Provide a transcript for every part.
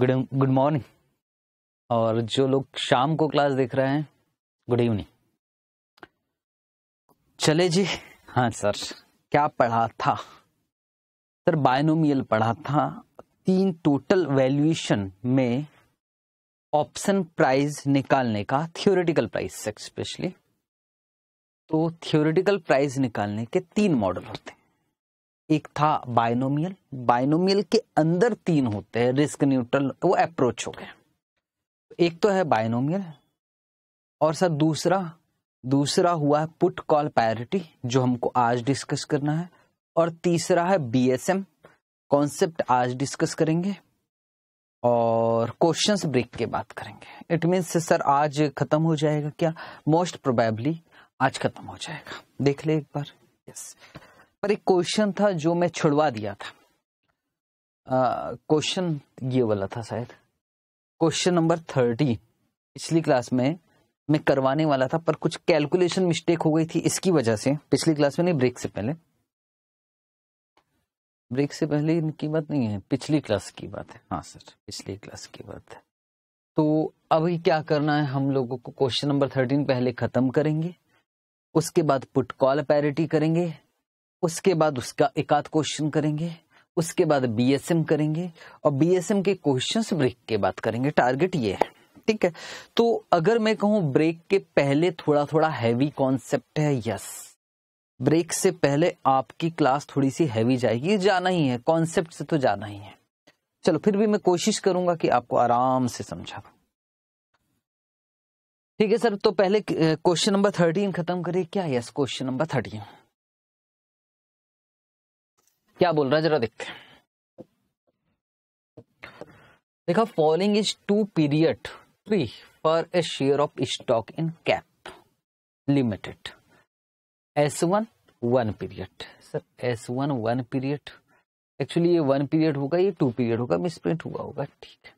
Good good morning और जो लोग शाम को क्लास देख रहे हैं गुड इवनिंग चले जी हाँ सर क्या पढ़ा था सर बायनोमियल पढ़ा था तीन टोटल वैल्यूएशन में ऑप्शन प्राइस निकालने का थियोरेटिकल प्राइस स्पेशली तो थियोरेटिकल प्राइस निकालने के तीन मॉडल होते हैं एक था बायनोमियल बायनोमियल के अंदर तीन होते हैं रिस्क न्यूट्रल तो वो अप्रोच हो गए एक तो है बायनोमियल और सर दूसरा दूसरा हुआ है पुट कॉल पैरिटी जो हमको आज डिस्कस करना है और तीसरा है बीएसएम कॉन्सेप्ट आज डिस्कस करेंगे और क्वेश्चंस ब्रेक के बात करेंगे इट मीन्स सर आज खत्म हो जाएगा क्या मोस्ट प्रोबेबली आज खत्म हो जाएगा देख ले एक बार यस yes. पर एक क्वेश्चन था जो मैं छुड़वा दिया था क्वेश्चन ये वाला था शायद क्वेश्चन नंबर थर्टी पिछली क्लास में मैं करवाने वाला था पर कुछ कैलकुलेशन मिस्टेक हो गई थी इसकी वजह से पिछली क्लास में नहीं ब्रेक से पहले ब्रेक से पहले इनकी बात नहीं है पिछली क्लास की बात है हाँ सर पिछली क्लास की बात है तो अभी क्या करना है हम लोगों को क्वेश्चन नंबर थर्टीन पहले खत्म करेंगे उसके बाद पुट कॉल पैरिटी करेंगे उसके बाद उसका एकाध क्वेश्चन करेंगे उसके बाद बीएसएम करेंगे और बीएसएम के क्वेश्चंस ब्रेक के बाद करेंगे टारगेट ये है ठीक है तो अगर मैं कहूं ब्रेक के पहले थोड़ा थोड़ा हैवी कॉन्सेप्ट है यस ब्रेक से पहले आपकी क्लास थोड़ी सी हैवी जाएगी जाना ही है कॉन्सेप्ट से तो जाना ही है चलो फिर भी मैं कोशिश करूंगा कि आपको आराम से समझा ठीक है सर तो पहले क्वेश्चन नंबर थर्टीन खत्म करिए क्या यस क्वेश्चन नंबर थर्टीन क्या बोल रहा है जरा देखते हैं देखा following is two period three for a share of stock in Cap limited S one one period sir S one one period actually ये वन पीरियड होगा ये टू पीरियड होगा मिसप्रिंट हुआ होगा ठीक है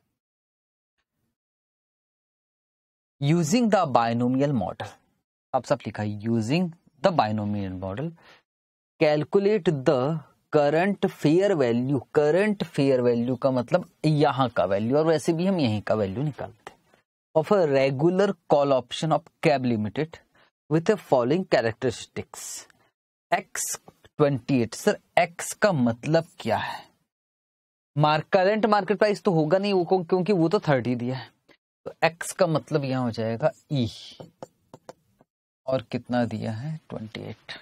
यूजिंग द बायनोमियल मॉडल आप सब लिखा using the binomial model calculate the current fair value current fair value का मतलब यहां का वैल्यू और वैसे भी हम यहीं का वैल्यू निकालते of a regular call option of Cab limited with a following characteristics X twenty eight sir X का मतलब क्या है मार्क करंट मार्केट प्राइस तो होगा नहीं वो क्योंकि वो तो थर्टी दिया है तो एक्स का मतलब यहां हो जाएगा ई e. और कितना दिया है ट्वेंटी एट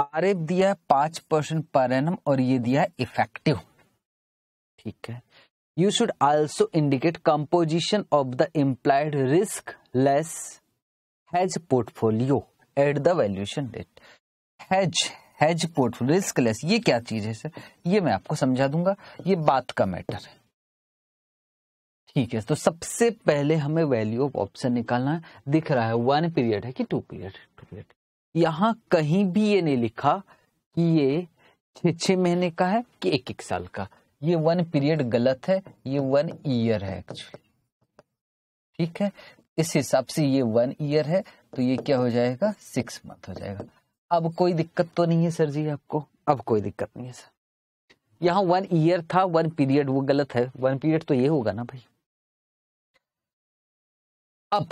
आर एफ दिया है पांच परसेंट पर एनम और ये दिया है इफेक्टिव ठीक है you should also indicate composition of the implied risk less hedge portfolio at the valuation date hedge hedge portfolio riskless ये क्या चीज है सर ये मैं आपको समझा दूंगा ये बात का मैटर है ठीक है तो सबसे पहले हमें वैल्यू ऑफ ऑप्शन निकालना है दिख रहा है वन पीरियड है कि टू पीरियड टू पीरियड यहां कहीं भी ये नहीं लिखा कि ये छ छ महीने का है कि एक एक साल का ये वन पीरियड गलत है ये वन ईयर है एक्चुअली ठीक है इस हिसाब से ये वन ईयर है तो ये क्या हो जाएगा सिक्स मंथ हो जाएगा अब कोई दिक्कत तो नहीं है सर जी आपको अब कोई दिक्कत नहीं है सर यहां वन ईयर था वन पीरियड वो गलत है वन पीरियड तो ये होगा ना भाई अब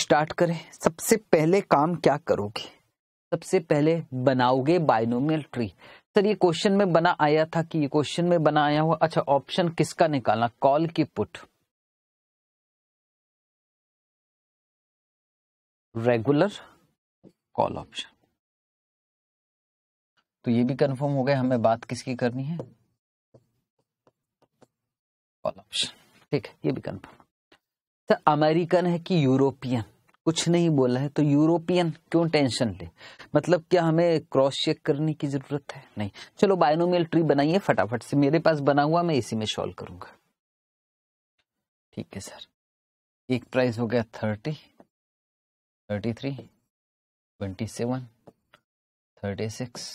स्टार्ट करें सबसे पहले काम क्या करोगे सबसे पहले बनाओगे बाइनोमियल ट्री सर ये क्वेश्चन में बना आया था कि ये क्वेश्चन में बना आया हुआ अच्छा ऑप्शन किसका निकालना कॉल की पुट रेगुलर कॉल ऑप्शन तो ये भी कंफर्म हो गया हमें बात किसकी करनी है कॉल ऑप्शन ठीक है ये भी कंफर्म सर अमेरिकन है कि यूरोपियन कुछ नहीं बोला है तो यूरोपियन क्यों टेंशन ले मतलब क्या हमें क्रॉस चेक करने की जरूरत है नहीं चलो बायनोमियल ट्री बनाइए फटाफट से मेरे पास बना हुआ मैं इसी में सॉल्व करूंगा ठीक है सर एक प्राइस हो गया thirty thirty three twenty seven thirty six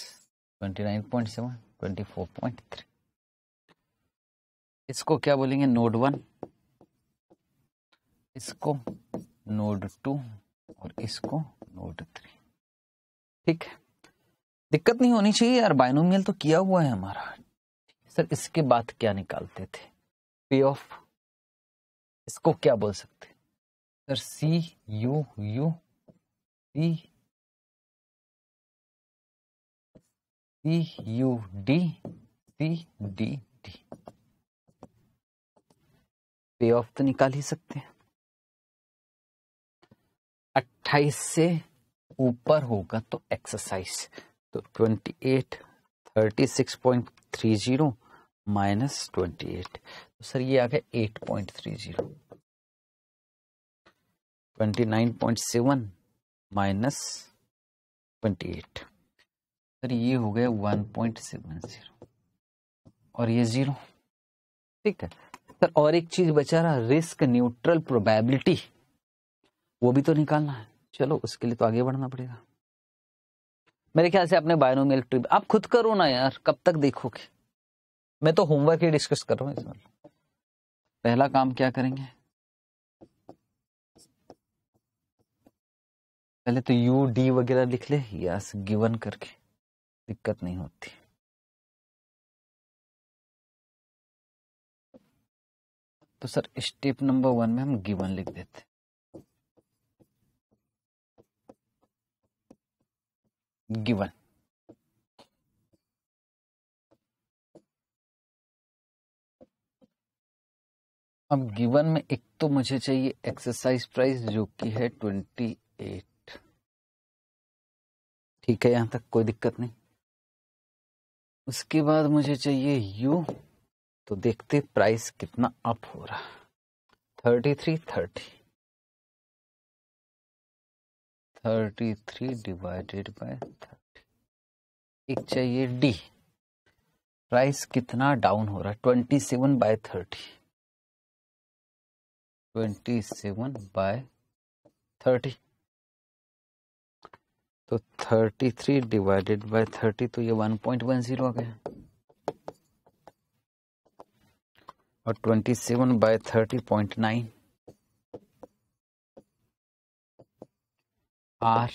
twenty nine point seven twenty four point three इसको क्या बोलेंगे नोड वन इसको नोड टू और इसको नोड थ्री ठीक है दिक्कत नहीं होनी चाहिए यार बायनोमियल तो किया हुआ है हमारा सर इसके बाद क्या निकालते थे पे ऑफ इसको क्या बोल सकते sir C U U C C U D C D D payoff तो निकाल ही सकते हैं अट्ठाईस से ऊपर होगा तो एक्सरसाइज तो twenty eight thirty six point three zero minus twenty eight तो सर ये आ गया eight point three zero twenty nine point seven minus twenty eight sir ये हो गया वन पॉइंट सेवन जीरो और ये जीरो ठीक है सर और एक चीज बचा रहा रिस्क न्यूट्रल प्रोबेबिलिटी वो भी तो निकालना है चलो उसके लिए तो आगे बढ़ना पड़ेगा मेरे ख्याल से अपने बायोनोमियल ट्री आप खुद करो ना यार कब तक देखोगे मैं तो होमवर्क ही डिस्कस कर रहा हूं इस बार पहला काम क्या करेंगे पहले तो यू डी वगैरह लिख ले यस गिवन करके दिक्कत नहीं होती तो सर स्टेप नंबर वन में हम गिवन लिख देते given अब गिवन में एक तो मुझे चाहिए एक्सरसाइज प्राइस जो कि है ट्वेंटी एट ठीक है यहां तक कोई दिक्कत नहीं उसके बाद मुझे चाहिए यू तो देखते प्राइस कितना अप हो रहा thirty three thirty thirty three divided by thirty एक चाहिए डी प्राइस कितना डाउन हो रहा है twenty seven by thirty twenty seven by thirty तो thirty three divided by thirty तो ये वन पॉइंट वन जीरो आ गया और twenty seven by thirty point nine R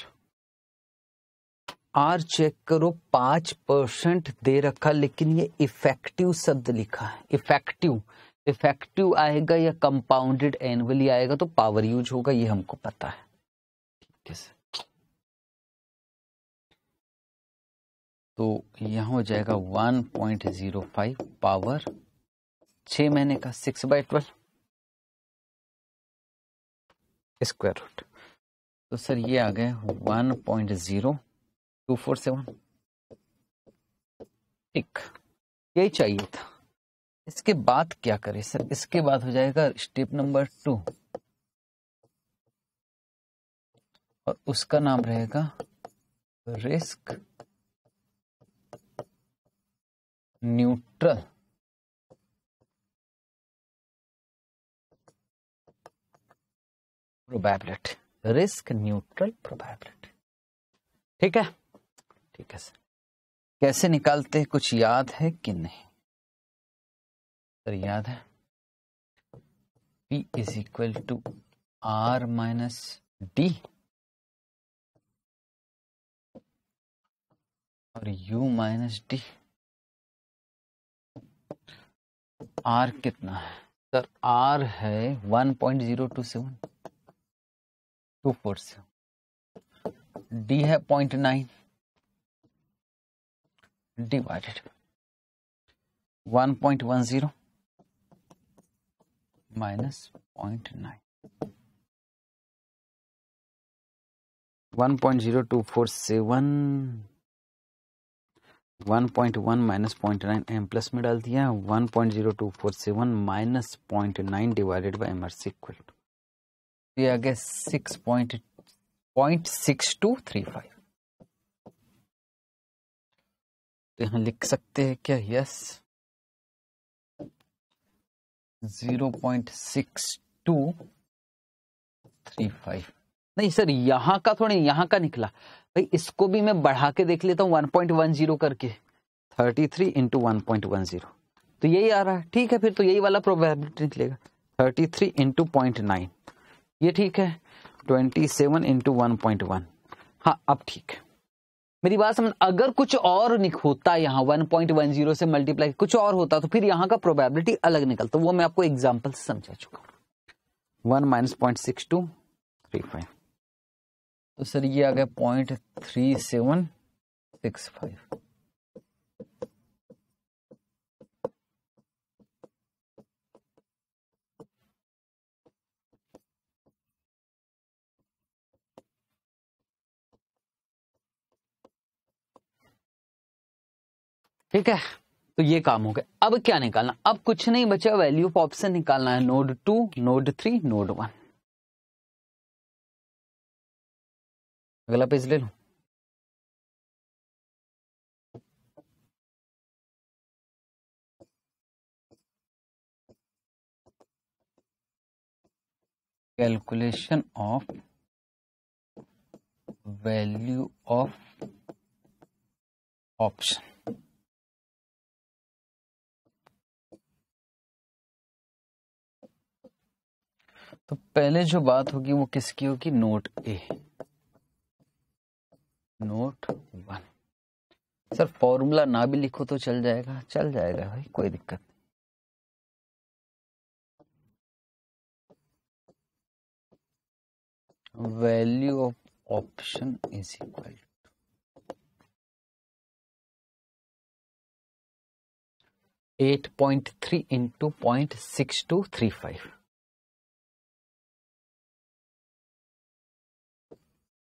R check करो पांच परसेंट दे रखा लेकिन ये इफेक्टिव शब्द लिखा है इफेक्टिव इफेक्टिव आएगा या कंपाउंडेड एनुअली आएगा तो पावर यूज होगा ये हमको पता है ठीक है तो यहां हो जाएगा one point zero five power छ महीने का six by twelve square root तो सर ये आ गए one point zero two four seven ठीक यही चाहिए था इसके बाद क्या करें सर इसके बाद हो जाएगा स्टेप नंबर टू और उसका नाम रहेगा risk neutral probability risk neutral probability ठीक है ठीक है सर कैसे निकालते हैं कुछ याद है कि नहीं सर याद है P is equal to R minus D और U माइनस डी आर कितना है सर आर है one point zero two seven two fours D है point nine divided one point one zero minus point nine one point zero two four seven one point one minus point nine M plus में डाल दिया one point zero two four seven minus point nine divided by M R sequel to ये आ गया six point point six two three five तो यहां लिख सकते हैं क्या yes zero point six two three five नहीं सर यहां का थोड़ी यहां का निकला भाई इसको भी मैं बढ़ा के देख लेता हूं वन पॉइंट वन जीरो करके thirty three into one point one zero तो यही आ रहा है ठीक है फिर तो यही वाला प्रोबेबिलिटी निकलेगा thirty three into point nine ये ठीक है twenty seven into one point one हाँ अब ठीक है मेरी बात समझ अगर कुछ और होता यहाँ 1.10 से मल्टीप्लाई कुछ और होता तो फिर यहाँ का प्रोबेबिलिटी अलग निकलता तो वो मैं आपको एग्जाम्पल से समझा चुका one minus point six two three five तो सर ये आ गया point three seven six five ठीक है तो ये काम हो गया अब क्या निकालना अब कुछ नहीं बचा वैल्यू ऑफ ऑप्शन निकालना है node two node three node one अगला पेज ले लो calculation of value of option तो पहले जो बात होगी वो किसकी होगी note A note one sir formula ना भी लिखो तो चल जाएगा चल जाएगा भाई कोई दिक्कत नहीं eight point three into point six two three five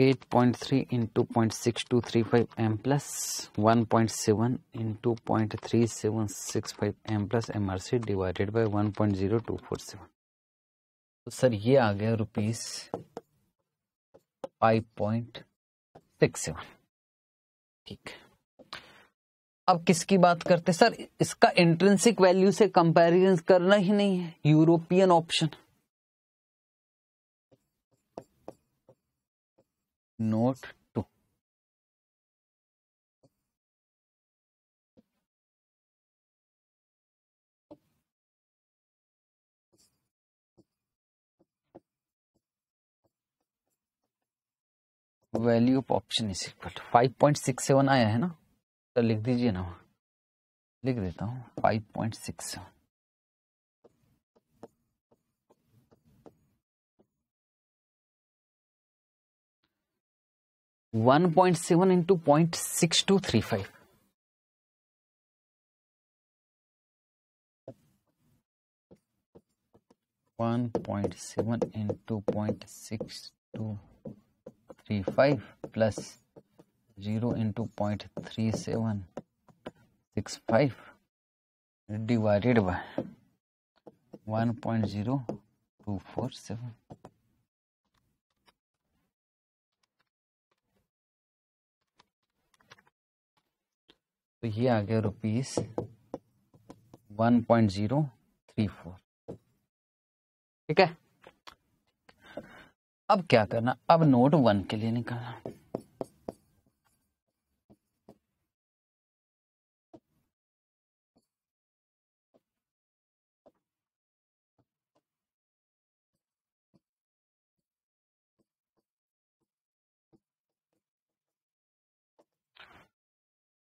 eight five point six seven तो सर ये आ गया rupees five point six seven ठीक अब किसकी बात करते सर इसका इंट्रेंसिक वैल्यू से कंपैरिजन करना ही नहीं है European option note two value of option is equal to five point six seven आया है ना तो लिख दीजिए ना लिख देता हूँ five point six seven 1.7 into 0.6235. One point seven into 0.6235 plus three five plus zero into 0.3765 divided by one point zero two four seven. तो ये आ गया rupees one point zero three four ठीक है अब क्या करना अब नोट वन के लिए निकालना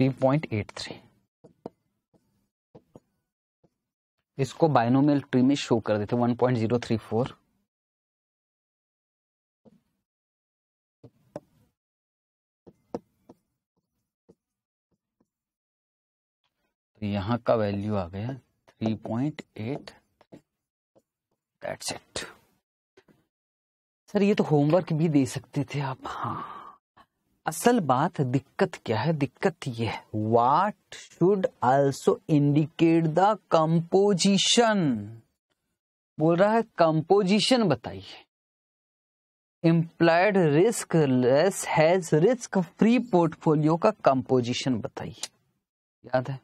3.83 इसको बायनोमियल ट्री में शो कर देते 1.034 तो यहां का वैल्यू आ गया 3.8 दैट्स इट सर ये तो होमवर्क भी दे सकते थे आप हाँ असल बात दिक्कत क्या है दिक्कत ये है what should also indicate the composition बोल रहा है कंपोजिशन बताइए implied risk less has risk free portfolio का कंपोजिशन बताइए याद है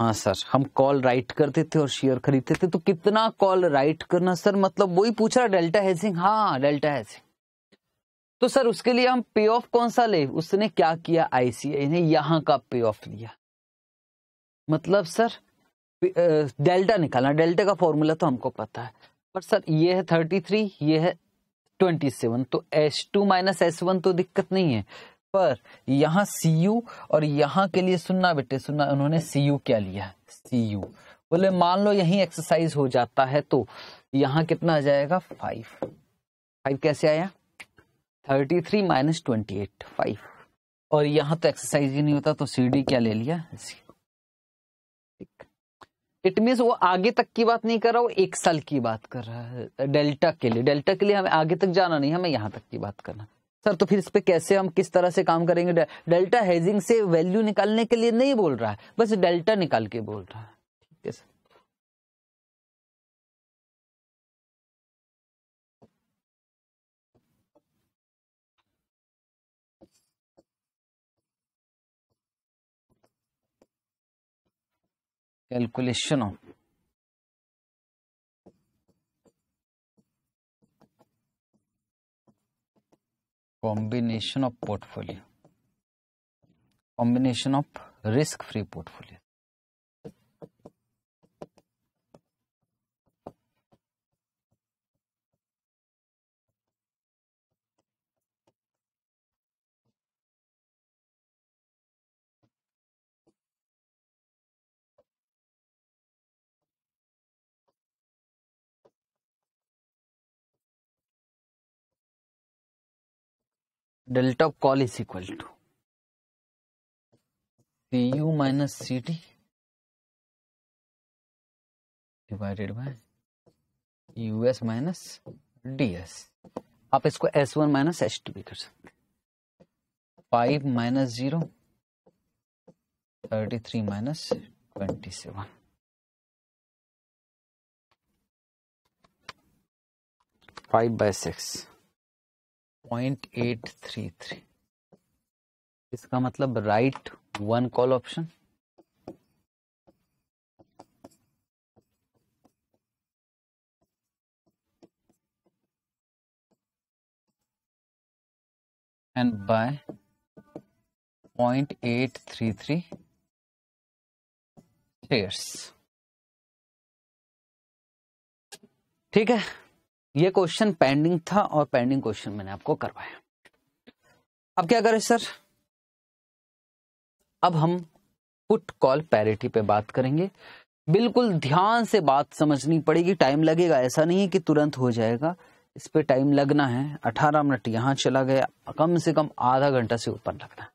हाँ सर हम कॉल राइट करते थे और शेयर खरीदते थे तो कितना कॉल राइट करना सर मतलब वही पूछ रहा डेल्टा हेजिंग हाँ डेल्टा हेजिंग तो सर उसके लिए हम पे ऑफ कौन सा ले उसने क्या किया आईसीआई ने यहां का पे ऑफ लिया मतलब सर डेल्टा निकालना डेल्टा का फॉर्मूला तो हमको पता है पर सर ये है थर्टी थ्री ये है ट्वेंटी सेवन तो S two minus S one तो दिक्कत नहीं है पर यहां सी यू और यहां के लिए सुनना बेटे सुनना उन्होंने सी यू क्या लिया सी यू बोले मान लो यही एक्सरसाइज हो जाता है तो यहां कितना आ जाएगा फाइव फाइव कैसे आया thirty three minus twenty eight five और यहां तो एक्सरसाइज ही नहीं होता तो डी क्या ले लिया इट मीन्स वो आगे तक की बात नहीं कर रहा वो एक साल की बात कर रहा है डेल्टा के लिए डेल्टा के लिए हमें आगे तक जाना नहीं हमें यहाँ तक की बात करना सर तो फिर इस पे कैसे हम किस तरह से काम करेंगे डेल्टा हेजिंग से वैल्यू निकालने के लिए नहीं बोल रहा है बस डेल्टा निकाल के बोल रहा है ठीक है sir calculation of combination of portfolio combination of risk free portfolio delta of call is equal to C U minus C T divided by U S minus D S आप इसको S one minus S two भी कर सकते five minus zero thirty three minus twenty seven five by six point eight three three इसका मतलब right one call option and buy and by three shares ठीक है ये क्वेश्चन पेंडिंग था और पेंडिंग क्वेश्चन मैंने आपको करवाया अब क्या करें सर अब हम पुट कॉल पैरिटी पे बात करेंगे बिल्कुल ध्यान से बात समझनी पड़ेगी टाइम लगेगा ऐसा नहीं है कि तुरंत हो जाएगा इस पर टाइम लगना है अठारह मिनट यहां चला गया कम से कम आधा घंटा से ऊपर लगना है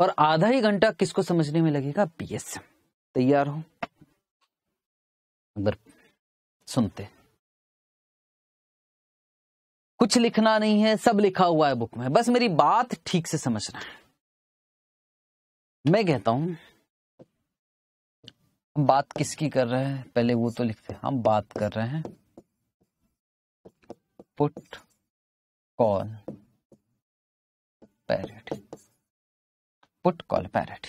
और आधा ही घंटा किसको समझने में लगेगा बीएसएम तैयार हो अगर सुनते कुछ लिखना नहीं है सब लिखा हुआ है बुक में बस मेरी बात ठीक से समझना है मैं कहता हूं बात किसकी कर रहे हैं पहले वो तो लिखते हैं हम बात कर रहे हैं put call parity put call parity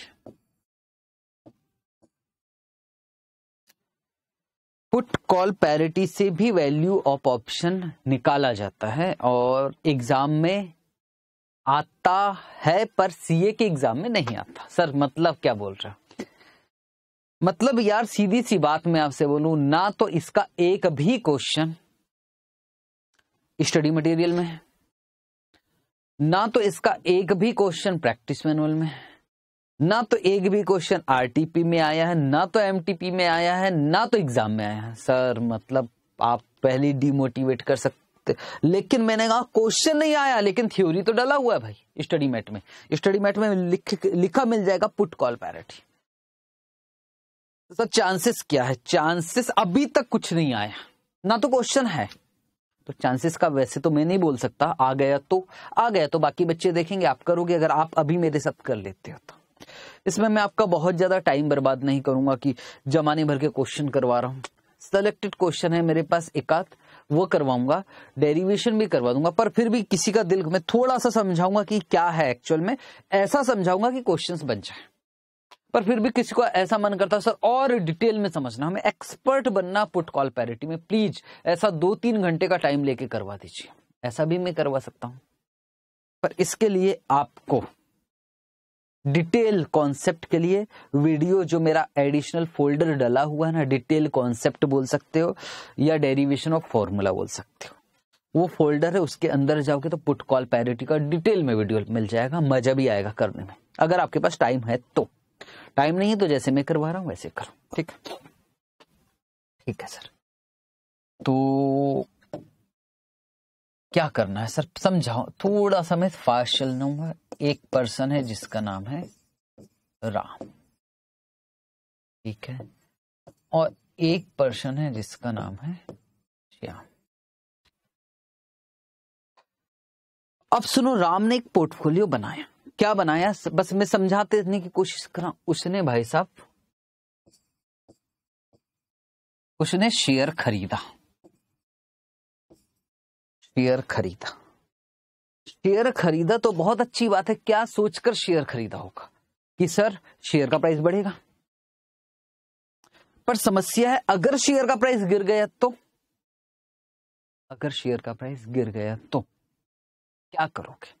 put call parity से भी वैल्यू ऑफ ऑप्शन निकाला जाता है और एग्जाम में आता है पर सीए के एग्जाम में नहीं आता सर मतलब क्या बोल रहा मतलब यार सीधी सी बात मैं आपसे बोलू ना तो इसका एक भी क्वेश्चन स्टडी मटेरियल में है ना तो इसका एक भी क्वेश्चन प्रैक्टिस मैनुअल में है ना तो एक भी क्वेश्चन आरटीपी में आया है ना तो एमटीपी में आया है ना तो एग्जाम में आया है सर मतलब आप पहले डिमोटिवेट कर सकते लेकिन मैंने कहा क्वेश्चन नहीं आया लेकिन थ्योरी तो डला हुआ है भाई स्टडी मैट में स्टडी मैट में लिख, लिखा मिल जाएगा पुट कॉल पैरिटी तो सर चांसेस क्या है चांसेस अभी तक कुछ नहीं आया ना तो क्वेश्चन है तो चांसेस का वैसे तो मैं नहीं बोल सकता आ गया तो आ गया तो बाकी बच्चे देखेंगे आप करोगे अगर आप अभी मेरे साथ कर लेते हो तो इसमें मैं आपका बहुत ज़्यादा टाइम बर्बाद नहीं करूंगा कि जमाने भर के क्वेश्चन करवा रहा हूं सेलेक्टेड क्वेश्चन है मेरे पास एकाध वो करवाऊंगा डेरिवेशन भी करवा दूंगा पर फिर भी किसी का दिल में थोड़ा सा समझाऊंगा कि क्या है एक्चुअल में ऐसा समझाऊंगा कि क्वेश्चंस बन जाए पर फिर भी किसी को ऐसा मन करता है सर और डिटेल में समझना हमें एक्सपर्ट बनना पुट कॉल पैरिटी में प्लीज ऐसा दो तीन घंटे का टाइम लेके करवा दीजिए ऐसा भी मैं करवा सकता हूं पर इसके लिए आपको डिटेल कॉन्सेप्ट के लिए वीडियो जो मेरा एडिशनल फोल्डर डला हुआ है ना डिटेल कॉन्सेप्ट बोल सकते हो या डेरिवेशन ऑफ फॉर्मूला बोल सकते हो वो फोल्डर है उसके अंदर जाओगे तो पुट कॉल पैरिटी का डिटेल में वीडियो मिल जाएगा मजा भी आएगा करने में अगर आपके पास टाइम है तो टाइम नहीं है तो जैसे मैं करवा रहा हूं वैसे करो ठीक ठीक है सर तो क्या करना है सर समझाओ थोड़ा सा मैं फास्टल लूंगा एक पर्सन है जिसका नाम है राम ठीक है और एक पर्सन है जिसका नाम है श्याम अब सुनो राम ने एक पोर्टफोलियो बनाया क्या बनाया बस मैं समझाते देने की कोशिश करा उसने भाई साहब उसने शेयर खरीदा शेयर खरीदा शेयर खरीदा तो बहुत अच्छी बात है क्या सोचकर शेयर खरीदा होगा कि सर शेयर का प्राइस बढ़ेगा पर समस्या है अगर शेयर का प्राइस गिर गया तो अगर शेयर का प्राइस गिर गया तो क्या करोगे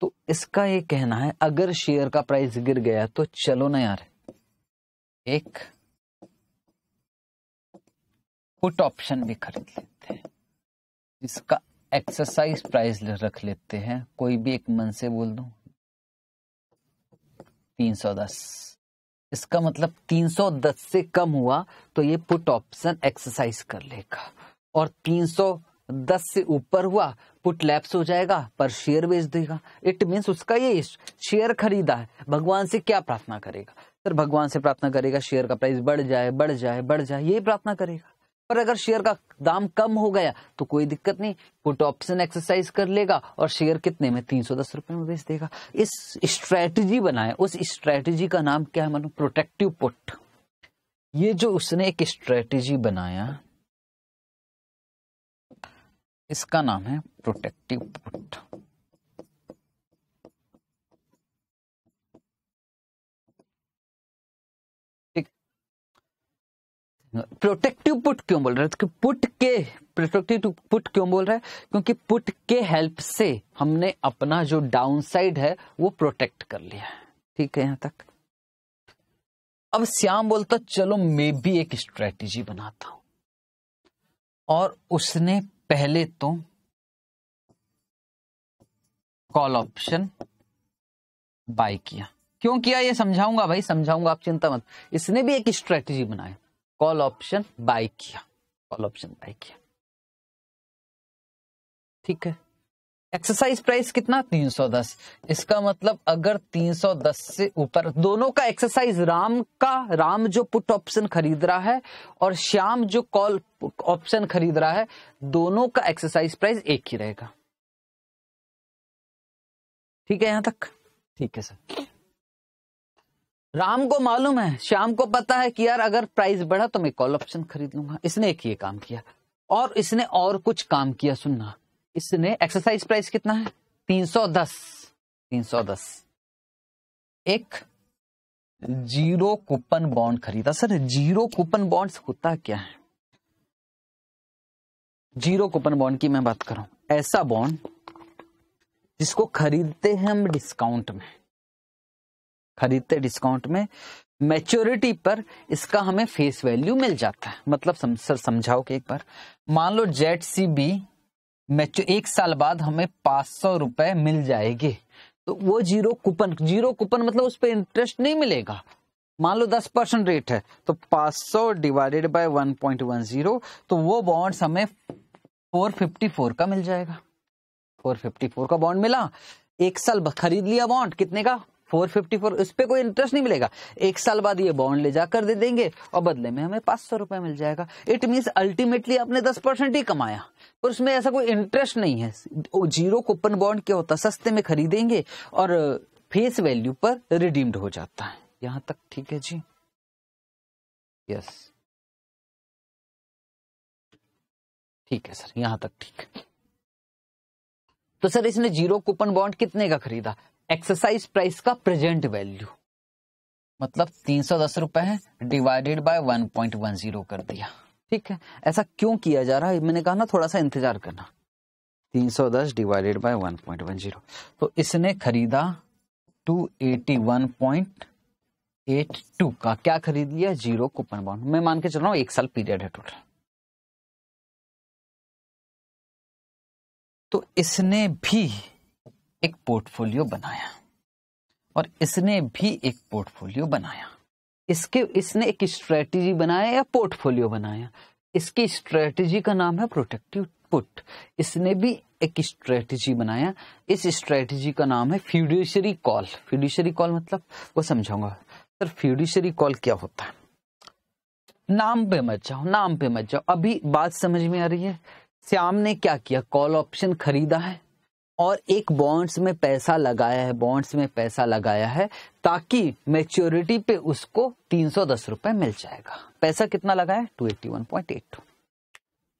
तो इसका ये कहना है अगर शेयर का प्राइस गिर गया तो चलो ना यार एक फुट ऑप्शन भी खरीद लेते हैं इसका एक्सरसाइज प्राइस रख लेते हैं कोई भी एक मन से बोल दो तीन सौ दस इसका मतलब तीन सौ दस से कम हुआ तो ये पुट ऑप्शन एक्सरसाइज कर लेगा और तीन सौ दस से ऊपर हुआ पुट लैप्स हो जाएगा पर शेयर बेच देगा इट मीन्स उसका ये शेयर खरीदा है भगवान से क्या प्रार्थना करेगा सर भगवान से प्रार्थना करेगा शेयर का प्राइस बढ़ जाए बढ़ जाए बढ़ जाए ये प्रार्थना करेगा पर अगर शेयर का दाम कम हो गया तो कोई दिक्कत नहीं पुट ऑप्शन एक्सरसाइज कर लेगा और शेयर कितने में तीन सौ दस रुपए में बेच देगा इस स्ट्रेटेजी बनाए उस स्ट्रेटेजी का नाम क्या है मानो प्रोटेक्टिव पुट ये जो उसने एक स्ट्रेटेजी बनाया इसका नाम है प्रोटेक्टिव पुट प्रोटेक्टिव पुट क्यों बोल रहे तो पुट के प्रोटेक्टिव पुट क्यों बोल रहे हैं क्योंकि पुट के हेल्प से हमने अपना जो डाउन साइड है वो प्रोटेक्ट कर लिया है ठीक है यहां तक अब श्याम बोलता चलो मैं भी एक स्ट्रेटेजी बनाता हूं और उसने पहले तो कॉल ऑप्शन बाय किया क्यों किया ये समझाऊंगा भाई समझाऊंगा आप चिंता मत इसने भी एक स्ट्रेटेजी बनाया कॉल ऑप्शन बाय किया कॉल ऑप्शन बाय किया ठीक है एक्सरसाइज प्राइस कितना 310 इसका मतलब अगर 310 से ऊपर दोनों का एक्सरसाइज राम का राम जो पुट ऑप्शन खरीद रहा है और श्याम जो कॉल ऑप्शन खरीद रहा है दोनों का एक्सरसाइज प्राइस एक ही रहेगा ठीक है यहां तक ठीक है सर राम को मालूम है श्याम को पता है कि यार अगर प्राइस बढ़ा तो मैं कॉल ऑप्शन खरीद लूंगा इसने एक ये काम किया और इसने और कुछ काम किया सुनना इसने एक्सरसाइज प्राइस कितना है 310 310 एक जीरो कूपन बॉन्ड खरीदा सर जीरो कूपन बॉन्ड होता क्या है जीरो कूपन बॉन्ड की मैं बात करूं ऐसा बॉन्ड जिसको खरीदते हैं हम डिस्काउंट में खरीदते डिस्काउंट में मैच्योरिटी पर इसका हमें फेस वैल्यू मिल जाता है मतलब सम, सर समझाओ कि एक बार मान लो जेट सी बी एक साल बाद हमें पाँच सौ रुपए मिल जाएगी तो वो जीरो कूपन जीरो कूपन मतलब उस पर इंटरेस्ट नहीं मिलेगा मान लो दस परसेंट रेट है तो पाँच सौ divided by one point one zero तो वो बॉन्ड्स हमें फोर फिफ्टी फोर का मिल जाएगा फोर फिफ्टी फोर का बॉन्ड मिला एक साल खरीद लिया बॉन्ड कितने का फोर फिफ्टी फोर उस पर कोई इंटरेस्ट नहीं मिलेगा एक साल बाद ये बॉन्ड ले जाकर दे देंगे और बदले में हमें पांच सौ रुपए मिल जाएगा इट मीन्स अल्टीमेटली आपने दस परसेंट ही कमाया पर तो उसमें ऐसा कोई इंटरेस्ट नहीं है जीरो कूपन बॉन्ड क्या होता है सस्ते में खरीदेंगे और फेस वैल्यू पर रिडीम्ड हो जाता है यहां तक ठीक है जी यस ठीक है सर यहां तक ठीक है तो सर इसने जीरो कूपन बॉन्ड कितने का खरीदा एक्सरसाइज प्राइस का प्रेजेंट वैल्यू मतलब तीन सौ दस रुपए है divided by one point one zero कर दिया ठीक है ऐसा क्यों किया जा रहा है मैंने कहा ना थोड़ा सा इंतजार करना तीन सौ दस divided by one point one zero तो इसने खरीदा two eighty one point eight two का क्या खरीद लिया जीरो कूपन बाउंड मैं मान के चल रहा हूं एक साल पीरियड है टोटल तो इसने भी एक पोर्टफोलियो बनाया और इसने भी एक पोर्टफोलियो बनाया इसके इसने एक स्ट्रेटजी बनाया या पोर्टफोलियो बनाया इसकी स्ट्रेटजी का नाम है प्रोटेक्टिव पुट इसने भी एक स्ट्रेटजी बनाया इस स्ट्रेटजी का नाम है फ्यूडिशरी कॉल फ्यूडिशरी कॉल मतलब वो समझाऊंगा सर फ्यूडिशरी कॉल क्या होता है नाम पे मत जाओ नाम पे मत जाओ अभी बात समझ में आ रही है श्याम ने क्या किया कॉल ऑप्शन खरीदा है और एक बॉन्ड्स में पैसा लगाया है बॉन्ड्स में पैसा लगाया है ताकि मेच्योरिटी पे उसको तीन सौ दस रुपए मिल जाएगा पैसा कितना लगाया two eighty one point eight two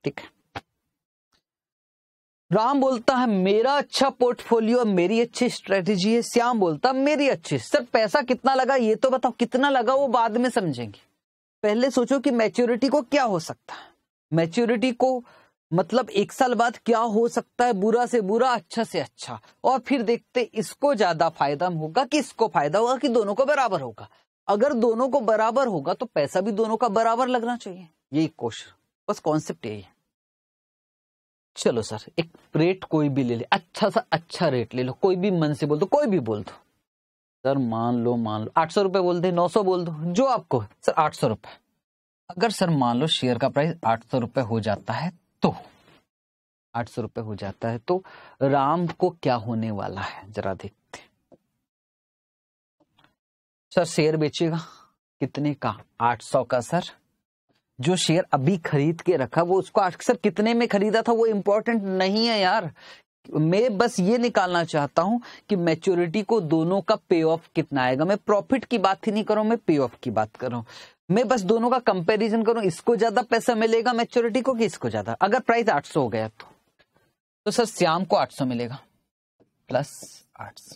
ठीक है राम बोलता है मेरा अच्छा पोर्टफोलियो मेरी अच्छी स्ट्रेटेजी है श्याम बोलता है मेरी अच्छी सर पैसा कितना लगा ये तो बताओ कितना लगा वो बाद में समझेंगे पहले सोचो कि मैच्योरिटी को क्या हो सकता है मैच्योरिटी को मतलब एक साल बाद क्या हो सकता है बुरा से बुरा अच्छा से अच्छा और फिर देखते इसको ज्यादा फायदा होगा कि इसको फायदा होगा कि दोनों को बराबर होगा अगर दोनों को बराबर होगा तो पैसा भी दोनों का बराबर लगना चाहिए यही क्वेश्चन बस कॉन्सेप्ट यही है चलो सर एक रेट कोई भी ले ले अच्छा सा अच्छा रेट ले लो कोई भी मन से बोल दो कोई भी बोल दो सर मान लो मान लो आठ सौ रुपये बोल दे नौ सौ बोल दो जो आपको सर आठ सौ रुपये अगर सर मान लो शेयर का प्राइस आठ सौ रुपये हो जाता है तो आठ सौ रुपये हो जाता है तो राम को क्या होने वाला है जरा देखते सर शेयर बेचेगा कितने का आठ सौ का सर जो शेयर अभी खरीद के रखा वो उसको अक्सर कितने में खरीदा था वो इम्पोर्टेंट नहीं है यार मैं बस ये निकालना चाहता हूं कि मैच्योरिटी को दोनों का पे ऑफ कितना आएगा मैं प्रॉफिट की बात ही नहीं करूं मैं पे ऑफ की बात करूं मैं बस दोनों का कंपैरिजन करूं इसको ज्यादा पैसा मिलेगा मेच्योरिटी को कि इसको ज्यादा अगर प्राइस 800 हो गया तो तो सर श्याम को 800 मिलेगा प्लस 800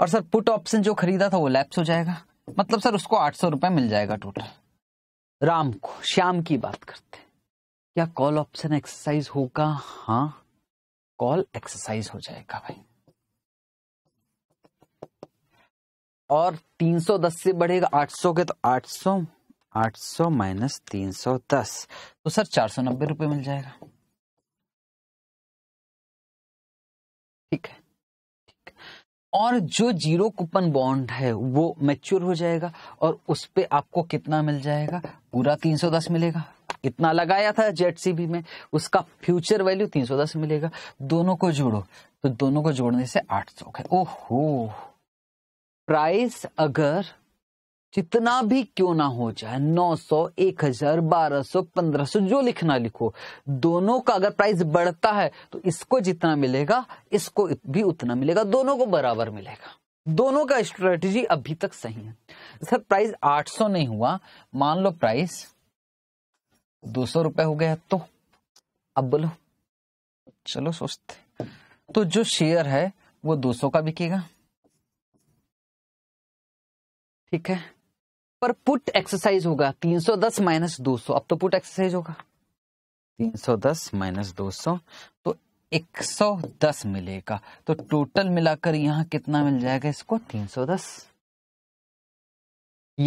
और सर पुट ऑप्शन जो खरीदा था वो लैप्स हो जाएगा मतलब सर उसको आठ सौ मिल जाएगा टोटल राम को श्याम की बात करते क्या कॉल ऑप्शन एक्सरसाइज होगा हाँ कॉल एक्सरसाइज हो जाएगा भाई और 310 से बढ़ेगा 800 के तो 800 800 माइनस 310 तो सर चार सौ नब्बे रुपये मिल जाएगा ठीक है ठीक है और जो जीरो कूपन बॉन्ड है वो मैच्योर हो जाएगा और उस पर आपको कितना मिल जाएगा पूरा 310 मिलेगा इतना लगाया था जेटसीबी में उसका फ्यूचर वैल्यू 310 मिलेगा दोनों को जोड़ो तो दोनों को जोड़ने से 800 सौ ओहो प्राइस अगर जितना भी क्यों ना हो जाए 900, 1000, 1200, 1500 जो लिखना लिखो दोनों का अगर प्राइस बढ़ता है तो इसको जितना मिलेगा इसको भी उतना मिलेगा दोनों को बराबर मिलेगा दोनों का स्ट्रेटेजी अभी तक सही है सर प्राइस 800 नहीं हुआ मान लो प्राइस दो सौ रुपए हो गया तो अब बोलो चलो सोचते तो जो शेयर है वो दो का बिकेगा ठीक है पर पुट एक्सरसाइज होगा 310 माइनस सौ अब तो पुट एक्सरसाइज होगा 310 माइनस सौ तो 110 मिलेगा तो टोटल मिलाकर यहां कितना मिल जाएगा इसको 310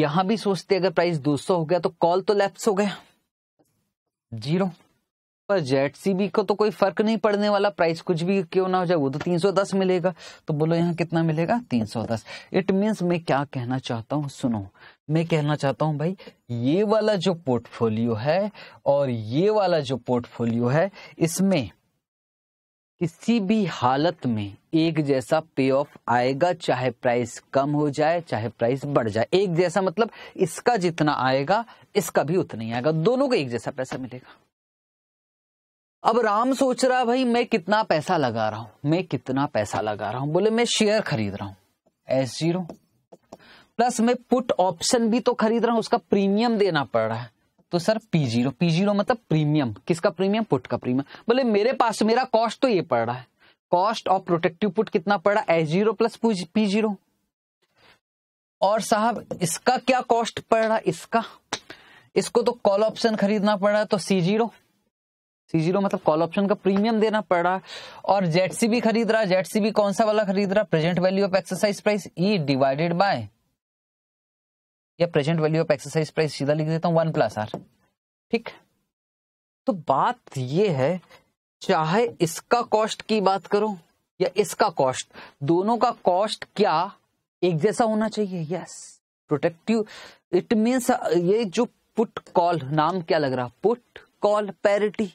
यहां भी सोचते अगर प्राइस 200 हो गया तो कॉल तो लेप्स हो गया जीरो पर जेट सी को तो कोई फर्क नहीं पड़ने वाला प्राइस कुछ भी क्यों ना हो जाए वो तो 310 मिलेगा तो बोलो यहाँ कितना मिलेगा 310 इट मीन्स मैं क्या कहना चाहता हूँ सुनो मैं कहना चाहता हूँ भाई ये वाला जो पोर्टफोलियो है और ये वाला जो पोर्टफोलियो है इसमें किसी भी हालत में एक जैसा पे ऑफ आएगा चाहे प्राइस कम हो जाए चाहे प्राइस बढ़ जाए एक जैसा मतलब इसका जितना आएगा इसका भी उतना ही आएगा दोनों को एक जैसा पैसा मिलेगा अब राम सोच रहा भाई मैं कितना पैसा लगा रहा हूं मैं कितना पैसा लगा रहा हूं बोले मैं शेयर खरीद रहा हूं एस जीरो प्लस मैं पुट ऑप्शन भी तो खरीद रहा हूं उसका प्रीमियम देना पड़ रहा है तो sir P zero P zero मतलब प्रीमियम किसका प्रीमियम पुट का प्रीमियम बोले मेरे पास मेरा कॉस्ट तो ये पड़ रहा है कॉस्ट ऑफ प्रोटेक्टिव पुट कितना पड़ा S zero plus P zero और साहब इसका क्या कॉस्ट पड़ रहा इसका इसको तो कॉल ऑप्शन खरीदना पड़ रहा है तो सी जीरो सी जीरो मतलब कॉल ऑप्शन का प्रीमियम देना पड़ा और जेट सी भी खरीद रहा जेट सी भी कौन सा वाला खरीद रहा present value of exercise price E divided by या present value of exercise price सीधा लिख देता हूं वन प्लस आर ठीक तो बात ये है चाहे इसका कॉस्ट की बात करो या इसका कॉस्ट दोनों का कॉस्ट क्या एक जैसा होना चाहिए यस प्रोटेक्टिव इट मीन्स ये जो पुट कॉल नाम क्या लग रहा put call parity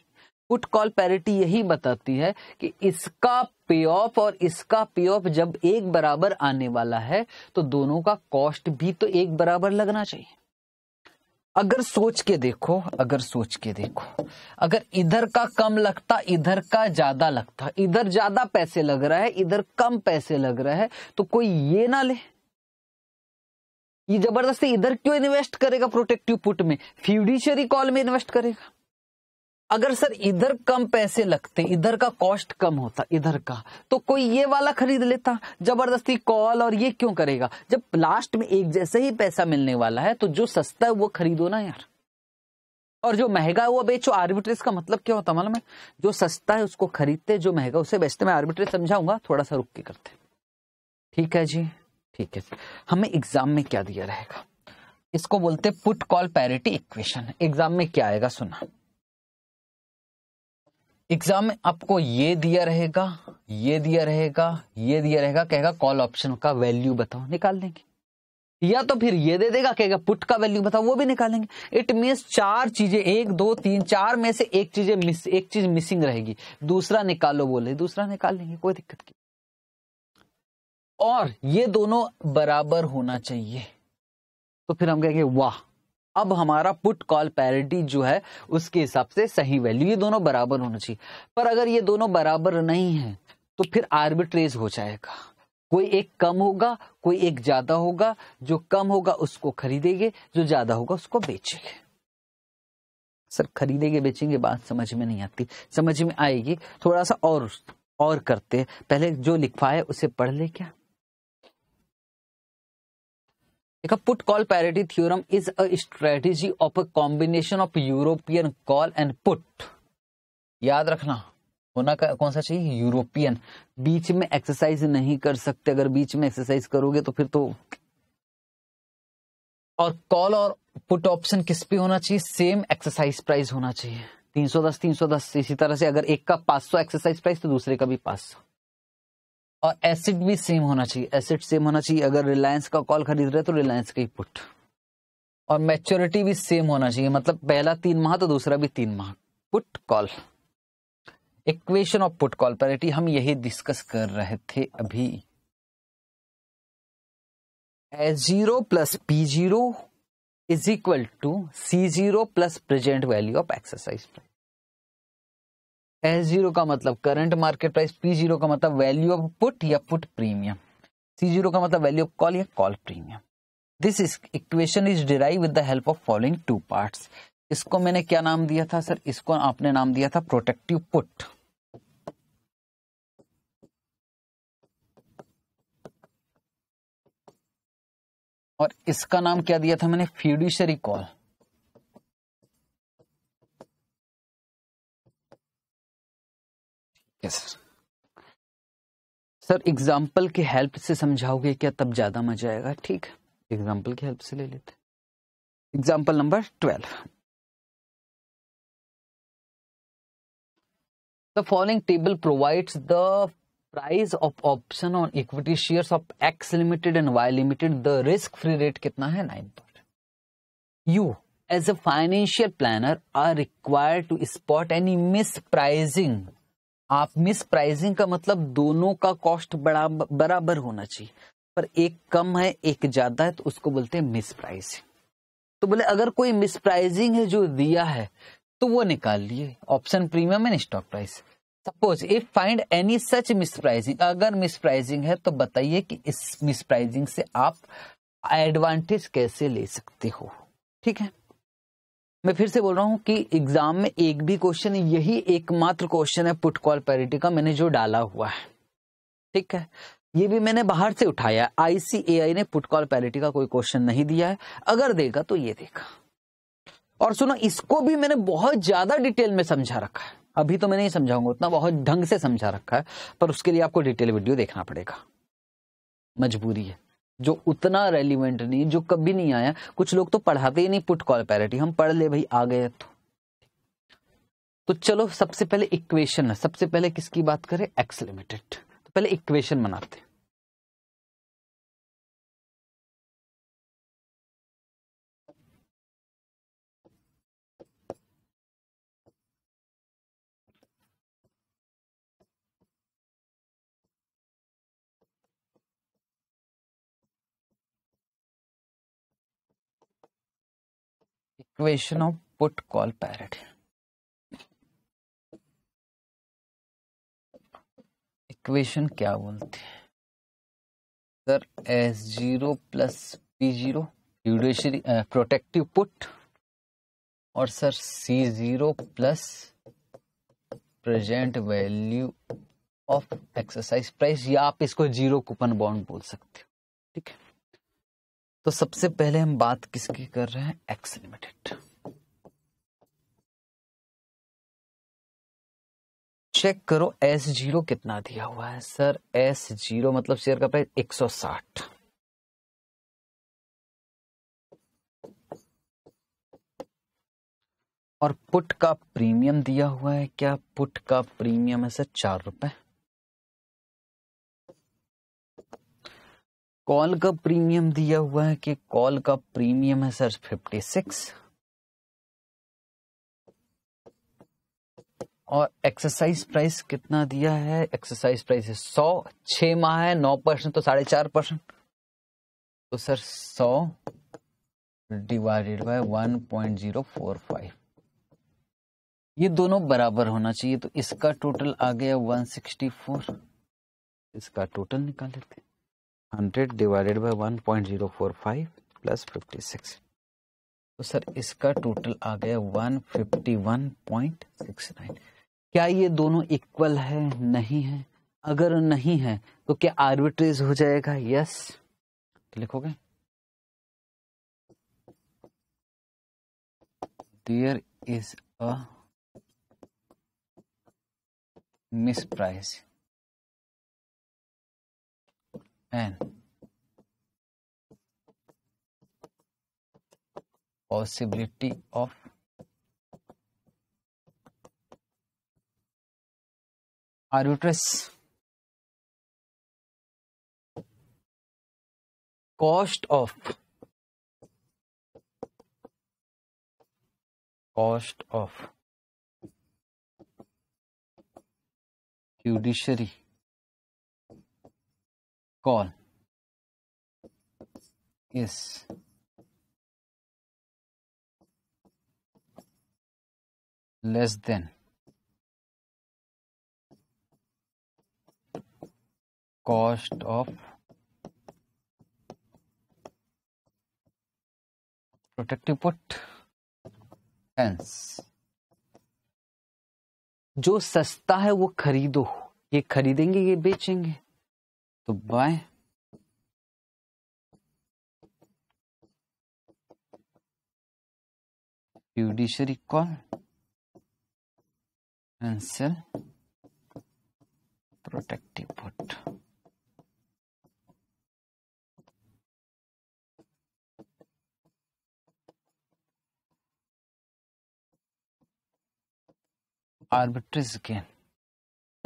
put call parity यही बताती है कि इसका पे ऑफ और इसका पे ऑफ जब एक बराबर आने वाला है तो दोनों का कॉस्ट भी तो एक बराबर लगना चाहिए अगर सोच के देखो अगर सोच के देखो अगर इधर का कम लगता इधर का ज्यादा लगता इधर ज्यादा पैसे लग रहा है इधर कम पैसे लग रहा है तो कोई ये ना ले ये जबरदस्ती इधर क्यों इन्वेस्ट करेगा प्रोटेक्टिव पुट में फ्यूडिशरी कॉल में इन्वेस्ट करेगा अगर सर इधर कम पैसे लगते इधर का कॉस्ट कम होता इधर का तो कोई ये वाला खरीद लेता जबरदस्ती कॉल और ये क्यों करेगा जब लास्ट में एक जैसे ही पैसा मिलने वाला है तो जो सस्ता है वो खरीदो ना यार और जो महंगा है वो बेचो आर्बिट्रेज का मतलब क्या होता मालूम है जो सस्ता है उसको खरीदते जो महंगा उसे बेचते मैं आर्बिट्रेज समझाऊंगा थोड़ा सा रुक के करते ठीक है जी ठीक है हमें एग्जाम में क्या दिया रहेगा इसको बोलते put call parity equation exam में क्या आएगा सुना एग्जाम में आपको ये दिया रहेगा ये दिया रहेगा ये दिया रहेगा कहेगा कॉल ऑप्शन का वैल्यू बताओ निकाल देंगे या तो फिर ये दे देगा कहेगा पुट का वैल्यू बताओ वो भी निकालेंगे इट मीन्स चार चीजें एक दो तीन चार में से एक चीजें मिस एक चीज मिसिंग रहेगी दूसरा निकालो बोले दूसरा निकाल लेंगे कोई दिक्कत की और ये दोनों बराबर होना चाहिए तो फिर हम कहेंगे वाह अब हमारा पुट कॉल पैरिटी जो है उसके हिसाब से सही वैल्यू ये दोनों बराबर होना चाहिए पर अगर ये दोनों बराबर नहीं है तो फिर आर्बिट्रेज हो जाएगा कोई एक कम होगा कोई एक ज्यादा होगा जो कम होगा उसको खरीदेंगे जो ज्यादा होगा उसको बेचेंगे सर खरीदेंगे बेचेंगे बात समझ में नहीं आती समझ में आएगी थोड़ा सा और और करते हैं पहले जो लिखवाए उसे पढ़ ले क्या देखा put call parity theorem is a strategy of a combination of European call and put याद रखना होना का कौन सा चाहिए यूरोपियन बीच में एक्सरसाइज नहीं कर सकते अगर बीच में एक्सरसाइज करोगे तो फिर तो और कॉल और पुट ऑप्शन किस पे होना चाहिए सेम एक्सरसाइज प्राइस होना चाहिए तीन सौ दस तीन सौ दस इसी तरह से अगर एक का पांच सौ एक्सरसाइज प्राइस तो दूसरे का भी पांच सौ और एसिड भी सेम होना चाहिए एसिड सेम होना चाहिए अगर रिलायंस का कॉल खरीद रहे तो रिलायंस का ही पुट और मैच्योरिटी भी सेम होना चाहिए मतलब पहला तीन माह तो दूसरा भी तीन माह put call equation of put call parity हम यही डिस्कस कर रहे थे अभी S zero plus P zero is equal to C zero plus present value of exercise price S zero का मतलब current market price P zero का मतलब वैल्यू ऑफ पुट या पुट प्रीमियम सी जीरो का मतलब वैल्यू ऑफ कॉल या call premium this is equation is derive with the help of following two parts इसको मैंने क्या नाम दिया था सर इसको आपने नाम दिया था प्रोटेक्टिव पुट और इसका नाम क्या दिया था मैंने fiduciary call yes sir sir example की हेल्प से समझाओगे क्या तब ज्यादा मजा आएगा ठीक है एग्जाम्पल की हेल्प से ले लेते example number twelve the following table provides the price of option on equity share of X limited and Y limited the risk free rate कितना है nine you as a financial planner are required to spot any mispricing आप mispricing का मतलब दोनों का cost बराबर होना चाहिए पर एक कम है एक ज्यादा है तो उसको बोलते हैं मिस प्राइसिंग तो बोले अगर कोई मिस प्राइसिंग है जो दिया है तो वो निकाल लिए option premium and stock price suppose if find any such mispricing अगर मिस प्राइसिंग है तो बताइए कि इस मिस प्राइसिंग से आप एडवांटेज कैसे ले सकते हो ठीक है मैं फिर से बोल रहा हूँ कि एग्जाम में एक भी क्वेश्चन यही एकमात्र क्वेश्चन है पुट कॉल पैरिटी का मैंने जो डाला हुआ है ठीक है ये भी मैंने बाहर से उठाया है आईसीएआई ने पुटकॉल पैरिटी का कोई क्वेश्चन नहीं दिया है अगर देगा तो ये देगा और सुनो इसको भी मैंने बहुत ज्यादा डिटेल में समझा रखा है अभी तो मैं नहीं समझाऊंगा उतना बहुत ढंग से समझा रखा है पर उसके लिए आपको डिटेल वीडियो देखना पड़ेगा मजबूरी है जो उतना रेलिवेंट नहीं जो कभी नहीं आया कुछ लोग तो पढ़ाते ही नहीं पुट कॉल पैरिटी हम पढ़ ले भाई आ गए तो तो चलो सबसे पहले इक्वेशन है सबसे पहले किसकी बात करें एक्स लिमिटेड तो पहले इक्वेशन बनाते हैं equation of put call parity equation क्या बोलते हैं sir S zero plus P zero fiduciary protective put और sir C zero plus present value of exercise price या आप इसको जीरो कूपन बॉन्ड बोल सकते हो ठीक है तो सबसे पहले हम बात किसकी कर रहे हैं एक्स लिमिटेड चेक करो एस जीरो कितना दिया हुआ है सर एस जीरो मतलब शेयर का प्राइस 160 और पुट का प्रीमियम दिया हुआ है क्या पुट का प्रीमियम है सर चार रुपए कॉल का प्रीमियम दिया हुआ है कि कॉल का प्रीमियम है सर फिफ्टी सिक्स और एक्सरसाइज प्राइस कितना दिया है एक्सरसाइज प्राइस है सौ छ माह है नौ परसेंट तो साढ़े चार परसेंट तो सर सौ divided by one point zero four five ये दोनों बराबर होना चाहिए तो इसका टोटल आ गया वन सिक्सटी फोर इसका टोटल निकाल लेते हैं hundred divided by one point zero four five plus fifty six तो सर इसका टोटल आ गया one fifty one point six nine क्या ये दोनों इक्वल है नहीं है अगर नहीं है तो क्या आर्बिट्रेज हो जाएगा यस तो लिखोगे there is a misprice an possibility of arbitrage cost of cost of judiciary call is less than cost of protective put hence जो सस्ता है वो खरीदो ये खरीदेंगे ये बेचेंगे तो buy fiduciary equal and sell protective vote arbitrage gain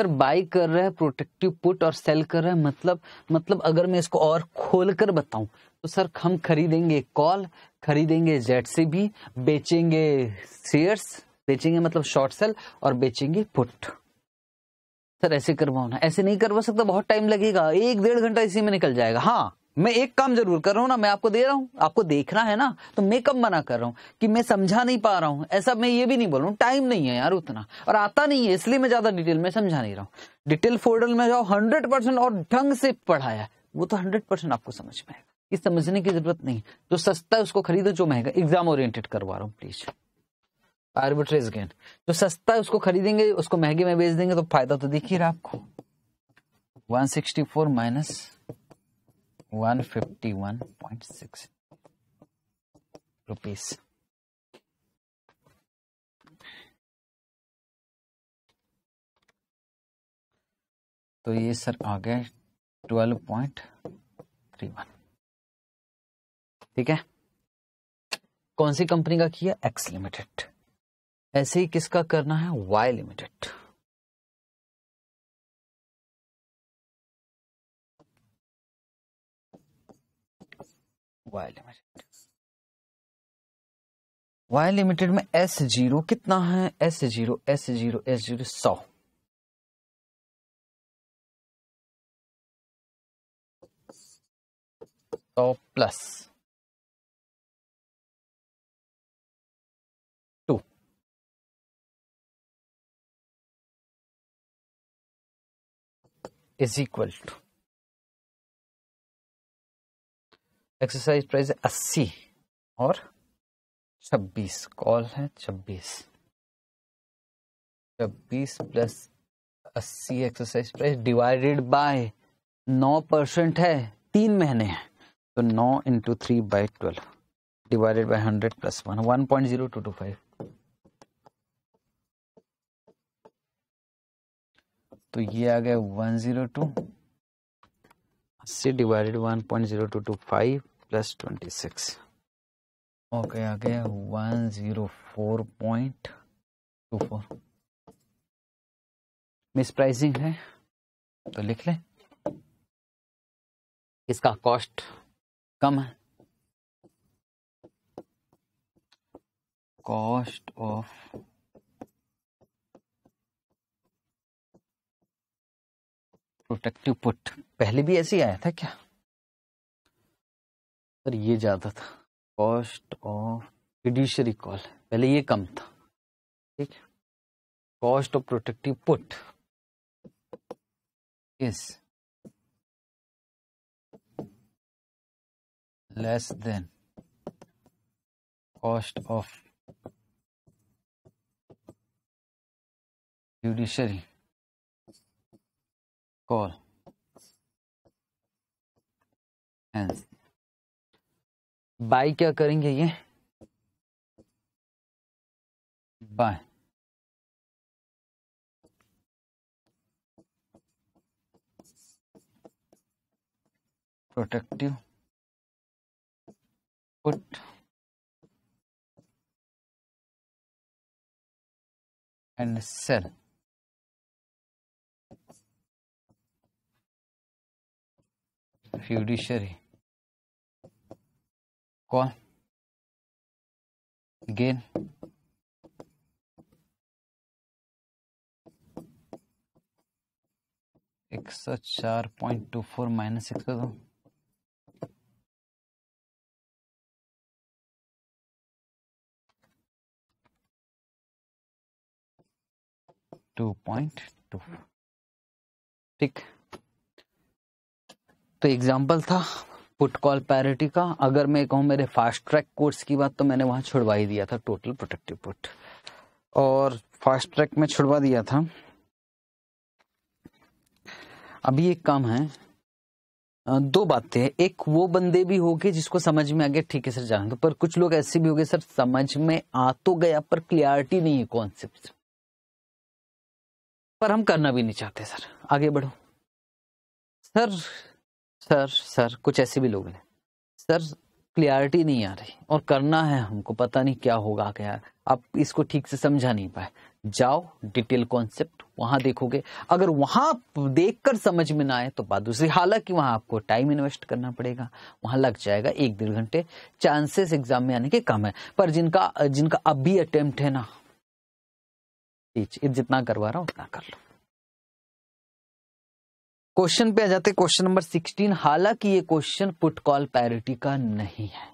अगर बाई कर रहे हैं प्रोटेक्टिव पुट और सेल कर रहे हैं मतलब मतलब अगर मैं इसको और खोल कर बताऊं तो सर हम खरीदेंगे कॉल खरीदेंगे जेट से भी बेचेंगे शेयर्स बेचेंगे मतलब शॉर्ट सेल और बेचेंगे पुट सर ऐसे करवाना ऐसे नहीं करवा सकता बहुत टाइम लगेगा एक डेढ़ घंटा इसी में निकल जाएगा हाँ मैं एक काम जरूर कर रहा हूँ ना मैं आपको दे रहा हूँ आपको देखना है ना तो मैं कब मना कर रहा हूँ कि मैं समझा नहीं पा रहा हूँ ऐसा मैं ये भी नहीं बोल रहा हूँ टाइम नहीं है यार उतना और आता नहीं है इसलिए मैं ज्यादा डिटेल में समझा नहीं रहा हूँ डिटेल फोल्डर में जाओ हंड्रेड परसेंट और ढंग से पढ़ाया वो तो हंड्रेड परसेंट आपको समझ में आएगा ये समझने की जरूरत नहीं जो सस्ता है उसको खरीदो जो महंगा एग्जाम ओरिएंटेड करवा रहा हूँ प्लीज आर्बिट्रेज गेन जो सस्ता है उसको खरीदेंगे उसको महंगे में बेच देंगे तो फायदा तो दिख ही रहा आपको four minus one fifty one point six तो ये सर आ गया ट्वेल्व पॉइंट थ्री वन ठीक है कौन सी कंपनी का किया एक्स लिमिटेड ऐसे ही किसका करना है Y limited Y limited Y limited में एस जीरो कितना है S zero S zero S zero सौ सौ plus two is equal to exercise price अस्सी और छब्बीस कॉल है छब्बीस छब्बीस प्लस अस्सी एक्सरसाइज प्राइस डिवाइडेड बाय नौ परसेंट है तीन महीने है तो नौ into three by twelve divided by hundred plus one one point zero two two five तो ये आ गया वन जीरो टू अस्सी divided one point zero two two five plus twenty six okay आ गया one zero four point two four mispricing है तो लिख लें इसका कॉस्ट कम है कॉस्ट ऑफ प्रोटेक्टिव पुट पहले भी ऐसे ही आया था क्या सर ये ज़्यादा था कॉस्ट ऑफ जुडिशरी कॉल पहले ये कम था ठीक cost of protective put is less than cost of judiciary call and buy क्या करेंगे ये buy protective put and sell fiduciary Call. Again. एक सौ चार point two four minus six कर दो टू पॉइंट टू ठीक तो एग्जाम्पल था पुट कॉल पैरिटी का अगर मैं कहूँ मेरे फास्ट ट्रैक कोर्स की बात तो मैंने वहाँ छुड़वा ही दिया था टोटल प्रोटेक्टिव पुट और फास्ट ट्रैक में छुड़वा दिया था अभी एक काम है दो बातें हैं एक वो बंदे भी होंगे जिसको समझ में आ गया ठीक है सर जाने तो पर कुछ लोग ऐसे भी होंगे सर समझ में आ तो गया पर क्लियरिटी नहीं है कॉन्सेप्ट पर हम करना भी नहीं चाहते सर आगे बढ़ो सर सर सर कुछ ऐसे भी लोग हैं सर क्लियरिटी नहीं आ रही और करना है हमको पता नहीं क्या होगा क्या आप इसको ठीक से समझा नहीं पाए जाओ डिटेल कॉन्सेप्ट वहां देखोगे अगर वहां देखकर समझ में ना आए तो बात दूसरी हालांकि वहां आपको टाइम इन्वेस्ट करना पड़ेगा वहां लग जाएगा एक डेढ़ घंटे चांसेस एग्जाम में आने के कम है पर जिनका जिनका अभी अटेम्प्ट है ना जितना करवा रहा हूं उतना कर लो क्वेश्चन पे आ जाते क्वेश्चन नंबर सिक्सटीन हालांकि ये क्वेश्चन पुट कॉल पैरिटी का नहीं है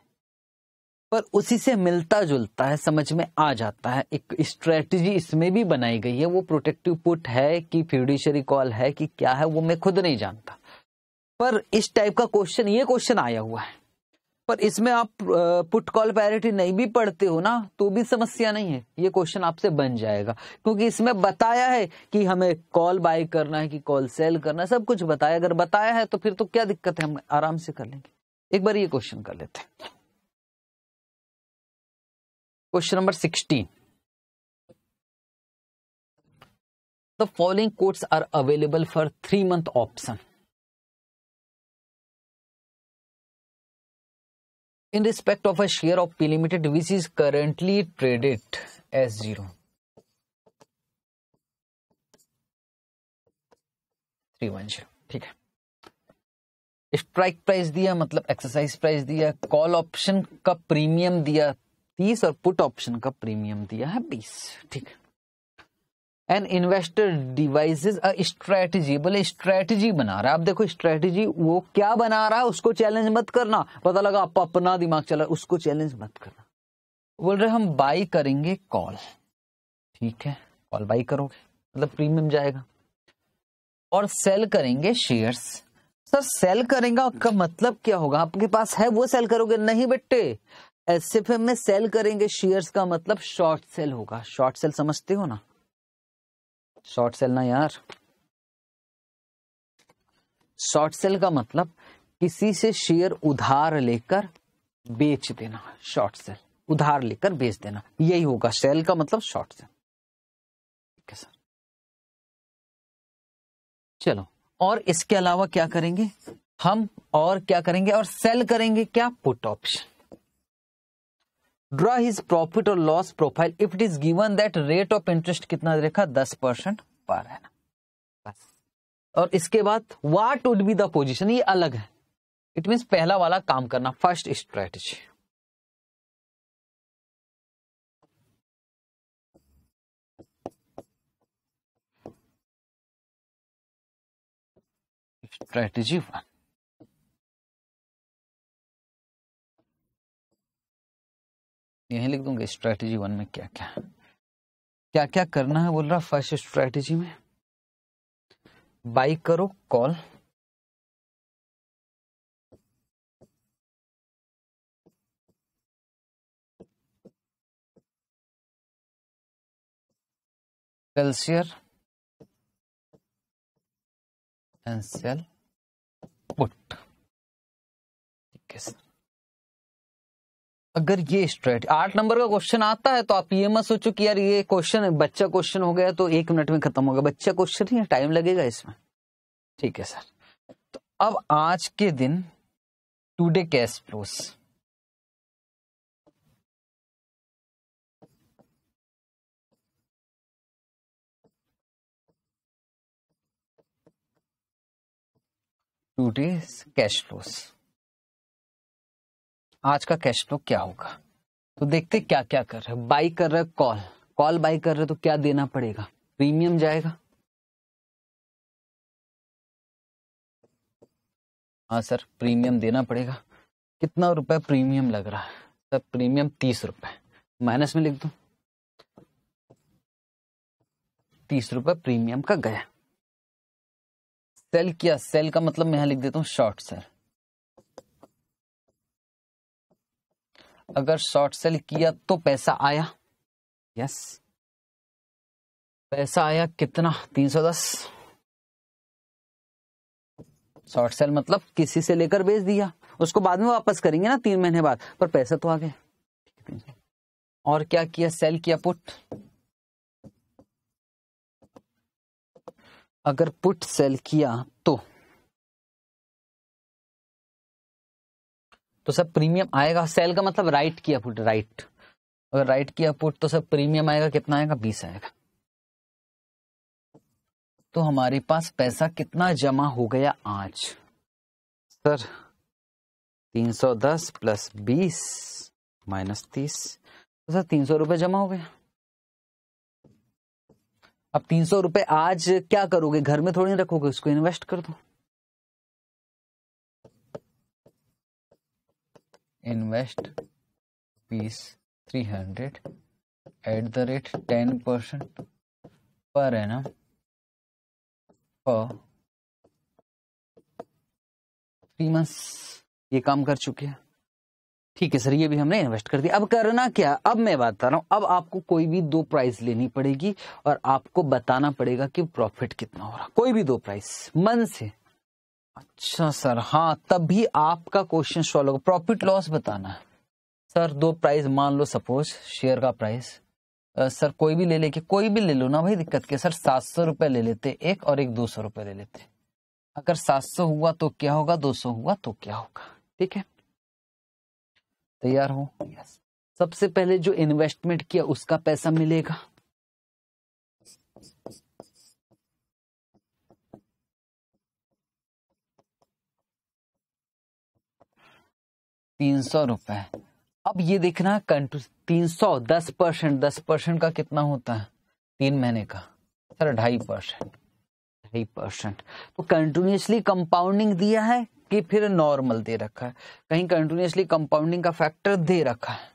पर उसी से मिलता जुलता है समझ में आ जाता है एक स्ट्रेटजी इसमें भी बनाई गई है वो प्रोटेक्टिव पुट है कि फ्यूडिशरी कॉल है कि क्या है वो मैं खुद नहीं जानता पर इस टाइप का क्वेश्चन ये क्वेश्चन आया हुआ है पर इसमें आप पुट कॉल पैरिटी नहीं भी पढ़ते हो ना तो भी समस्या नहीं है ये क्वेश्चन आपसे बन जाएगा क्योंकि इसमें बताया है कि हमें कॉल बाय करना है कि कॉल सेल करना है सब कुछ बताया अगर बताया है तो फिर तो क्या दिक्कत है हम आराम से कर लेंगे एक बार ये क्वेश्चन कर लेते हैं question number sixteen the following quotes are available for three month option in respect of a share of P limited which is currently traded S zero ठीक है स्ट्राइक प्राइस दिया मतलब एक्सरसाइज प्राइस दिया call option का premium दिया तीस और put option का प्रीमियम दिया है बीस ठीक है an investor devise a strategy बोले स्ट्रेटजी बना रहा है आप देखो स्ट्रेटजी वो क्या बना रहा है उसको चैलेंज मत करना पता लगा आप अपना दिमाग चला उसको चैलेंज मत करना बोल रहे हम बाई करेंगे कॉल ठीक है कॉल बाई करोगे मतलब प्रीमियम जाएगा और सेल करेंगे शेयर्स सर सेल करेंगे का मतलब क्या होगा आपके पास है वो सेल करोगे नहीं बेटे एस में सेल करेंगे शेयर्स का मतलब शॉर्ट सेल होगा शॉर्ट सेल समझते हो ना शॉर्ट सेल ना यार शॉर्ट सेल का मतलब किसी से शेयर उधार लेकर बेच देना शॉर्ट सेल उधार लेकर बेच देना यही होगा सेल का मतलब शॉर्ट सेल ठीक है सर चलो और इसके अलावा क्या करेंगे हम और क्या करेंगे और सेल करेंगे क्या put option draw his profit और loss profile if it is given that rate of interest कितना देखा दस परसेंट पर है ना बस और इसके बाद what would be the position ये अलग है इट मीन्स पहला वाला काम करना फर्स्ट स्ट्रेटेजी स्ट्रेटेजी वन यही लिख दूंगा स्ट्रैटेजी वन में क्या क्या क्या क्या करना है बोल रहा फर्स्ट स्ट्रैटेजी में बाई करो कॉल कैल्सियर एंड सेल पुट ठीक है सर अगर ये स्ट्रेट आठ नंबर का क्वेश्चन आता है तो आप ये मत सोचो कि यार ये क्वेश्चन बच्चा क्वेश्चन हो गया तो एक मिनट में खत्म होगा बच्चा क्वेश्चन नहीं टाइम लगेगा इसमें ठीक है सर तो अब आज के दिन today cash flows today cash flows आज का कैश फ्लो क्या होगा तो देखते क्या क्या कर रहे बाई कर रहे कॉल कॉल बाई कर रहे तो क्या देना पड़ेगा प्रीमियम जाएगा हाँ सर प्रीमियम देना पड़ेगा कितना रुपए प्रीमियम लग रहा है सर प्रीमियम तीस रुपए माइनस में लिख दो तीस रुपए प्रीमियम का गया सेल किया सेल का मतलब मैं यहां लिख देता हूँ शॉर्ट सर अगर शॉर्ट सेल किया तो पैसा आया यस पैसा आया कितना 310 शॉर्ट सेल मतलब किसी से लेकर बेच दिया उसको बाद में वापस करेंगे ना तीन महीने बाद पर पैसा तो आ गया और क्या किया सेल किया पुट अगर पुट सेल किया तो तो सर प्रीमियम आएगा सेल का मतलब राइट की अपुट राइट अगर राइट की अपुट तो सर प्रीमियम आएगा कितना आएगा बीस आएगा तो हमारे पास पैसा कितना जमा हो गया आज सर तीन सौ दस प्लस बीस माइनस तीस तो सर तीन सौ रुपये जमा हो गया अब तीन सौ रुपये आज क्या करोगे घर में थोड़ी रखोगे उसको इन्वेस्ट कर दो invest piece three hundred at the rate ten percent पर है ना per थ्री मंथ्स ये काम कर चुके हैं ठीक है सर ये भी हमने इन्वेस्ट कर दिया अब करना क्या अब मैं बात कर रहा हूं अब आपको कोई भी दो प्राइस लेनी पड़ेगी और आपको बताना पड़ेगा कि प्रॉफिट कितना हो रहा कोई भी दो प्राइस मन से अच्छा सर हाँ तभी आपका क्वेश्चन सॉल्व होगा प्रॉफिट लॉस बताना है सर दो प्राइस मान लो सपोज शेयर का प्राइस सर कोई भी ले लेके कोई भी ले लो ना भाई दिक्कत के सर सात सौ रुपये ले लेते एक और एक दो सौ रुपए ले लेते अगर सात सौ हुआ तो क्या होगा दो सौ हुआ तो क्या होगा ठीक है तैयार हो यस सबसे पहले जो इन्वेस्टमेंट किया उसका पैसा मिलेगा तीन सौ रुपए अब ये देखना कंट्री तीन सौ दस परसेंट दस परसेंट का कितना होता है तीन महीने का सर ढाई परसेंट ढाई परसेंट तो कंटिन्यूसली कंपाउंडिंग दिया है कि फिर नॉर्मल दे रखा है कहीं कंटिन्यूसली कंपाउंडिंग का फैक्टर दे रखा है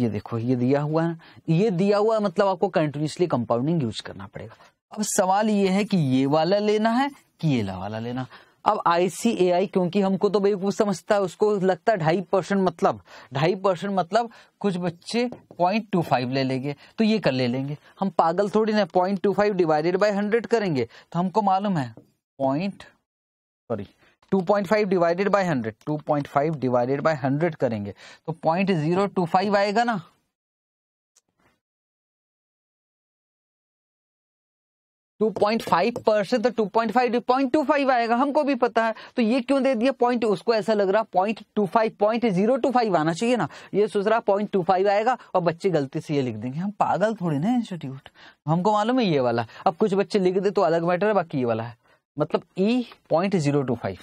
ये देखो ये दिया हुआ है ये दिया हुआ मतलब आपको कंटिन्यूसली कंपाउंडिंग यूज करना पड़ेगा अब सवाल ये है कि ये वाला लेना है कि ये वाला लेना अब आईसीएआई क्योंकि हमको तो भाई कुछ समझता है उसको लगता है ढाई परसेंट मतलब ढाई परसेंट मतलब कुछ बच्चे पॉइंट टू फाइव ले लेंगे तो ये कर ले लेंगे हम पागल थोड़ी ना point two five divided by hundred करेंगे तो हमको मालूम है point sorry two point five divided by point five divided by hundred करेंगे तो पॉइंट जीरो टू फाइव आएगा ना 2.5 परसेंट तो टू फाइव आएगा हमको भी पता है तो ये क्यों दे दिया पॉइंट उसको ऐसा लग रहा point two five point zero two five आना चाहिए ना ये सोच रहा पॉइंट टू फाइव आएगा और बच्चे गलती से ये लिख देंगे हम पागल थोड़े ना इंस्टीट्यूट हमको मालूम है ये वाला अब कुछ बच्चे लिख दे तो अलग मैटर है बाकी ये वाला है मतलब E e point zero two five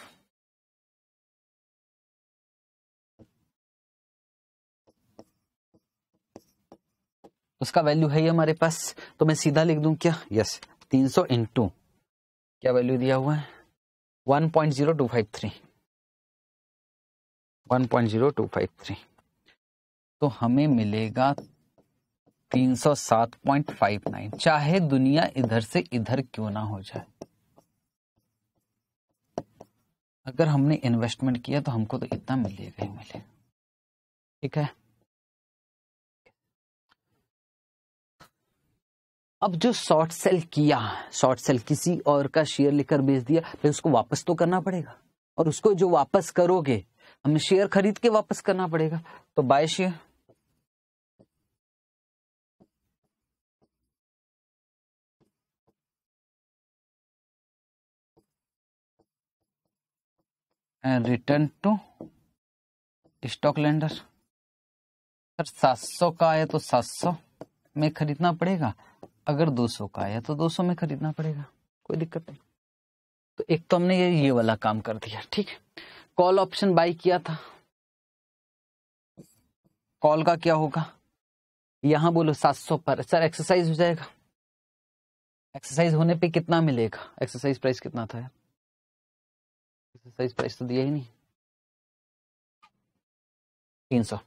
उसका वैल्यू है ही हमारे पास तो मैं सीधा लिख दूं क्या यस yes. तीन सौ इंटू क्या वैल्यू दिया हुआ है one point zero two five three one point zero two five three तो हमें मिलेगा तीन सौ सात पॉइंट फाइव नाइन चाहे दुनिया इधर से इधर क्यों ना हो जाए अगर हमने इन्वेस्टमेंट किया तो हमको तो इतना मिलेगा ही मिलेगा ठीक है अब जो शॉर्ट सेल किया शॉर्ट सेल किसी और का शेयर लेकर बेच दिया फिर उसको वापस तो करना पड़ेगा और उसको जो वापस करोगे हमें शेयर खरीद के वापस करना पड़ेगा तो buy share and return to stock lender sir सात सौ का आया तो सात सौ में खरीदना पड़ेगा अगर 200 का आया तो 200 में खरीदना पड़ेगा कोई दिक्कत नहीं तो एक तो हमने ये वाला काम कर दिया ठीक है कॉल ऑप्शन बाई किया था कॉल का क्या होगा यहां बोलो 700 पर सर एक्सरसाइज हो जाएगा एक्सरसाइज होने पे कितना मिलेगा एक्सरसाइज प्राइस कितना था यार एक्सरसाइज प्राइस तो दिया ही नहीं तीन सौ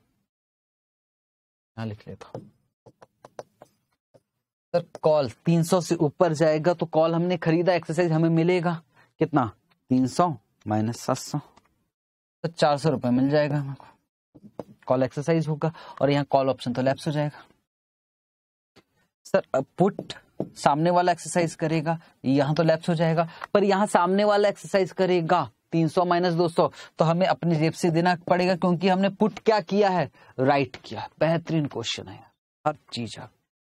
लिख लेता हूँ सर कॉल 300 से ऊपर जाएगा तो कॉल हमने खरीदा एक्सरसाइज हमें मिलेगा कितना 300 सौ माइनस सात सौ तो चार सौ रुपये मिल जाएगा हमको कॉल एक्सरसाइज होगा और यहाँ कॉल ऑप्शन तो लैप्स हो जाएगा सर पुट सामने वाला एक्सरसाइज करेगा यहाँ तो लैप्स हो जाएगा पर यहाँ सामने वाला एक्सरसाइज करेगा 300 माइनस सौ तो हमें अपनी जेब से देना पड़ेगा क्योंकि हमने पुट क्या किया है राइट किया बेहतरीन क्वेश्चन है हर चीज आप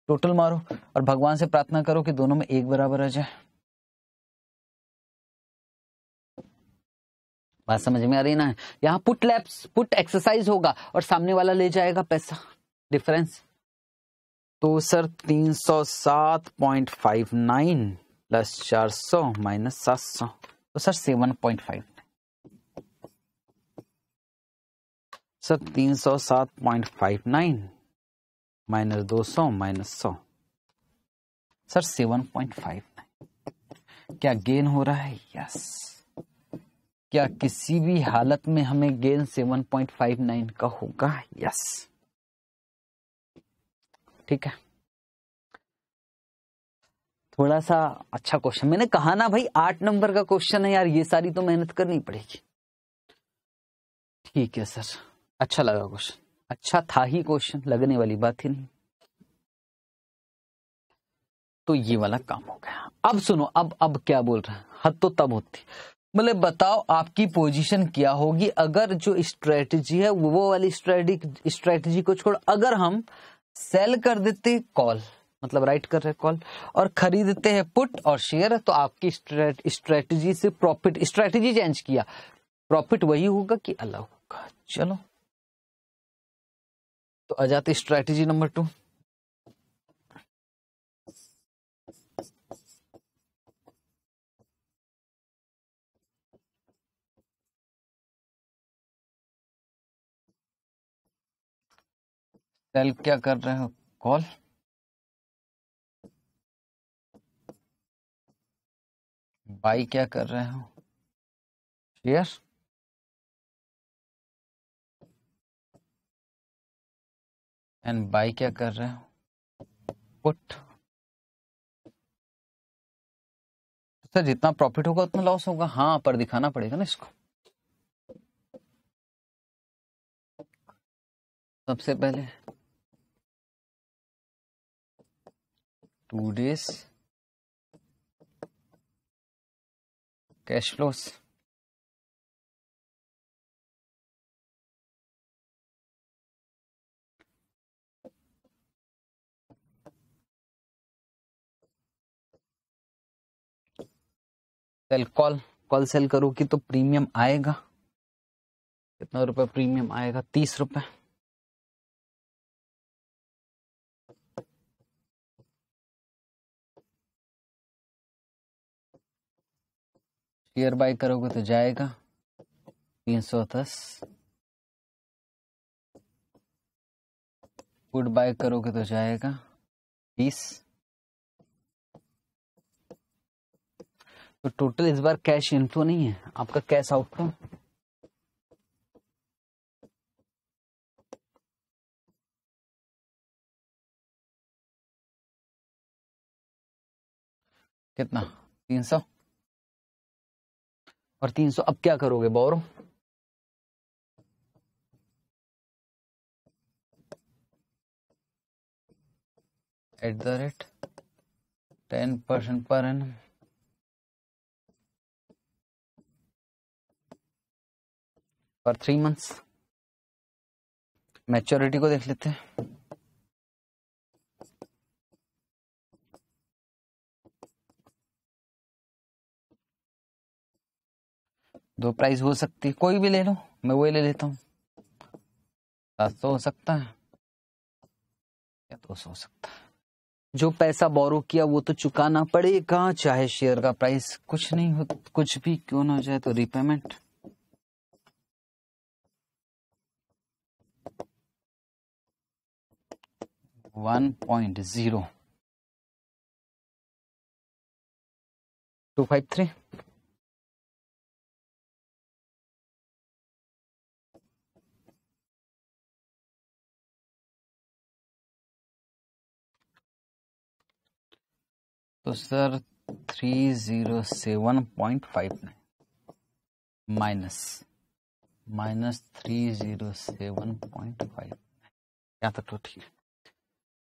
टोटल मारो और भगवान से प्रार्थना करो कि दोनों में एक बराबर आ जाए बात समझ में आ रही ना यहाँ पुट लैप्स पुट एक्सरसाइज होगा और सामने वाला ले जाएगा पैसा डिफरेंस तो सर तीन सौ सात पॉइंट फाइव नाइन प्लस चार सौ माइनस सात सौ तो sir seven point five sir तीन सौ सात पॉइंट फाइव नाइन माइनस दो सौ माइनस सौ सर सेवन पॉइंट फाइव क्या गेन हो रहा है यस क्या किसी भी हालत में हमें gain seven point five nine का होगा यस ठीक है थोड़ा सा अच्छा क्वेश्चन मैंने कहा ना भाई आठ नंबर का क्वेश्चन है यार ये सारी तो मेहनत करनी पड़ेगी ठीक है सर अच्छा लगा क्वेश्चन अच्छा था ही क्वेश्चन लगने वाली बात ही नहीं तो ये वाला काम हो गया अब सुनो अब अब क्या बोल रहा है हद तो तब होती मतलब बताओ आपकी पोजीशन क्या होगी अगर जो स्ट्रेटजी है वो वाली स्ट्रेटी स्ट्रेटजी को छोड़ अगर हम सेल कर देते कॉल मतलब राइट कर रहे कॉल और खरीदते हैं पुट और शेयर तो आपकी स्ट्रेटजी से प्रॉफिट स्ट्रेटजी चेंज किया प्रॉफिट वही होगा कि अलग होगा चलो तो आ जाती स्ट्रैटेजी नंबर टू सेल क्या कर रहे हो कॉल बाई क्या कर रहे हो शेयर एंड बाई क्या कर रहे हो पुट सर अच्छा, जितना प्रॉफिट होगा उतना लॉस होगा हाँ पर दिखाना पड़ेगा ना इसको सबसे पहले today's cash flows sell call call sell करोगी तो प्रीमियम आएगा कितना रुपए प्रीमियम आएगा तीस रुपए शेयर बाय करोगे तो जाएगा तीन सौ दस गुड बाय करोगे तो जाएगा बीस तो टोटल इस बार कैश इनफ्लो नहीं है आपका कैश आउटफ्लो कितना तीन सौ और तीन सौ अब क्या करोगे borrow at the rate ten percent पर एन पर थ्री मंथ्स मैच्योरिटी को देख लेते हैं दो प्राइस हो सकती है कोई भी ले लो मैं वही ले लेता हूँ सात तो सौ हो सकता है या दो सौ हो सकता है जो पैसा बोरो किया वो तो चुकाना पड़ेगा चाहे शेयर का प्राइस कुछ नहीं हो कुछ भी क्यों ना हो जाए तो repayment one point zero two five three तो sir three zero seven point five nine minus minus three zero seven point five यहाँ तक तो ठीक है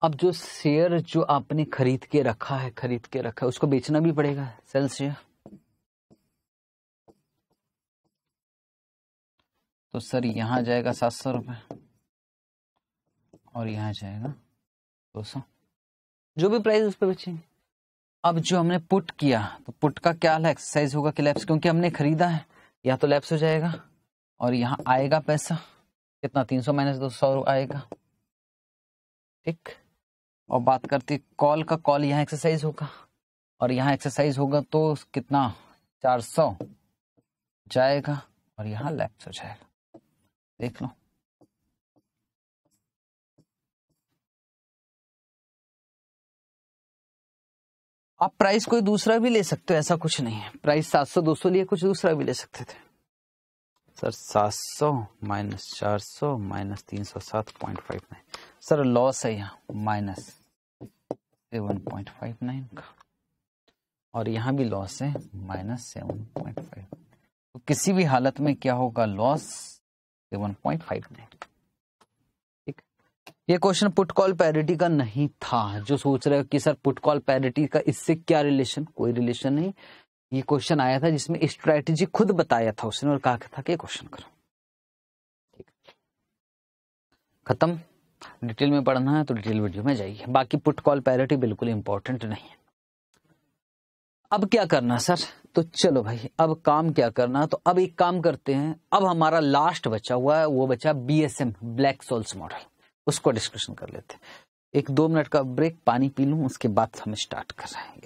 अब जो शेयर जो आपने खरीद के रखा है खरीद के रखा है उसको बेचना भी पड़ेगा सेल शेयर तो सर यहाँ जाएगा सात सौ रुपये और यहां जाएगा दो सौ जो भी प्राइस उस पर बेचेंगे अब जो हमने पुट किया तो पुट का क्या एक्सरसाइज होगा कि लैप्स क्योंकि हमने खरीदा है या तो लैप्स हो जाएगा और यहाँ आएगा पैसा कितना तीन सौ माइनस दो सौ आएगा ठीक और बात करते कॉल का कॉल यहाँ एक्सरसाइज होगा और यहाँ एक्सरसाइज होगा तो कितना 400 जाएगा और यहाँ लेफ्ट हो जाएगा देख लो आप प्राइस कोई दूसरा भी ले सकते हो ऐसा कुछ नहीं है प्राइस सात सौ दो सौ लिए कुछ दूसरा भी ले सकते थे सर सात सौ माइनस चार सौ माइनस तीन सौ सात point five nine sir loss है यहाँ minus seven point five nine का और यहाँ भी लॉस है माइनस सेवन पॉइंट फाइव तो किसी भी हालत में क्या होगा loss seven point five nine ये क्वेश्चन पुट कॉल पैरिटी का नहीं था जो सोच रहे हो कि सर पुट कॉल पैरिटी का इससे क्या रिलेशन कोई रिलेशन नहीं ये क्वेश्चन आया था जिसमें स्ट्रेटजी खुद बताया था उसने और कहा था कि क्वेश्चन करो ठीक खत्म डिटेल में पढ़ना है तो डिटेल वीडियो में जाइए बाकी पुट कॉल पैरिटी बिल्कुल इंपॉर्टेंट नहीं है अब क्या करना सर तो चलो भाई अब काम क्या करना तो अब एक काम करते हैं अब हमारा लास्ट बचा हुआ है वो बचा B S M Black Scholes model उसको डिस्कशन कर लेते हैं एक दो मिनट का ब्रेक पानी पी लू उसके बाद हम स्टार्ट कर रहे हैं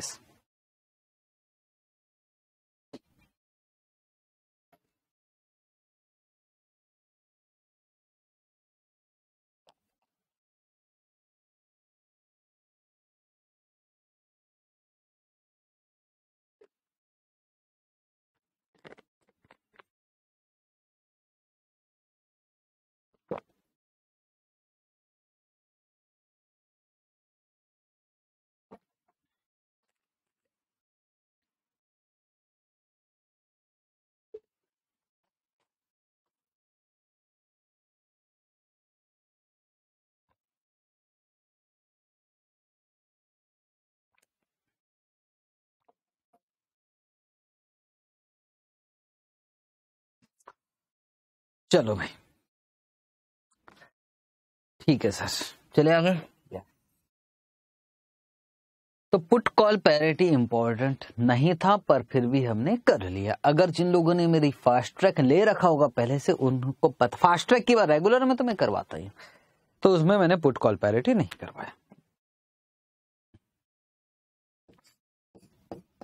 चलो भाई ठीक है सर चले आगे तो पुट कॉल पैरिटी इंपॉर्टेंट नहीं था पर फिर भी हमने कर लिया अगर जिन लोगों ने मेरी फास्ट ट्रैक ले रखा होगा पहले से उनको पता फास्ट ट्रैक की बात रेगुलर में तो मैं करवाता ही तो उसमें मैंने पुट कॉल पैरिटी नहीं करवाया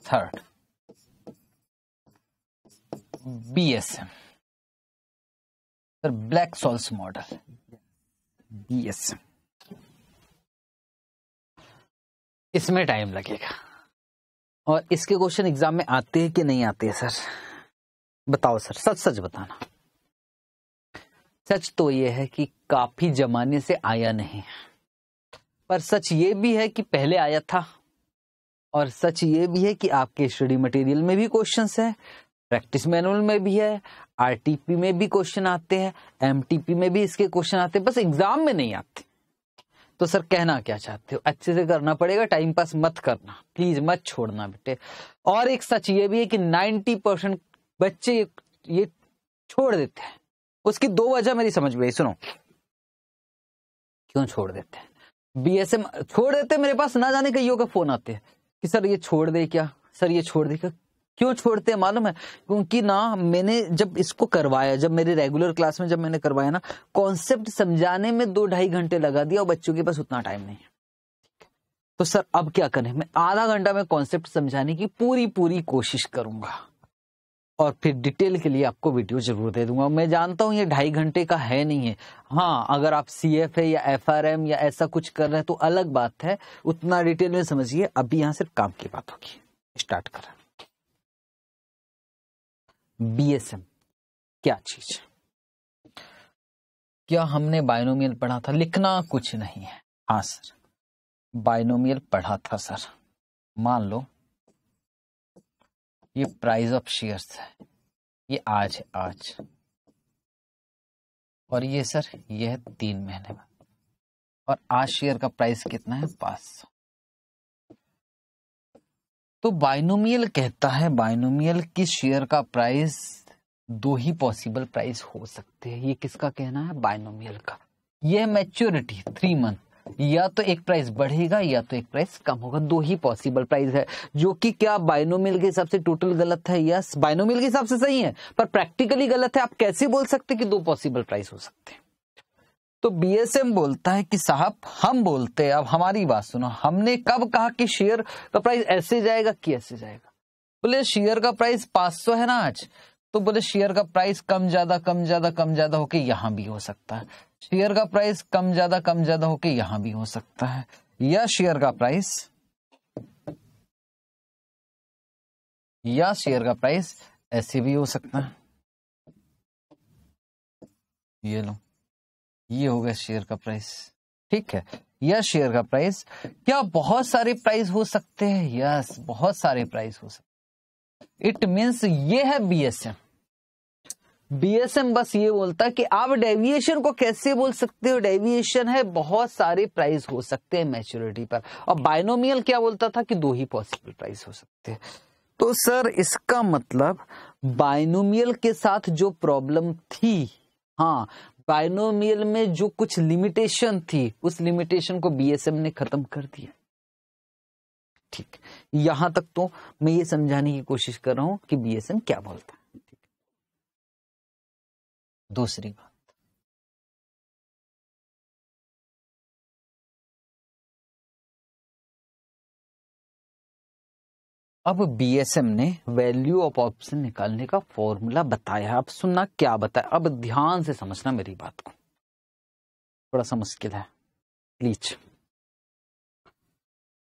third BSM sir Black Scholes model BS इसमें टाइम लगेगा और इसके क्वेश्चन एग्जाम में आते हैं कि नहीं आते हैं सर बताओ सर सच सच बताना सच तो यह है कि काफी जमाने से आया नहीं पर सच ये भी है कि पहले आया था और सच ये भी है कि आपके स्टडी मटेरियल में भी क्वेश्चंस है प्रैक्टिस मैनुअल में भी है आरटीपी में भी क्वेश्चन आते हैं एमटीपी में भी इसके क्वेश्चन आते हैं बस एग्जाम में नहीं आते तो सर कहना क्या चाहते हो अच्छे से करना पड़ेगा टाइम पास मत करना प्लीज मत छोड़ना बेटे और एक सच ये भी है कि 90 परसेंट बच्चे ये छोड़ देते हैं उसकी दो वजह मेरी समझ में सुनो क्यों छोड़ देते हैं एम छोड़ देते मेरे पास ना जाने कईयों का फोन आते हैं कि सर ये छोड़ दे क्या सर ये छोड़ दे क्या क्यों छोड़ते हैं मालूम है क्योंकि ना मैंने जब इसको करवाया जब मेरे रेगुलर क्लास में जब मैंने करवाया ना कॉन्सेप्ट समझाने में दो ढाई घंटे लगा दिया और बच्चों के पास उतना टाइम नहीं है तो सर अब क्या करें मैं आधा घंटा में कॉन्सेप्ट समझाने की पूरी पूरी कोशिश करूंगा और फिर डिटेल के लिए आपको वीडियो जरूर दे दूंगा मैं जानता हूं ये ढाई घंटे का है नहीं है हाँ अगर आप सी एफ ए या एफ आर एम या ऐसा कुछ कर रहे हैं तो अलग बात है उतना डिटेल में समझिए अभी यहां सिर्फ काम की बात होगी स्टार्ट करें बीएसएम क्या चीज है क्या हमने बायनोमियल पढ़ा था लिखना कुछ नहीं है हाँ सर बायनोमियल पढ़ा था सर मान लो ये प्राइस ऑफ शेयर्स है ये आज है आज और ये सर ये है तीन महीने में और आज शेयर का प्राइस कितना है पांच सौ तो बाइनोमियल कहता है बाइनोमियल की शेयर का प्राइस दो ही पॉसिबल प्राइस हो सकते हैं ये किसका कहना है बाइनोमियल का ये मैच्योरिटी थ्री मंथ या तो एक प्राइस बढ़ेगा या तो एक प्राइस कम होगा दो ही पॉसिबल प्राइस है जो कि क्या बाइनोमियल के हिसाब से टोटल गलत है यस बाइनोमियल के हिसाब से सही है पर प्रैक्टिकली गलत है आप कैसे बोल सकते कि दो पॉसिबल प्राइस हो सकते हैं तो बीएसएम बोलता है कि साहब हम बोलते हैं अब हमारी बात सुनो हमने कब कहा कि शेयर का प्राइस ऐसे जाएगा कि ऐसे जाएगा बोले शेयर का प्राइस 500 है ना आज तो बोले शेयर का प्राइस कम ज्यादा कम ज्यादा कम ज्यादा होके यहाँ भी हो सकता है शेयर का प्राइस कम ज्यादा कम ज्यादा होके यहाँ भी हो सकता है या शेयर का प्राइस या शेयर का प्राइस ऐसे भी हो सकता है ये लो ये हो गया शेयर का प्राइस ठीक है यह शेयर का प्राइस क्या बहुत सारे प्राइस हो सकते हैं यस बहुत सारे प्राइस हो सकते इट मीन्स ये है बीएसएम बीएसएम बस ये बोलता है कि आप डेविएशन को कैसे बोल सकते हो डेविएशन है बहुत सारे प्राइस हो सकते हैं मैच्योरिटी पर और बाइनोमियल क्या बोलता था कि दो ही पॉसिबल प्राइस हो सकते हैं तो सर इसका मतलब बाइनोमियल के साथ जो प्रॉब्लम थी हाँ बाइनोमियल में जो कुछ लिमिटेशन थी उस लिमिटेशन को बीएसएम ने खत्म कर दिया ठीक यहां तक तो मैं ये समझाने की कोशिश कर रहा हूं कि बीएसएम क्या बोलता है दूसरी बात अब बीएसएम ने वैल्यू ऑफ ऑप्शन निकालने का फॉर्मूला बताया अब सुनना क्या बताया अब ध्यान से समझना मेरी बात को थोड़ा सा मुश्किल है प्लीज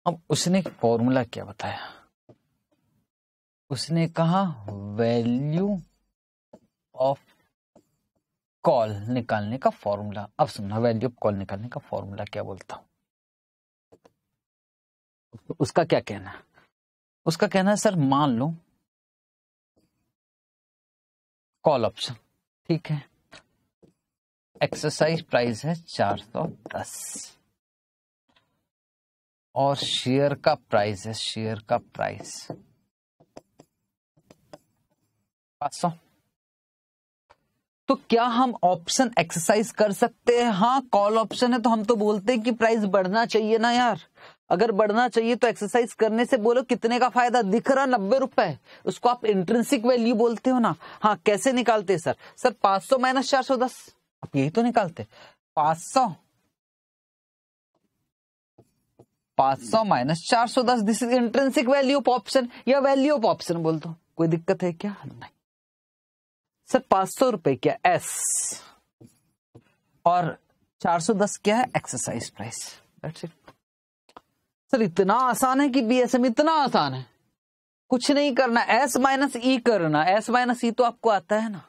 अब उसने फॉर्मूला क्या बताया उसने कहा वैल्यू ऑफ कॉल निकालने का फॉर्मूला अब सुनना वैल्यू ऑफ कॉल निकालने का फॉर्मूला क्या बोलता हूं उसका क्या कहना है उसका कहना है सर मान लो कॉल ऑप्शन ठीक है एक्सरसाइज प्राइस है चार सौ दस और शेयर का प्राइस है शेयर का प्राइस पांच सौ तो क्या हम ऑप्शन एक्सरसाइज कर सकते हैं हाँ कॉल ऑप्शन है तो हम तो बोलते हैं कि प्राइस बढ़ना चाहिए ना यार अगर बढ़ना चाहिए तो एक्सरसाइज करने से बोलो कितने का फायदा दिख रहा नब्बे रुपए उसको आप इंट्रेंसिक वैल्यू बोलते हो ना हाँ कैसे निकालते सर सर पांच सौ माइनस चार सौ दस आप यही तो निकालते पांच सौ पांच सौ माइनस चार सौ दस this is intrinsic value of option या वैल्यू ऑफ ऑप्शन बोल दो कोई दिक्कत है क्या नहीं सर पांच सौ रुपए क्या एस और चार सौ दस क्या है exercise price that's it sir इतना आसान है कि बी एस एम इतना आसान है कुछ नहीं करना एस माइनस ई करना एस माइनस ई तो आपको आता है ना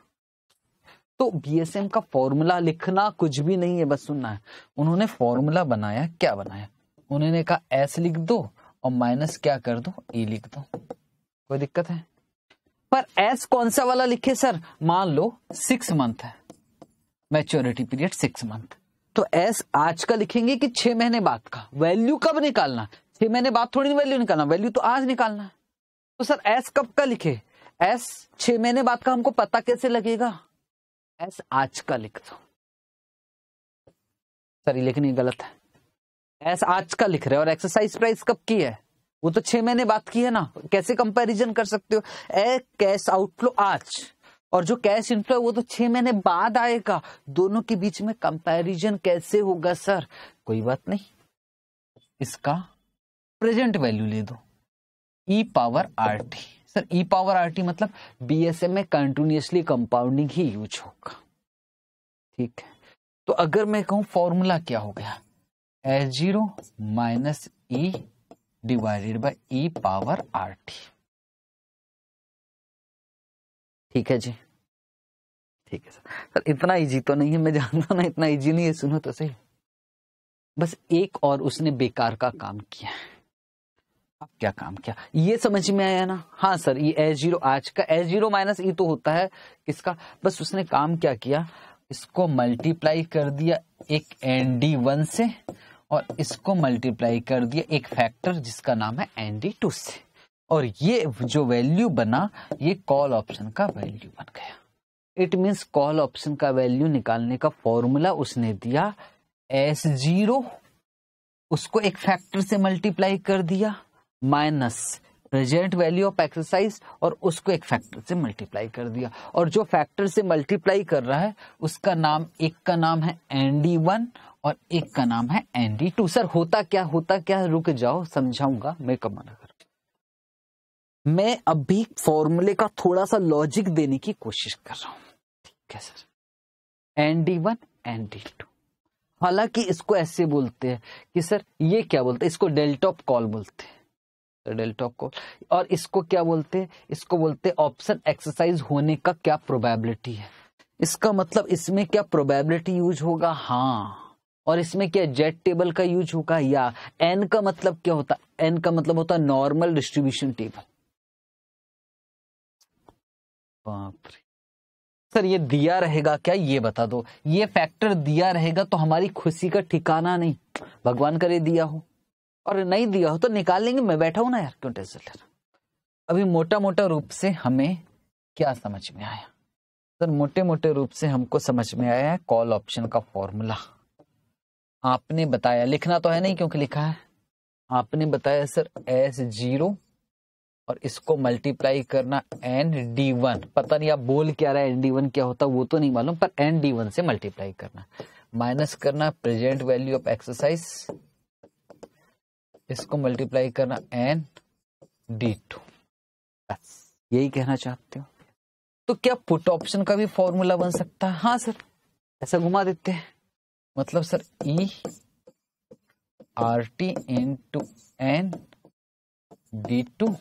तो बीएसएम का फॉर्मूला लिखना कुछ भी नहीं है बस सुनना है उन्होंने फॉर्मूला बनाया क्या बनाया उन्होंने कहा एस लिख दो और माइनस क्या कर दो ई e लिख दो कोई दिक्कत है पर एस कौन सा वाला लिखे सर मान लो सिक्स मंथ है मैच्योरिटी पीरियड सिक्स मंथ तो एस आज का लिखेंगे कि छह महीने बाद का वैल्यू कब निकालना छह महीने बाद थोड़ी वैल्यू निकालना वैल्यू तो आज निकालना है तो सर एस कब का लिखे एस छह महीने बाद का हमको पता कैसे लगेगा एस आज का लिख दो सर ये गलत है एस आज का लिख रहे हैं और एक्सरसाइज प्राइस कब की है वो तो छह महीने बाद की है ना कैसे कंपैरिजन कर सकते हो ए कैश आउटफ्लो आज और जो कैश इनफ्लो है वो तो छह महीने बाद आएगा दोनों के बीच में कंपैरिजन कैसे होगा सर कोई बात नहीं इसका प्रेजेंट वैल्यू ले दो E power R T sir E power R T मतलब बी एस एम में कंटिन्यूसली कंपाउंडिंग ही यूज होगा ठीक है तो अगर मैं कहूं फॉर्मूला क्या हो गया S zero minus E divided by E power R T ठीक है जी ठीक है सर इतना इजी तो नहीं है मैं जानता ना इतना इजी नहीं है सुनो तो सही बस एक और उसने बेकार का काम किया अब क्या काम किया ये समझ में आया ना हाँ सर ये एस जीरो आज का एस जीरो माइनस ई तो होता है किसका बस उसने काम क्या किया इसको मल्टीप्लाई कर दिया एक एन डी वन से और इसको मल्टीप्लाई कर दिया एक फैक्टर जिसका नाम है एन डी टू से और ये जो वैल्यू बना ये कॉल ऑप्शन का वैल्यू बन गया इट मीन्स कॉल ऑप्शन का वैल्यू निकालने का फॉर्मूला उसने दिया एस जीरो उसको एक फैक्टर से मल्टीप्लाई कर दिया minus present value of exercise और उसको एक फैक्टर से मल्टीप्लाई कर दिया और जो फैक्टर से मल्टीप्लाई कर रहा है उसका नाम एक का नाम है एनडी वन और एक का नाम है एनडी टू सर होता क्या होता क्या रुक जाओ समझाऊंगा मैं कमाना कर मैं अभी फॉर्मूले का थोड़ा सा लॉजिक देने की कोशिश कर रहा हूं ठीक है sir N D one N D two हालांकि इसको ऐसे बोलते हैं कि सर ये क्या बोलते हैं इसको डेल्टॉप कॉल बोलते हैं डेल्टॉप कॉल और इसको क्या बोलते हैं इसको बोलते हैं ऑप्शन एक्सरसाइज होने का क्या प्रोबेबिलिटी है इसका मतलब इसमें क्या प्रोबेबिलिटी यूज होगा हाँ और इसमें क्या जेट टेबल का यूज होगा या एन का मतलब क्या होता है एन का मतलब होता है नॉर्मल डिस्ट्रीब्यूशन टेबल बाप सर ये दिया रहेगा क्या ये बता दो ये फैक्टर दिया रहेगा तो हमारी खुशी का ठिकाना नहीं भगवान करे दिया हो और नहीं दिया हो तो निकाल लेंगे मैं बैठा हूं ना यार क्यों टेस्ट ले अभी मोटा मोटा रूप से हमें क्या समझ में आया सर मोटे मोटे रूप से हमको समझ में आया है कॉल ऑप्शन का फॉर्मूला आपने बताया लिखना तो है नहीं क्योंकि लिखा है आपने बताया सर एस जीरो और इसको मल्टीप्लाई करना एन डी वन पता नहीं आप बोल क्या रहा है एन डी वन क्या होता वो तो नहीं मालूम पर एन डी वन से मल्टीप्लाई करना माइनस करना प्रेजेंट वैल्यू ऑफ एक्सरसाइज इसको मल्टीप्लाई करना एन डी टू बस यही कहना चाहते हो तो क्या पुट ऑप्शन का भी फॉर्मूला बन सकता है हाँ सर ऐसा घुमा देते हैं मतलब sir E R T into N D two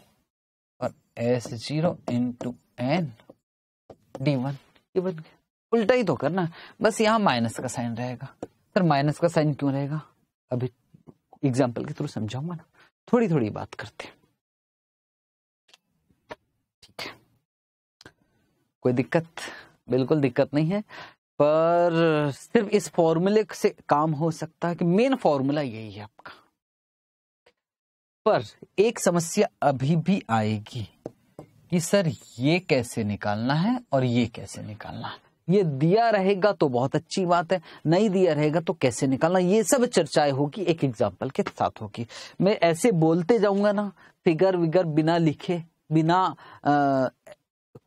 S zero into N D one ये बन गया उल्टा ही तो करना बस यहाँ माइनस का साइन रहेगा सर माइनस का साइन क्यों रहेगा अभी एग्जाम्पल के थ्रू समझाऊंगा ना थोड़ी थोड़ी बात करते हैं ठीक है कोई दिक्कत बिल्कुल दिक्कत नहीं है पर सिर्फ इस फॉर्मूले से काम हो सकता है कि मेन फॉर्मूला यही है आपका पर एक समस्या अभी भी आएगी कि सर ये कैसे निकालना है और ये कैसे निकालना है ये दिया रहेगा तो बहुत अच्छी बात है नहीं दिया रहेगा तो कैसे निकालना ये सब चर्चाएं होगी एक एग्जाम्पल के साथ होगी मैं ऐसे बोलते जाऊंगा ना फिगर विगर बिना लिखे बिना आ,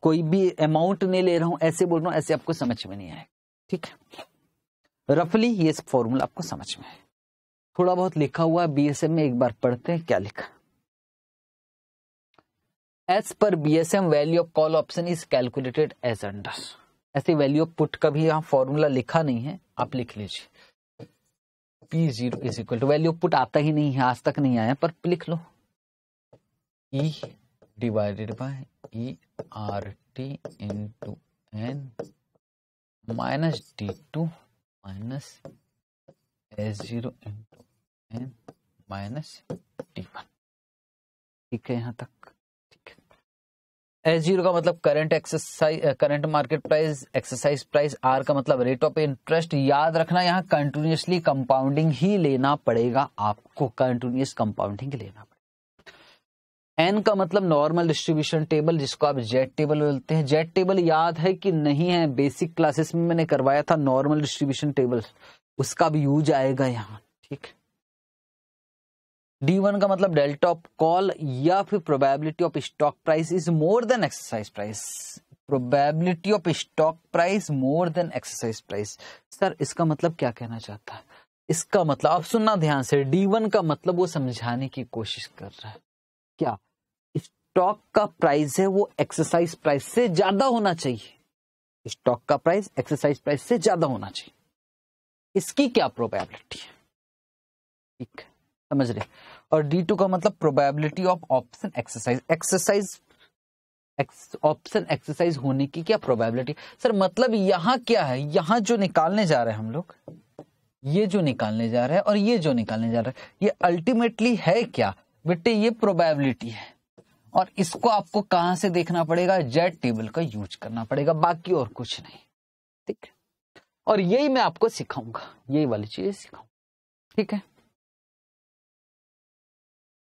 कोई भी अमाउंट नहीं ले रहा हूं ऐसे बोल रहा हूं ऐसे आपको समझ में नहीं आएगा ठीक है रफली ये फॉर्मूला आपको समझ में है थोड़ा बहुत लिखा हुआ बीएसएम में एक बार पढ़ते हैं क्या लिखा एज पर BSM value of call option is calculated as under ऐसे वैल्यू ऑफ पुट का भी यहाँ फॉर्मूला लिखा नहीं है आप लिख लीजिए P zero is equal to value of put आता ही नहीं है आज तक नहीं आया पर लिख लो E divided by E R T into N minus D two minus S zero into N minus T one ठीक है यहाँ तक ठीक है एस जीरो का मतलब current exercise current market price exercise price R का मतलब रेट ऑफ इंटरेस्ट याद रखना यहाँ कंटिन्यूसली कंपाउंडिंग ही लेना पड़ेगा आपको कंटिन्यूस कंपाउंडिंग लेना पड़ेगा एन का मतलब नॉर्मल डिस्ट्रीब्यूशन टेबल जिसको आप जेट टेबल बोलते हैं जेट टेबल याद है कि नहीं है बेसिक क्लासेस में मैंने करवाया था नॉर्मल डिस्ट्रीब्यूशन टेबल उसका भी यूज आएगा यहाँ ठीक है डी वन का मतलब डेल्टा ऑफ कॉल या फिर probability of stock price is more than exercise price probability of stock price more than exercise price sir इसका मतलब क्या कहना चाहता है इसका मतलब आप सुनना ध्यान से डी वन का मतलब वो समझाने की कोशिश कर रहा है क्या स्टॉक का प्राइस है वो एक्सरसाइज प्राइस से ज्यादा होना चाहिए स्टॉक का प्राइस एक्सरसाइज प्राइस से ज्यादा होना चाहिए इसकी क्या प्रोबेबिलिटी है ठीक समझ रहे और डी टू का मतलब probability of option exercise exercise option exercise होने की क्या प्रोबेबिलिटी सर मतलब यहां क्या है यहां जो निकालने जा रहे हैं हम लोग ये जो निकालने जा रहे हैं और ये जो निकालने जा रहे हैं ये अल्टीमेटली है क्या बेटे ये प्रोबेबिलिटी है और इसको आपको कहां से देखना पड़ेगा जेड टेबल का यूज करना पड़ेगा बाकी और कुछ नहीं ठीक है और यही मैं आपको सिखाऊंगा यही वाली चीज सिखाऊंगा ठीक है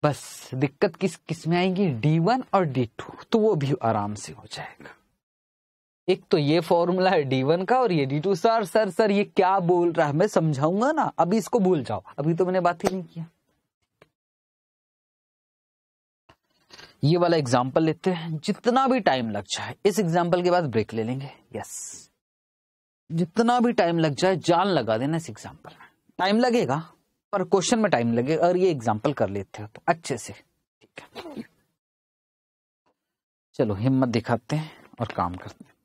बस दिक्कत किस किस में आएगी डी वन और डी टू तो वो भी आराम से हो जाएगा एक तो ये फॉर्मूला है डी वन का और ये D two sir sir sir ये क्या बोल रहा है मैं समझाऊंगा ना अभी इसको भूल जाओ अभी तो मैंने बात ही नहीं किया ये वाला एग्जाम्पल लेते हैं जितना भी टाइम लग जाए इस एग्जाम्पल के बाद ब्रेक ले लेंगे यस जितना भी टाइम लग जाए जान लगा देना इस एग्जाम्पल में टाइम लगेगा पर क्वेश्चन में टाइम लगे अगर ये एग्जाम्पल कर लेते हो तो अच्छे से ठीक है चलो हिम्मत दिखाते हैं और काम करते हैं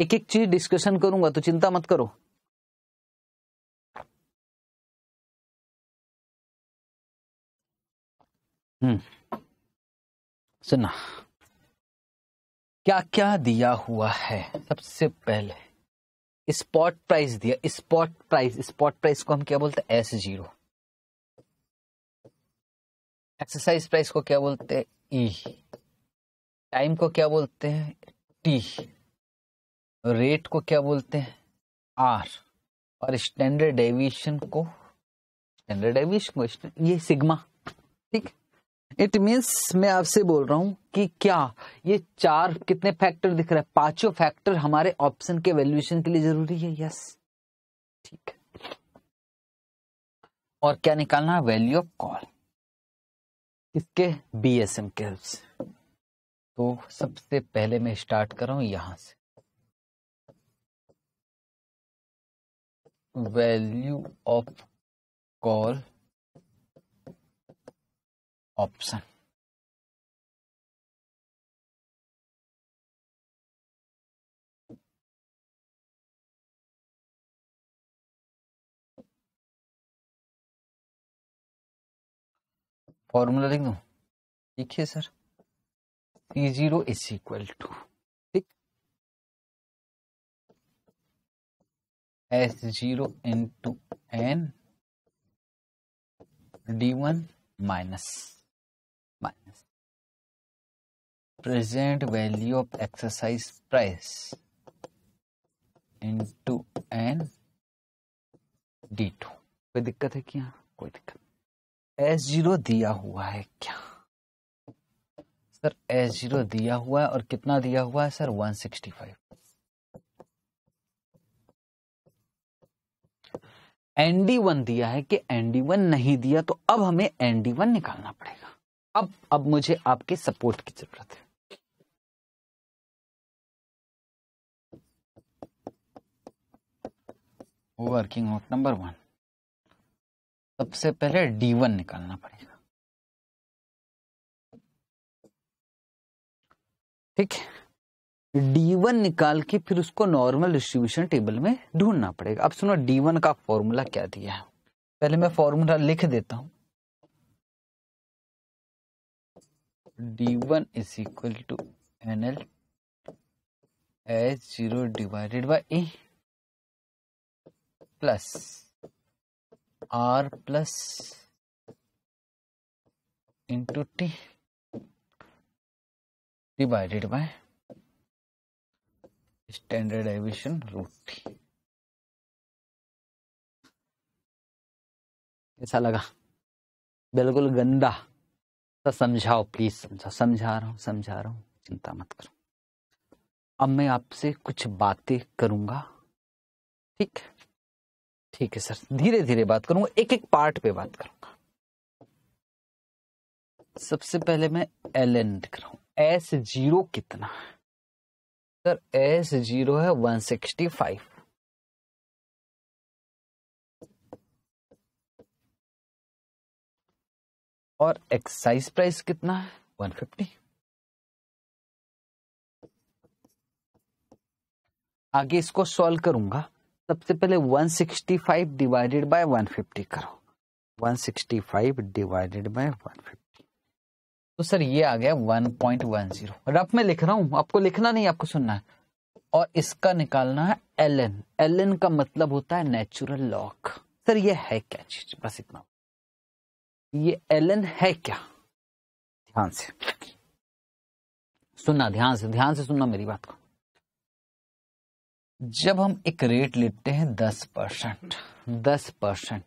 एक एक चीज डिस्कशन करूंगा तो चिंता मत करो हम्म सुना क्या क्या दिया हुआ है सबसे पहले स्पॉट प्राइस दिया स्पॉट प्राइस स्पॉट प्राइस को हम क्या बोलते हैं एस जीरो एक्सरसाइज प्राइस को क्या बोलते हैं ई e. टाइम को क्या बोलते हैं टी रेट को क्या बोलते हैं आर और स्टैंडर्ड डेविएशन को स्टैंडर्ड डेविएशन को ये सिग्मा ठीक है इट मीन्स मैं आपसे बोल रहा हूं कि क्या ये चार कितने फैक्टर दिख रहे हैं पांचों फैक्टर हमारे ऑप्शन के वैल्यूएशन के लिए जरूरी है यस ठीक और क्या निकालना है वैल्यू ऑफ कॉल इसके बी एस एम के तो सबसे पहले मैं स्टार्ट कर रहा हूं यहां से value of call option formula लिख देखिए sir C zero is equal to ठीक S zero into N D one minus present value of exercise price into N D two कोई दिक्कत है क्या कोई दिक्कत एस जीरो दिया हुआ है क्या सर एस जीरो दिया हुआ है और कितना दिया हुआ है सर 165 एनडी वन दिया है कि एनडी वन नहीं दिया तो अब हमें एनडी वन निकालना पड़ेगा अब अब मुझे आपके सपोर्ट की जरूरत है वर्किंग आउट नंबर वन सबसे पहले डी वन निकालना पड़ेगा ठीक है डी वन निकाल के फिर उसको नॉर्मल डिस्ट्रीब्यूशन टेबल में ढूंढना पड़ेगा अब सुनो डी वन का फॉर्मूला क्या दिया है पहले मैं फॉर्मूला लिख देता हूं D one is equal to N L H zero divided by A plus R plus into T divided by standard deviation root T कैसा लगा बिल्कुल गंदा समझाओ प्लीज समझाओ समझा रहा हूँ समझा रहा हूँ चिंता मत करो अब मैं आपसे कुछ बातें करूंगा ठीक ठीक है सर धीरे धीरे बात करूंगा एक एक पार्ट पे बात करूंगा सबसे पहले मैं एल एन लिख रहा हूं एस जीरो कितना सर एस जीरो है वन सिक्सटी फाइव और एक्साइज प्राइस कितना है 150 आगे इसको सॉल्व करूंगा सबसे पहले 165 डिवाइडेड बाय 150 करो 165 डिवाइडेड बाय 150 तो सर ये आ गया 1.10 रफ में लिख रहा हूं आपको लिखना नहीं आपको सुनना है और इसका निकालना है एल एन एल एन का मतलब होता है नेचुरल लॉक सर ये है क्या चीज बस इतना ये एलन है क्या ध्यान से सुनना ध्यान से ध्यान से सुनना मेरी बात को जब हम एक रेट लेते हैं दस परसेंट दस परसेंट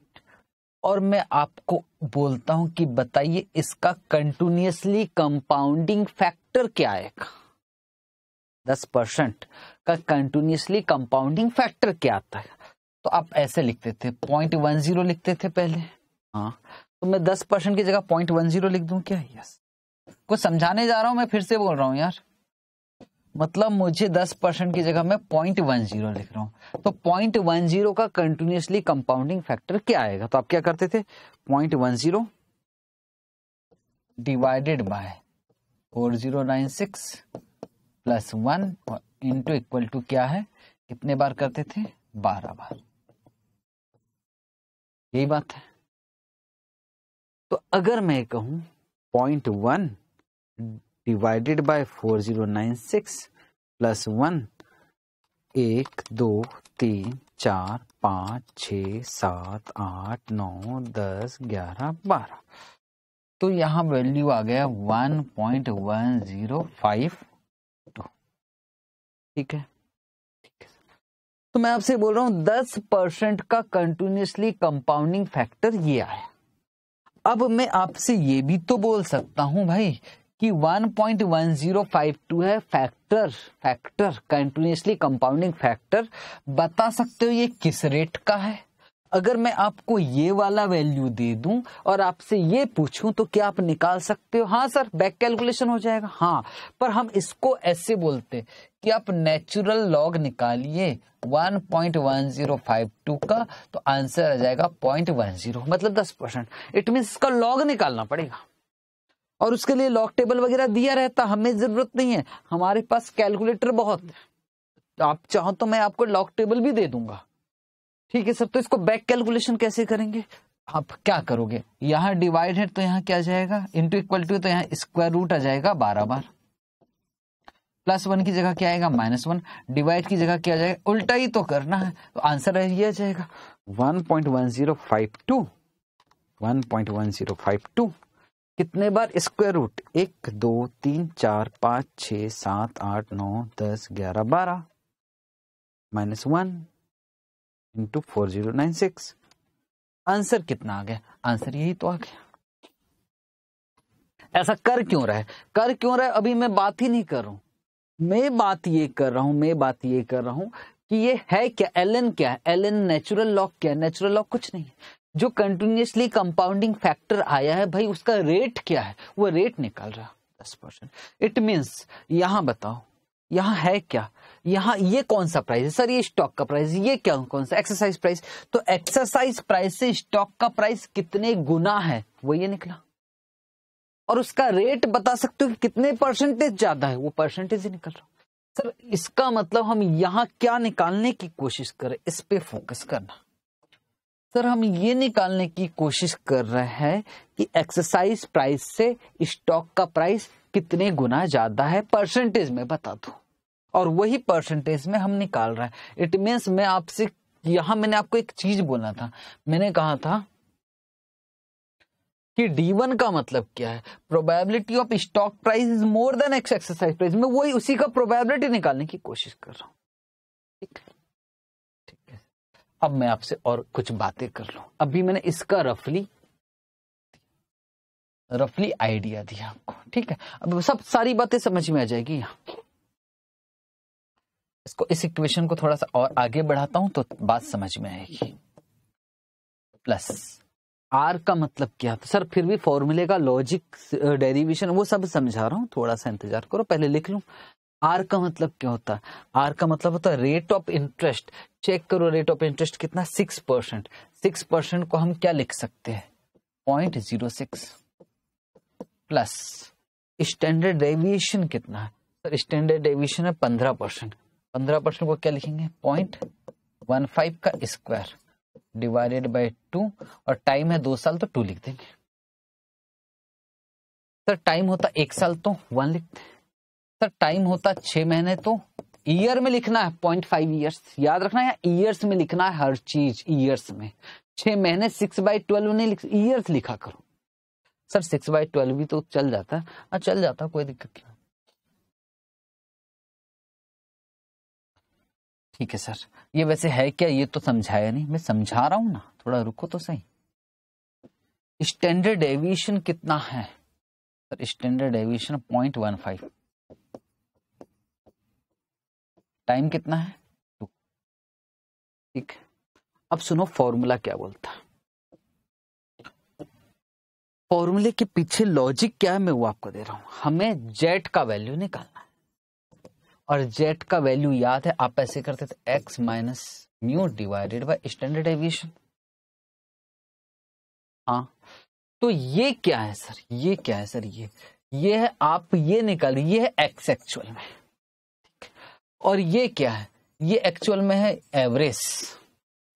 और मैं आपको बोलता हूं कि बताइए इसका कंटिन्यूसली कंपाउंडिंग फैक्टर क्या आएगा दस परसेंट का कंटिन्यूसली कंपाउंडिंग फैक्टर क्या आता है तो आप ऐसे लिखते थे पॉइंट वन जीरो लिखते थे पहले हाँ तो मैं दस परसेंट की जगह पॉइंट वन जीरो लिख दू क्या यस कुछ समझाने जा रहा हूं मैं फिर से बोल रहा हूं यार मतलब मुझे दस परसेंट की जगह मैं पॉइंट वन जीरो लिख रहा हूं तो पॉइंट वन जीरो का कंटिन्यूसली कंपाउंडिंग फैक्टर क्या आएगा तो आप क्या करते थे point one zero divided by four zero nine six plus one into equal to क्या है कितने बार करते थे बारह बार यही बात है तो अगर मैं कहूं point one divided by four zero nine six plus one एक दो तीन चार पांच छ सात आठ नौ दस ग्यारह बारह तो यहां वैल्यू आ गया one point one zero five two ठीक है तो मैं आपसे बोल रहा हूं दस परसेंट का कंटिन्यूसली कंपाउंडिंग फैक्टर ये आया अब मैं आपसे ये भी तो बोल सकता हूँ भाई कि 1.1052 है factor factor continuously compounding factor बता सकते हो ये किस रेट का है अगर मैं आपको ये वाला वैल्यू दे दूं और आपसे ये पूछूं तो क्या आप निकाल सकते हो हाँ सर बैक कैलकुलेशन हो जाएगा हाँ पर हम इसको ऐसे बोलते कि आप नेचुरल लॉग निकालिए 1.1052 का तो आंसर आ जाएगा 0.10 मतलब 10 परसेंट इट मीन इसका लॉग निकालना पड़ेगा और उसके लिए लॉग टेबल वगैरह दिया रहता हमें जरूरत नहीं है हमारे पास कैलकुलेटर बहुत है तो आप चाहो तो मैं आपको लॉग टेबल भी दे दूंगा ठीक है सर तो इसको बैक कैलकुलेशन कैसे करेंगे आप क्या करोगे यहाँ डिवाइड है तो यहाँ क्या जाएगा इंटू इक्वल टू तो यहाँ स्क्वायर रूट आ जाएगा बारह बार प्लस वन की जगह क्या आएगा माइनस वन डिवाइड की जगह क्या जाएगा उल्टा ही तो करना है तो आंसर यह जाएगा one point one zero five two one point one zero five two कितने बार स्क्वायर रूट एक दो तीन चार पांच छ सात आठ नौ दस ग्यारह बारह minus one into four zero nine six answer कितना आ गया आंसर यही तो आ गया ऐसा कर क्यों रहा है कर क्यों रहा है अभी मैं बात ही नहीं कर रहा हूं मैं बात ये कर रहा हूं मैं बात ये कर रहा हूं कि ये है क्या एल एन क्या है एल एन नेचुरल लॉक क्या है नेचुरल लॉक कुछ नहीं है जो कंटिन्यूसली कंपाउंडिंग फैक्टर आया है भाई उसका रेट क्या है वो रेट निकाल रहा दस परसेंट इट मीन्स यहां बताओ यहां है क्या यहाँ ये कौन सा प्राइस है सर ये स्टॉक का प्राइस ये क्या कौन सा एक्सरसाइज प्राइस तो एक्सरसाइज प्राइस से स्टॉक का प्राइस कितने गुना है वो ये निकला और उसका रेट बता सकते हो कि कितने परसेंटेज ज्यादा है वो परसेंटेज ही निकल रहा सर इसका मतलब हम यहां क्या निकालने की कोशिश कर रहे इस पे फोकस करना सर हम ये निकालने की कोशिश कर रहे हैं कि एक्सरसाइज प्राइस से स्टॉक का प्राइस कितने गुना ज्यादा है परसेंटेज में बता दू और वही परसेंटेज में हम निकाल रहे हैं इट मीन्स मैं आपसे यहां मैंने आपको एक चीज बोला था मैंने कहा था कि D1 का मतलब क्या है probability of stock price is more than ex exercise price मैं वही उसी का प्रोबेबिलिटी निकालने की कोशिश कर रहा हूं ठीक है ठीक है अब मैं आपसे और कुछ बातें कर लू अभी मैंने इसका रफली रफली आइडिया दिया आपको ठीक है अब सब सारी बातें समझ में आ जाएगी यहाँ इसको इस इक्वेशन को थोड़ा सा और आगे बढ़ाता हूं तो बात समझ में आएगी प्लस आर का मतलब क्या था सर फिर भी फॉर्मूले का लॉजिक डेरिवेशन वो सब समझा रहा हूँ थोड़ा सा इंतजार करो पहले लिख लू आर का मतलब क्या होता है आर का मतलब होता है रेट ऑफ इंटरेस्ट चेक करो रेट ऑफ इंटरेस्ट कितना सिक्स परसेंट सिक्स परसेंट को हम क्या लिख सकते हैं point zero six plus standard deviation कितना है सर स्टैंडर्ड डेविएशन है पंद्रह परसेंट पंद्रह परसेंट को क्या लिखेंगे पॉइंट वन फाइव का स्क्वायर डिवाइडेड बाय टू और टाइम है दो साल तो टू लिख देंगे सर टाइम होता एक साल तो वन लिखते सर टाइम होता छह महीने तो ईयर में लिखना है पॉइंट फाइव ईयर्स याद रखना है ईयर्स में लिखना है हर चीज ईयर्स में छह महीने सिक्स बाय ट्वेल्व नहीं ईयर्स लिखा करो सर सिक्स बाय ट्वेल्व भी तो चल जाता है हाँ, चल जाता कोई दिक्कत नहीं ठीक है सर ये वैसे है क्या ये तो समझाया नहीं मैं समझा रहा हूं ना थोड़ा रुको तो सही स्टैंडर्ड एविएशन कितना है sir standard aviation point one five time कितना है टू ठीक है अब सुनो फॉर्मूला क्या बोलता है फॉर्मूले के पीछे लॉजिक क्या है मैं वो आपको दे रहा हूं हमें जेट का वैल्यू निकालना और जेट का वैल्यू याद है आप ऐसे करते थे X minus mu divided by standard aviation हाँ तो ये क्या है सर ये क्या है सर ये ये है आप ये निकाल ये है एक्स एक्चुअल में और ये क्या है ये एक्चुअल में है एवरेज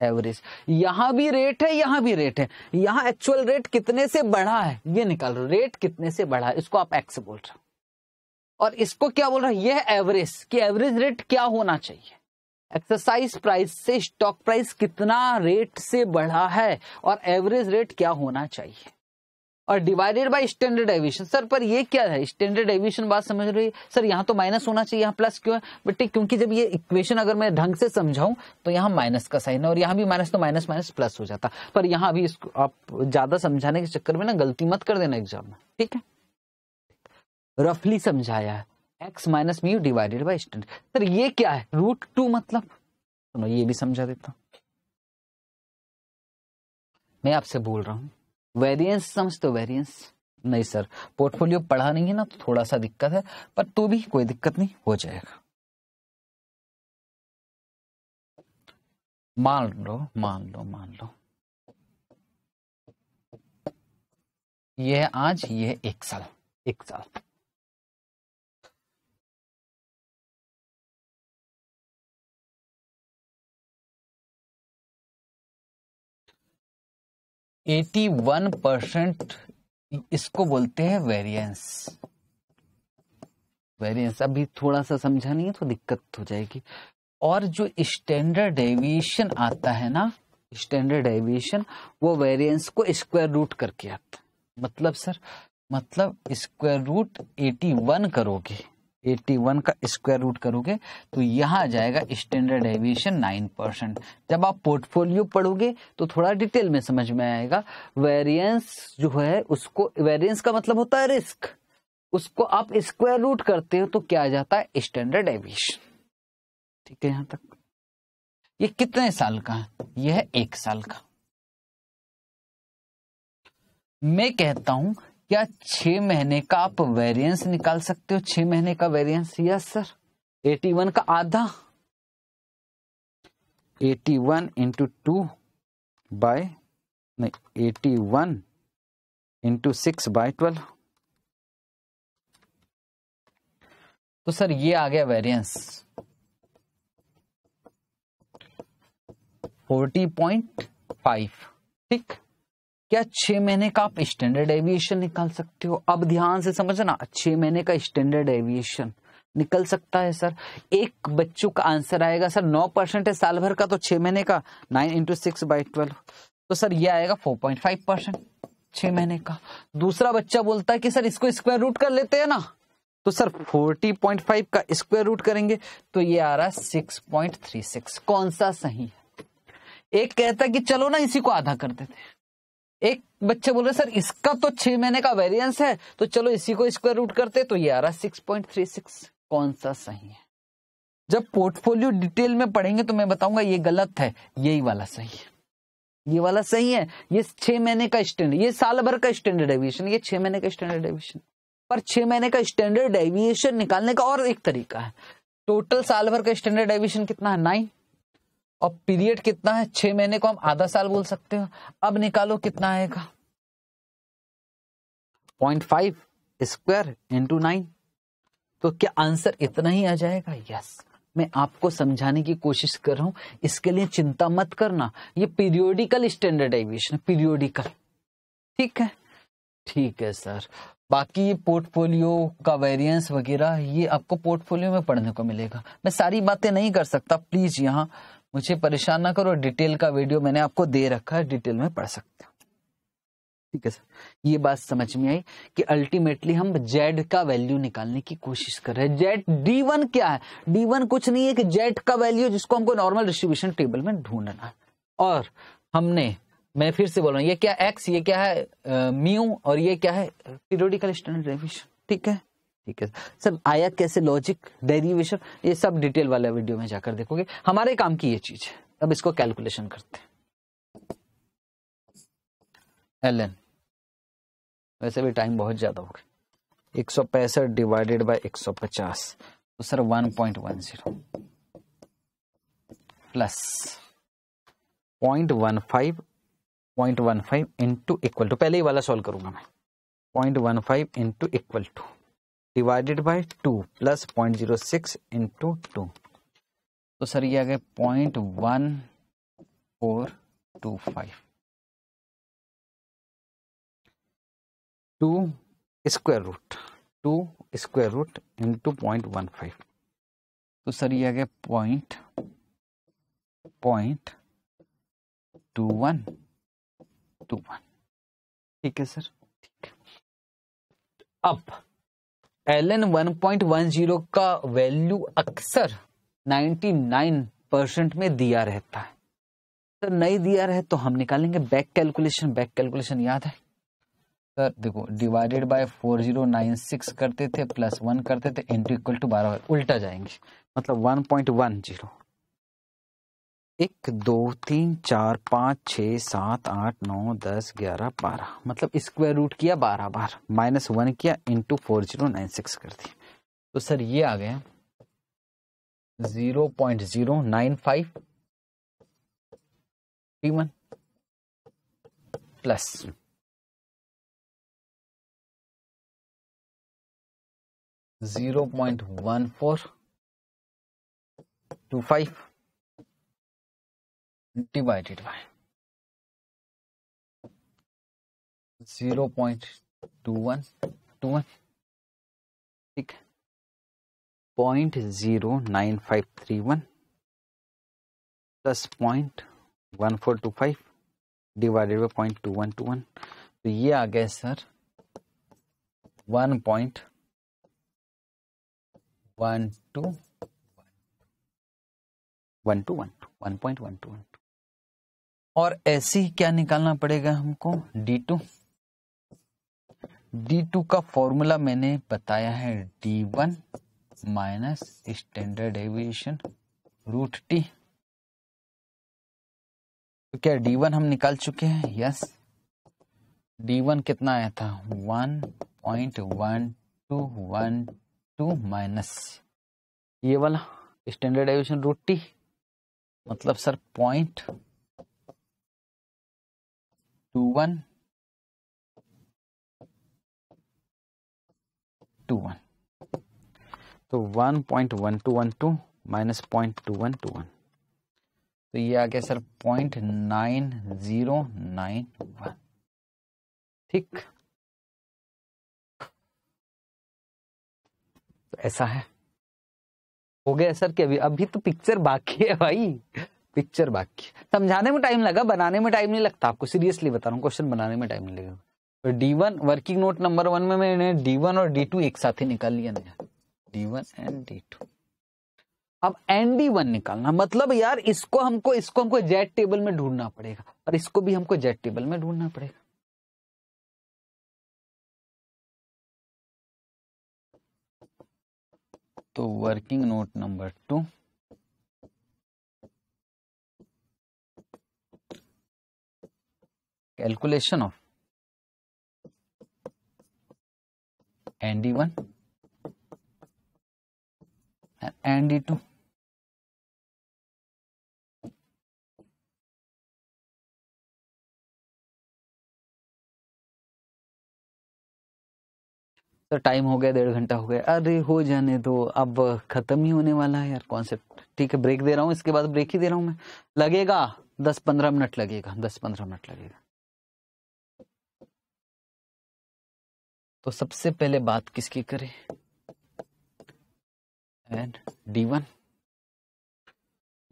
एवरेज यहां भी रेट है यहां भी रेट है यहां एक्चुअल रेट कितने से बढ़ा है ये निकाल रहे रेट कितने से बढ़ा है इसको आप एक्स बोल रहे हो और इसको क्या बोल रहा है यह एवरेज कि एवरेज रेट क्या होना चाहिए एक्सरसाइज प्राइस से स्टॉक प्राइस कितना रेट से बढ़ा है और एवरेज रेट क्या होना चाहिए और divided by standard aviation sir पर ये क्या है स्टैंडर्ड एविशन बात समझ रही है सर यहाँ तो माइनस होना चाहिए यहाँ प्लस क्यों है बेटे क्योंकि जब ये इक्वेशन अगर मैं ढंग से समझाऊं तो यहाँ माइनस का साइन है और यहाँ भी माइनस तो माइनस माइनस प्लस हो जाता पर यहाँ अभी इसको आप ज्यादा समझाने के चक्कर में ना गलती मत कर देना एग्जाम में ठीक है रफली समझाया है X minus mu divided by standard sir ये क्या है रूट टू मतलब सुनो ये भी समझा देता हूं मैं आपसे बोल रहा हूं वेरियंस समझ तो वेरियंस नहीं सर पोर्टफोलियो पढ़ा नहीं है ना तो थोड़ा सा दिक्कत है पर तो भी कोई दिक्कत नहीं हो जाएगा मान लो मान लो मान लो ये आज ये एक साल एक साल एटी वन परसेंट इसको बोलते हैं वेरिएंस वेरिएंस अभी थोड़ा सा समझा नहीं है तो दिक्कत हो जाएगी और जो स्टैंडर्ड डेविएशन आता है ना स्टैंडर्ड डेविएशन वो वेरिएंस को स्क्वायर रूट करके आता है मतलब सर मतलब स्क्वायर रूट एटी वन करोगे 81 का स्क्वायर रूट करोगे तो यहाँ आ जाएगा स्टैंडर्ड एविएशन नाइन परसेंट जब आप पोर्टफोलियो पढ़ोगे तो थोड़ा डिटेल में समझ में आएगा वेरिएंस जो है उसको वेरिएंस का मतलब होता है रिस्क उसको आप स्क्वायर रूट करते हो तो क्या आ जाता है स्टैंडर्ड एविएशन ठीक है यहां तक ये कितने साल का है यह है एक साल का मैं कहता हूं क्या छह महीने का आप वेरिएंस निकाल सकते हो छह महीने का वेरिएंस यस सर 81 का आधा 81 वन इंटू टू बाय नहीं one into six by twelve तो सर ये आ गया वेरिएंस 40.5 ठीक क्या छह महीने का आप स्टैंडर्ड एविएशन निकाल सकते हो अब ध्यान से समझना छह महीने का स्टैंडर्ड एविएशन निकल सकता है सर एक बच्चों का आंसर आएगा सर नौ परसेंट है साल भर का तो छह महीने का nine into six by twelve तो सर ये आएगा फोर पॉइंट फाइव परसेंट छह महीने का दूसरा बच्चा बोलता है कि सर इसको स्क्वायर रूट कर लेते हैं ना तो सर फोर्टी पॉइंट फाइव का स्क्वायर रूट करेंगे तो ये आ रहा है सिक्स पॉइंट थ्री सिक्स कौन सा सही है एक कहता है कि चलो ना इसी को आधा कर देते हैं एक बच्चे बोल रहे सर इसका तो छह महीने का वेरिएंस है तो चलो इसी को स्क्वायर रूट करते तो ये आ रहा सिक्स पॉइंट थ्री सिक्स कौन सा सही है जब पोर्टफोलियो डिटेल में पढ़ेंगे तो मैं बताऊंगा ये गलत है यही वाला सही है ये वाला सही है ये छह महीने का स्टैंडर्ड ये साल भर का स्टैंडर्ड एविएशन ये छह महीने का स्टैंडर्ड एविएशन पर छह महीने का स्टैंडर्ड एविएशन निकालने का और एक तरीका है टोटल साल भर का स्टैंडर्ड एविएशन कितना है नाइन और पीरियड कितना है छह महीने को हम आधा साल बोल सकते हो अब निकालो कितना आएगा point five square into nine तो क्या आंसर इतना ही आ जाएगा यस मैं आपको समझाने की कोशिश कर रहा हूं इसके लिए चिंता मत करना ये पीरियोडिकल स्टैंडर्ड एविएशन पीरियोडिकल ठीक है ठीक है सर बाकी ये पोर्टफोलियो का वेरिएंस वगैरह ये आपको पोर्टफोलियो में पढ़ने को मिलेगा मैं सारी बातें नहीं कर सकता प्लीज यहाँ मुझे परेशान ना करो डिटेल का वीडियो मैंने आपको दे रखा है डिटेल में पढ़ सकते हो ठीक है सर ये बात समझ में आई कि अल्टीमेटली हम जेड का वैल्यू निकालने की कोशिश कर रहे हैं जेड डी वन क्या है डी वन कुछ नहीं है कि जेड का वैल्यू जिसको हमको नॉर्मल डिस्ट्रीब्यूशन टेबल में ढूंढना और हमने मैं फिर से बोल रहा हूँ ये क्या एक्स ये क्या है म्यू और ये क्या है पीरियोडिकल स्टैंडर्ड डेविएशन ठीक है ठीक है सर आया कैसे लॉजिक डेरिवेशन ये सब डिटेल वाला वीडियो में जाकर देखोगे हमारे काम की ये चीज है अब इसको कैलकुलेशन करते एल एन वैसे भी टाइम बहुत ज्यादा हो गया एक सौ पैंसठ डिवाइडेड बाई एक सौ पचास तो sir one point one zero plus point one five point one five into equal to पहले ही वाला सॉल्व करूंगा मैं point one five into equal to divided by two plus point zero six into two तो sir ये आ गए point one four two five two square root two square root into point one five तो sir ये आ गया point point two one two one ठीक है सर ठीक है अब L N one point one zero का वैल्यू अक्सर नाइन्टी नाइन परसेंट में दिया रहता है सर नहीं दिया रहे तो हम निकालेंगे बैक कैलकुलेशन बैक कैलकुलेशन याद है सर देखो divided by four zero nine six करते थे प्लस वन करते थे इंटू इक्वल टू बारह उल्टा जाएंगे मतलब वन जीरो एक दो तीन चार पाँच छ सात आठ नौ दस ग्यारह बारह मतलब स्क्वायर रूट किया बारह बार माइनस वन किया into four zero nine six कर दिया तो सर ये आ गया zero point zero nine five T one plus zero point one four two five divided by 0 0.21 21 ठीक point zero nine five three one plus point one four two five divided by point two one two one तो ये आ गया sir one point one two one two one two one point one two one two और ऐसे ही क्या निकालना पड़ेगा हमको डी टू डी टू का फॉर्मूला मैंने बताया है D one minus standard aviation root T तो क्या डी वन हम निकाल चुके हैं यस डी वन कितना आया था one point one two one two minus ये वाला स्टैंडर्ड एविएशन रूट टी मतलब sir point two one two one तो one point one two one two minus point two one two one तो ये आ गया sir point nine zero nine one ठीक तो ऐसा है हो गया सर कि अभी अभी तो पिक्चर बाकी है भाई पिक्चर वाक्य समझाने में टाइम लगा बनाने में टाइम नहीं लगता आपको सीरियसली बता रहा हूँ क्वेश्चन बनाने में टाइम नहीं लगेगा तो D one working note number one में मैंने डी वन और डी टू एक साथ ही निकाल लिया नया D one and D two अब एन डी वन निकालना मतलब यार इसको हमको इसको हमको जेड टेबल में ढूंढना पड़ेगा और इसको भी हमको जेड टेबल में ढूंढना पड़ेगा तो working note number two calculation of ND1 and ND2. तो टाइम हो गया डेढ़ घंटा हो गया अरे हो जाने दो अब खत्म ही होने वाला है यार कॉन्सेप्ट ठीक है ब्रेक दे रहा हूँ इसके बाद ब्रेक ही दे रहा हूँ मैं लगेगा दस पंद्रह मिनट लगेगा दस पंद्रह मिनट लगेगा तो सबसे पहले बात किसकी करें एंड डी वन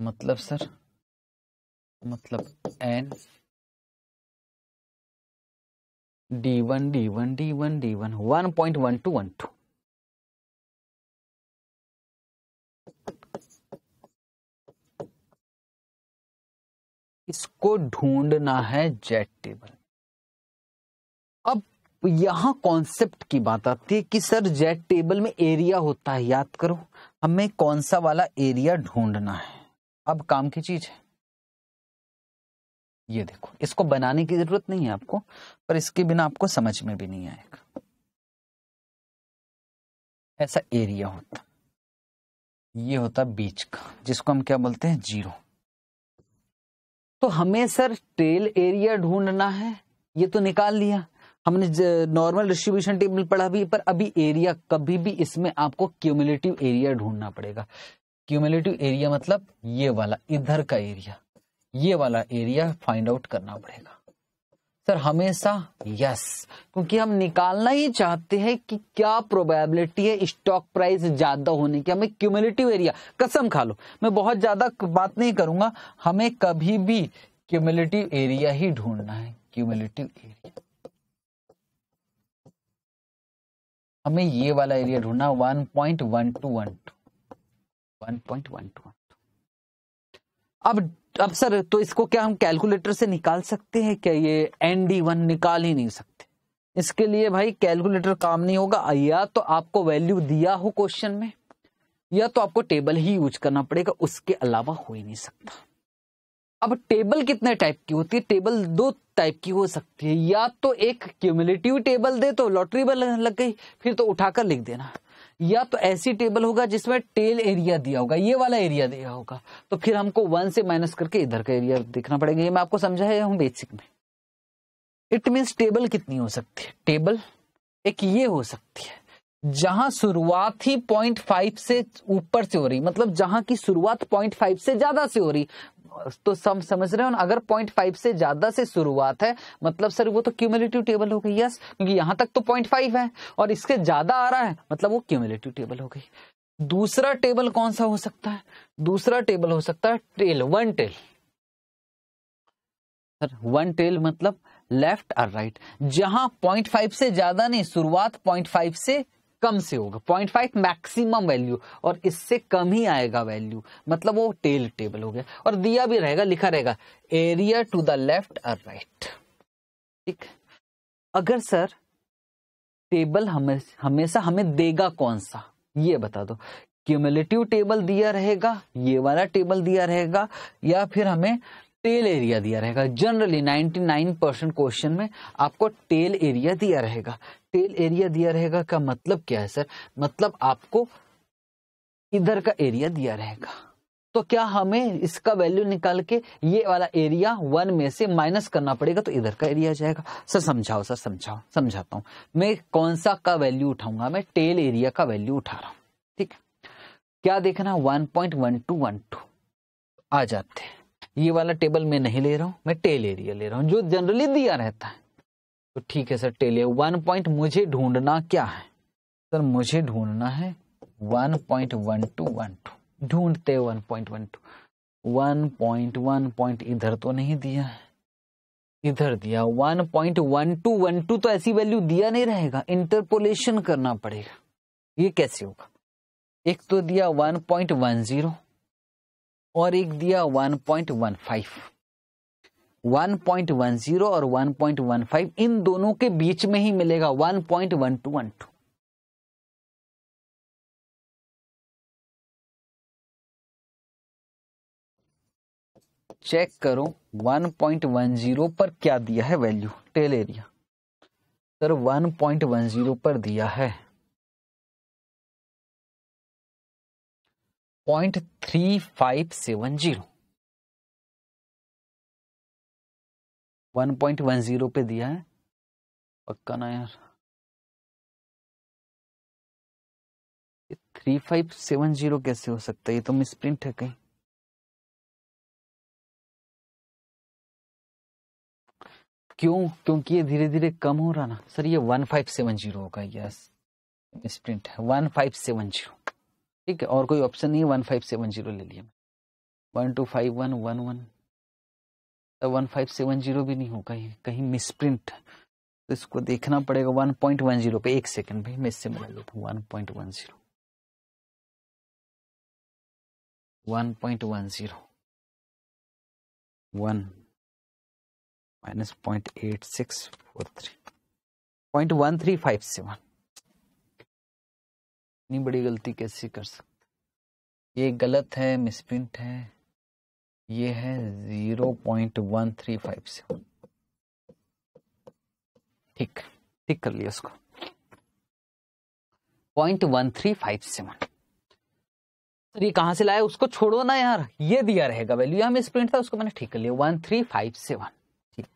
मतलब सर मतलब N D one D one D one D one one point one two one two इसको ढूंढना है जेट टेबल अब तो यहाँ कॉन्सेप्ट की बात आती है कि सर जेट टेबल में एरिया होता है याद करो हमें कौन सा वाला एरिया ढूंढना है अब काम की चीज है ये देखो इसको बनाने की जरूरत नहीं है आपको पर इसके बिना आपको समझ में भी नहीं आएगा ऐसा एरिया होता ये होता बीच का जिसको हम क्या बोलते हैं जीरो तो हमें सर टेल एरिया ढूंढना है ये तो निकाल लिया हमने नॉर्मल डिस्ट्रीब्यूशन टेबल पढ़ा भी पर अभी एरिया कभी भी इसमें आपको क्यूमुलेटिव एरिया ढूंढना पड़ेगा क्यूमुलेटिव एरिया मतलब ये वाला इधर का एरिया ये वाला एरिया फाइंड आउट करना पड़ेगा सर हमेशा यस क्योंकि हम निकालना ही चाहते हैं कि क्या प्रोबेबिलिटी है स्टॉक प्राइस ज्यादा होने की हमें क्यूमुलेटिव एरिया कसम खा लो मैं बहुत ज्यादा बात नहीं करूंगा हमें कभी भी क्यूमुलेटिव एरिया ही ढूंढना है क्यूमुलेटिव एरिया हमें ये वाला एरिया ढूंढना one point one two one two one point one two one two अब अब सर तो इसको क्या हम कैलकुलेटर से निकाल सकते हैं क्या ये एन डी वन निकाल ही नहीं सकते इसके लिए भाई कैलकुलेटर काम नहीं होगा या तो आपको वैल्यू दिया हो क्वेश्चन में या तो आपको टेबल ही यूज करना पड़ेगा उसके अलावा हो ही नहीं सकता अब टेबल कितने टाइप की होती है टेबल दो टाइप की हो सकती है या तो एक क्यूमुलेटिव टेबल दे तो लॉटरी बल लग गई फिर तो उठाकर लिख देना या तो ऐसी टेबल होगा जिसमें टेल एरिया दिया होगा ये वाला एरिया दिया होगा तो फिर हमको वन से माइनस करके इधर का एरिया देखना पड़ेगा ये मैं आपको समझाया हूं बेसिक में इट मीन्स टेबल कितनी हो सकती है टेबल एक ये हो सकती है जहां शुरुआत ही पॉइंट फाइव से ऊपर से हो रही मतलब जहां की शुरुआत पॉइंट फाइव से ज्यादा से हो रही तो सम समझ रहे हो ना अगर पॉइंट फाइव से ज्यादा से शुरुआत है मतलब सर वो तो क्यूमुलेटिव टेबल हो गई यस क्योंकि यहां तक तो पॉइंट फाइव है और इसके ज्यादा आ रहा है मतलब वो क्यूमुलेटिव टेबल हो गई दूसरा टेबल कौन सा हो सकता है दूसरा टेबल हो सकता है tail one tail sir one tail मतलब लेफ्ट और राइट जहां पॉइंट फाइव से ज्यादा नहीं शुरुआत पॉइंट फाइव से कम से होगा पॉइंट फाइव मैक्सिमम वैल्यू और इससे कम ही आएगा वैल्यू मतलब वो टेल टेबल हो गया और दिया भी रहेगा लिखा रहेगा एरिया टू द लेफ्ट और राइट ठीक अगर सर टेबल हमें हमेशा हमें देगा कौन सा ये बता दो क्यूमुलेटिव टेबल दिया रहेगा ये वाला टेबल दिया रहेगा या फिर हमें टेल एरिया दिया रहेगा जनरली 99 परसेंट क्वेश्चन में आपको टेल एरिया दिया रहेगा टेल एरिया दिया रहेगा का मतलब क्या है सर मतलब आपको इधर का एरिया दिया रहेगा तो क्या हमें इसका वैल्यू निकाल के ये वाला एरिया वन में से माइनस करना पड़ेगा तो इधर का एरिया जाएगा सर समझाओ सर समझाओ समझाता हूं मैं कौन सा का वैल्यू उठाऊंगा मैं टेल एरिया का वैल्यू उठा रहा हूँ ठीक है क्या देखना one point one two one two आ जाते हैं ये वाला टेबल मैं नहीं ले रहा हूं मैं टेल एरिया ले रहा हूं जो जनरली दिया रहता है तो ठीक है सर टेलिए वन पॉइंट मुझे ढूंढना क्या है सर मुझे ढूंढना है one point one two one two ढूंढते one point one two one point one point इधर तो नहीं दिया है इधर दिया one point one two one two तो ऐसी वैल्यू दिया नहीं रहेगा इंटरपोलेशन करना पड़ेगा ये कैसे होगा एक तो दिया वन पॉइंट वन जीरो और एक दिया वन पॉइंट वन फाइव 1.10 और 1.15 इन दोनों के बीच में ही मिलेगा 1.1212 चेक करो 1.10 पर क्या दिया है वैल्यू टेल एरिया सर 1.10 पर दिया है 0.3570 वन पॉइंट वन जीरो पे दिया है पक्का ना यार थ्री फाइव सेवन जीरो कैसे हो सकता है ये तो प्रिंट है कहीं क्यों क्योंकि ये धीरे धीरे कम हो रहा ना सर ये वन फाइव सेवन जीरो होगा यस प्रिंट है वन फाइव सेवन जीरो ठीक है और कोई ऑप्शन नहीं है वन फाइव सेवन जीरो ले लिया one two five one one one one five seven zero भी नहीं हो कहीं कहीं मिसप्रिंट तो इसको देखना पड़ेगा वन पॉइंट वन जीरो पे एक सेकंड भाई मैं इससे मिला लेता one point one zero one point one zero one minus point eight six four three point one three five seven इतनी बड़ी गलती कैसे कर सकते ये गलत है मिसप्रिंट है ये है zero point one three five से ठीक ठीक कर लिया उसको point one three five seven sir ये कहां से लाया उसको छोड़ो ना यार ये दिया रहेगा वैल्यू यहाँ स्प्रिंट था उसको मैंने ठीक कर लिया वन थ्री फाइव सेवन ठीक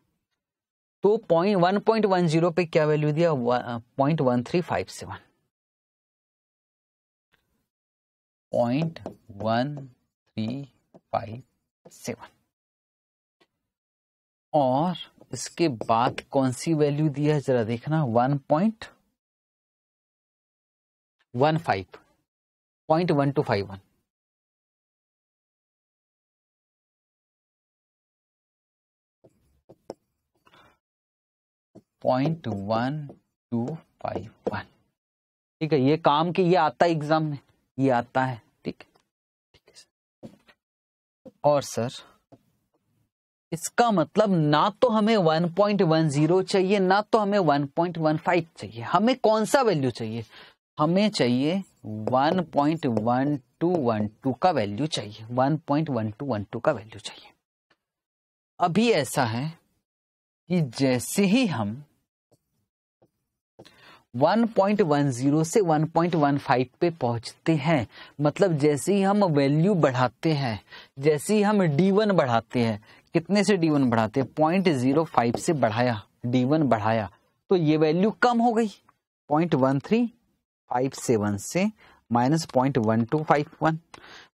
तो point one point one zero पे क्या वैल्यू दिया point one three five seven point one three five seven और इसके बाद कौन सी वैल्यू दी है जरा देखना one point one five point one two five one point one two five one ठीक है ये काम के ये आता है एग्जाम में ये आता है और सर इसका मतलब ना तो हमें 1.10 चाहिए ना तो हमें 1.15 चाहिए हमें कौन सा वैल्यू चाहिए हमें चाहिए 1.1212 का वैल्यू चाहिए 1.1212 का वैल्यू चाहिए अभी ऐसा है कि जैसे ही हम 1.10 से 1.15 पे पहुंचते हैं मतलब जैसे ही हम वैल्यू बढ़ाते हैं जैसे ही हम D1 बढ़ाते हैं कितने से D1 बढ़ाते हैं पॉइंट से बढ़ाया D1 बढ़ाया तो ये वैल्यू कम हो गई point one three five seven से minus point one two five one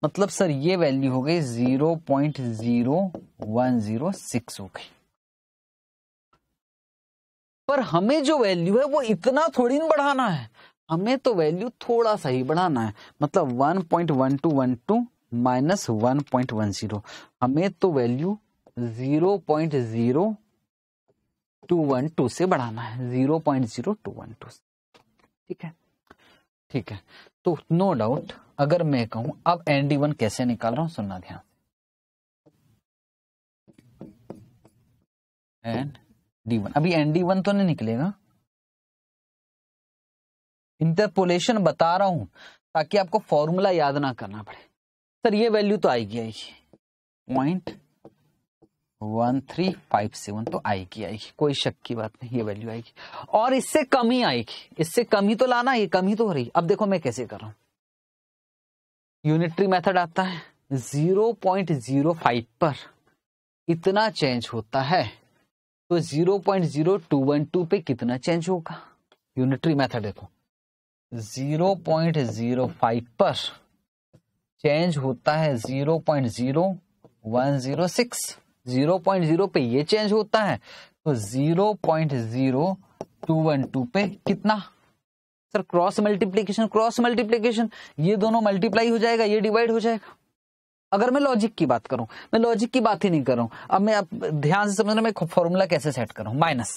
मतलब सर ये वैल्यू हो गई zero point zero one zero six हो गई पर हमें जो वैल्यू है वो इतना थोड़ी न बढ़ाना है हमें तो वैल्यू थोड़ा सा ही बढ़ाना है मतलब one point one two one two minus one point one zero हमें तो value zero point zero two one two से बढ़ाना है zero point zero two one two ठीक है ठीक है तो नो डाउट अगर मैं कहूं अब एन डी वन कैसे निकाल रहा हूं सुनना ध्यान एंड डी वन अभी एन डी वन तो नहीं निकलेगा इंटरपोलेशन बता रहा हूं ताकि आपको फॉर्मूला याद ना करना पड़े सर ये वैल्यू तो आएगी आएगी point one three five seven तो आएगी आएगी कोई शक की बात नहीं ये वैल्यू आएगी और इससे कमी आएगी इससे कमी तो लाना ये कमी तो हो रही अब देखो मैं कैसे कर रहा हूं यूनिट्री मेथड आता है जीरो पॉइंट जीरो फाइव पर इतना चेंज होता है तो 0.0212 पे कितना चेंज होगा यूनिटरी मेथड देखो 0.05 पर चेंज होता है 0.0106 0.0 पे ये चेंज होता है तो 0.0212 पे कितना sir cross multiplication cross multiplication ये दोनों मल्टीप्लाई हो जाएगा ये डिवाइड हो जाएगा अगर मैं लॉजिक की बात करूं मैं लॉजिक की बात ही नहीं करूं अब मैं अब ध्यान से समझना मैं फॉर्मूला कैसे सेट करूं माइनस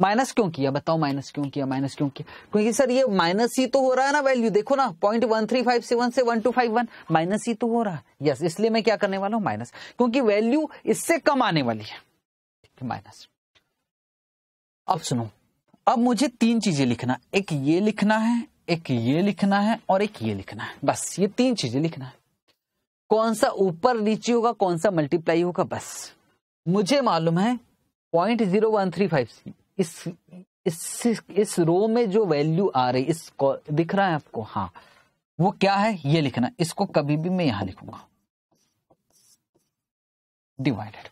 माइनस क्यों किया बताओ माइनस क्यों किया माइनस क्यों किया क्योंकि सर ये माइनस ही तो हो रहा है ना वैल्यू देखो ना point one three five seven से one two five one minus ही तो हो रहा है यस इसलिए मैं क्या करने वाला हूं माइनस क्योंकि वैल्यू इससे कम आने वाली है माइनस अब सुनो अब मुझे तीन चीजें लिखना एक ये लिखना है एक ये लिखना है और एक ये लिखना है बस ये तीन चीजें लिखना है कौन सा ऊपर नीचे होगा कौन सा मल्टीप्लाई होगा बस मुझे मालूम है point zero one three five सी इस इस इस रो में जो वैल्यू आ रही इस दिख रहा है आपको हाँ वो क्या है ये लिखना इसको कभी भी मैं यहां लिखूंगा डिवाइडेड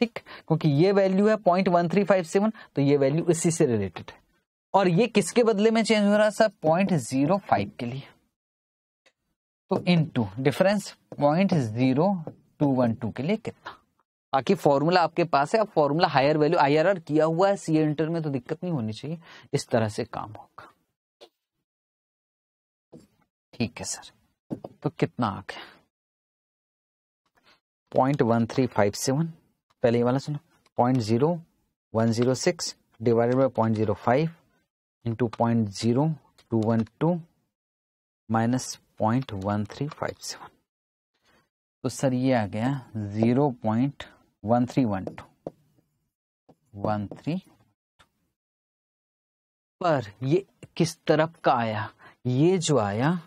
ठीक क्योंकि ये वैल्यू है point one three five seven तो ये वैल्यू इसी से रिलेटेड है और ये किसके बदले में चेंज हो रहा है सर पॉइंट जीरो फाइव के लिए तो into difference point zero two one two के लिए कितना बाकी फॉर्मूला आपके पास है अब फॉर्मूला हायर वैल्यू आईआरआर किया हुआ है सी इंटर में तो दिक्कत नहीं होनी चाहिए इस तरह से काम होगा ठीक है सर तो कितना आ गया point one three five seven पहले ये वाला सुनो point zero one zero six divided by point zero five into point zero two one two minus point one three five seven तो सर ये आ गया zero point one three one two one three पर ये किस तरफ का आया ये जो आया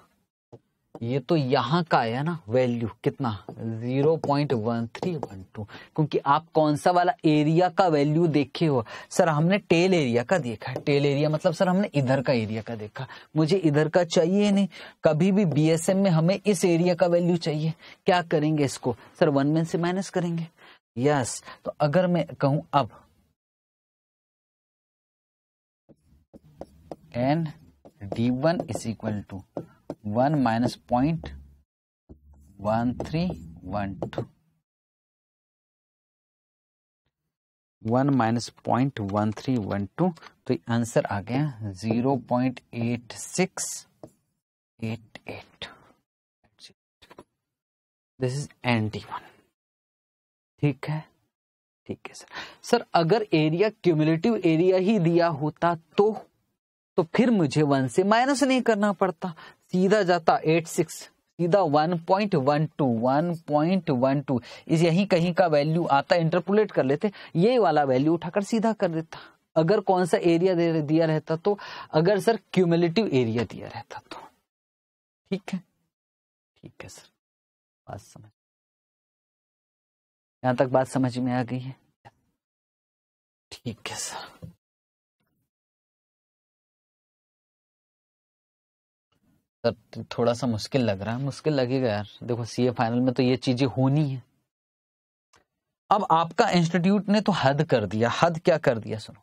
ये तो यहाँ का है ना वैल्यू कितना 0.1312 क्योंकि आप कौन सा वाला एरिया का वैल्यू देखे हो सर हमने टेल एरिया का देखा टेल एरिया मतलब सर हमने इधर का एरिया का देखा मुझे इधर का चाहिए नहीं कभी भी बीएसएम में हमें इस एरिया का वैल्यू चाहिए क्या करेंगे इसको सर वन में से माइनस करेंगे यस तो अगर मैं कहूं अब N D one is equal to one minus point one three one two one minus point one three one two तो आंसर आ गया zero point eight six eight eight this is anti one ठीक है ठीक है sir sir अगर area cumulative area ही दिया होता तो तो फिर मुझे वन से माइनस नहीं करना पड़ता सीधा जाता एट सिक्स सीधा one point one two one point one two इस यही कहीं का वैल्यू आता इंटरपोलेट कर लेते ये वाला वैल्यू उठाकर सीधा कर देता अगर कौन सा एरिया दिया रहता तो अगर सर क्यूमुलेटिव एरिया दिया रहता तो ठीक है ठीक है सर बात समझ यहां तक बात समझ में आ गई है ठीक है सर सर तो थोड़ा सा मुश्किल लग रहा है मुश्किल लगेगा यार देखो सीए फाइनल में तो ये चीजें होनी है अब आपका इंस्टीट्यूट ने तो हद कर दिया हद क्या कर दिया सुनो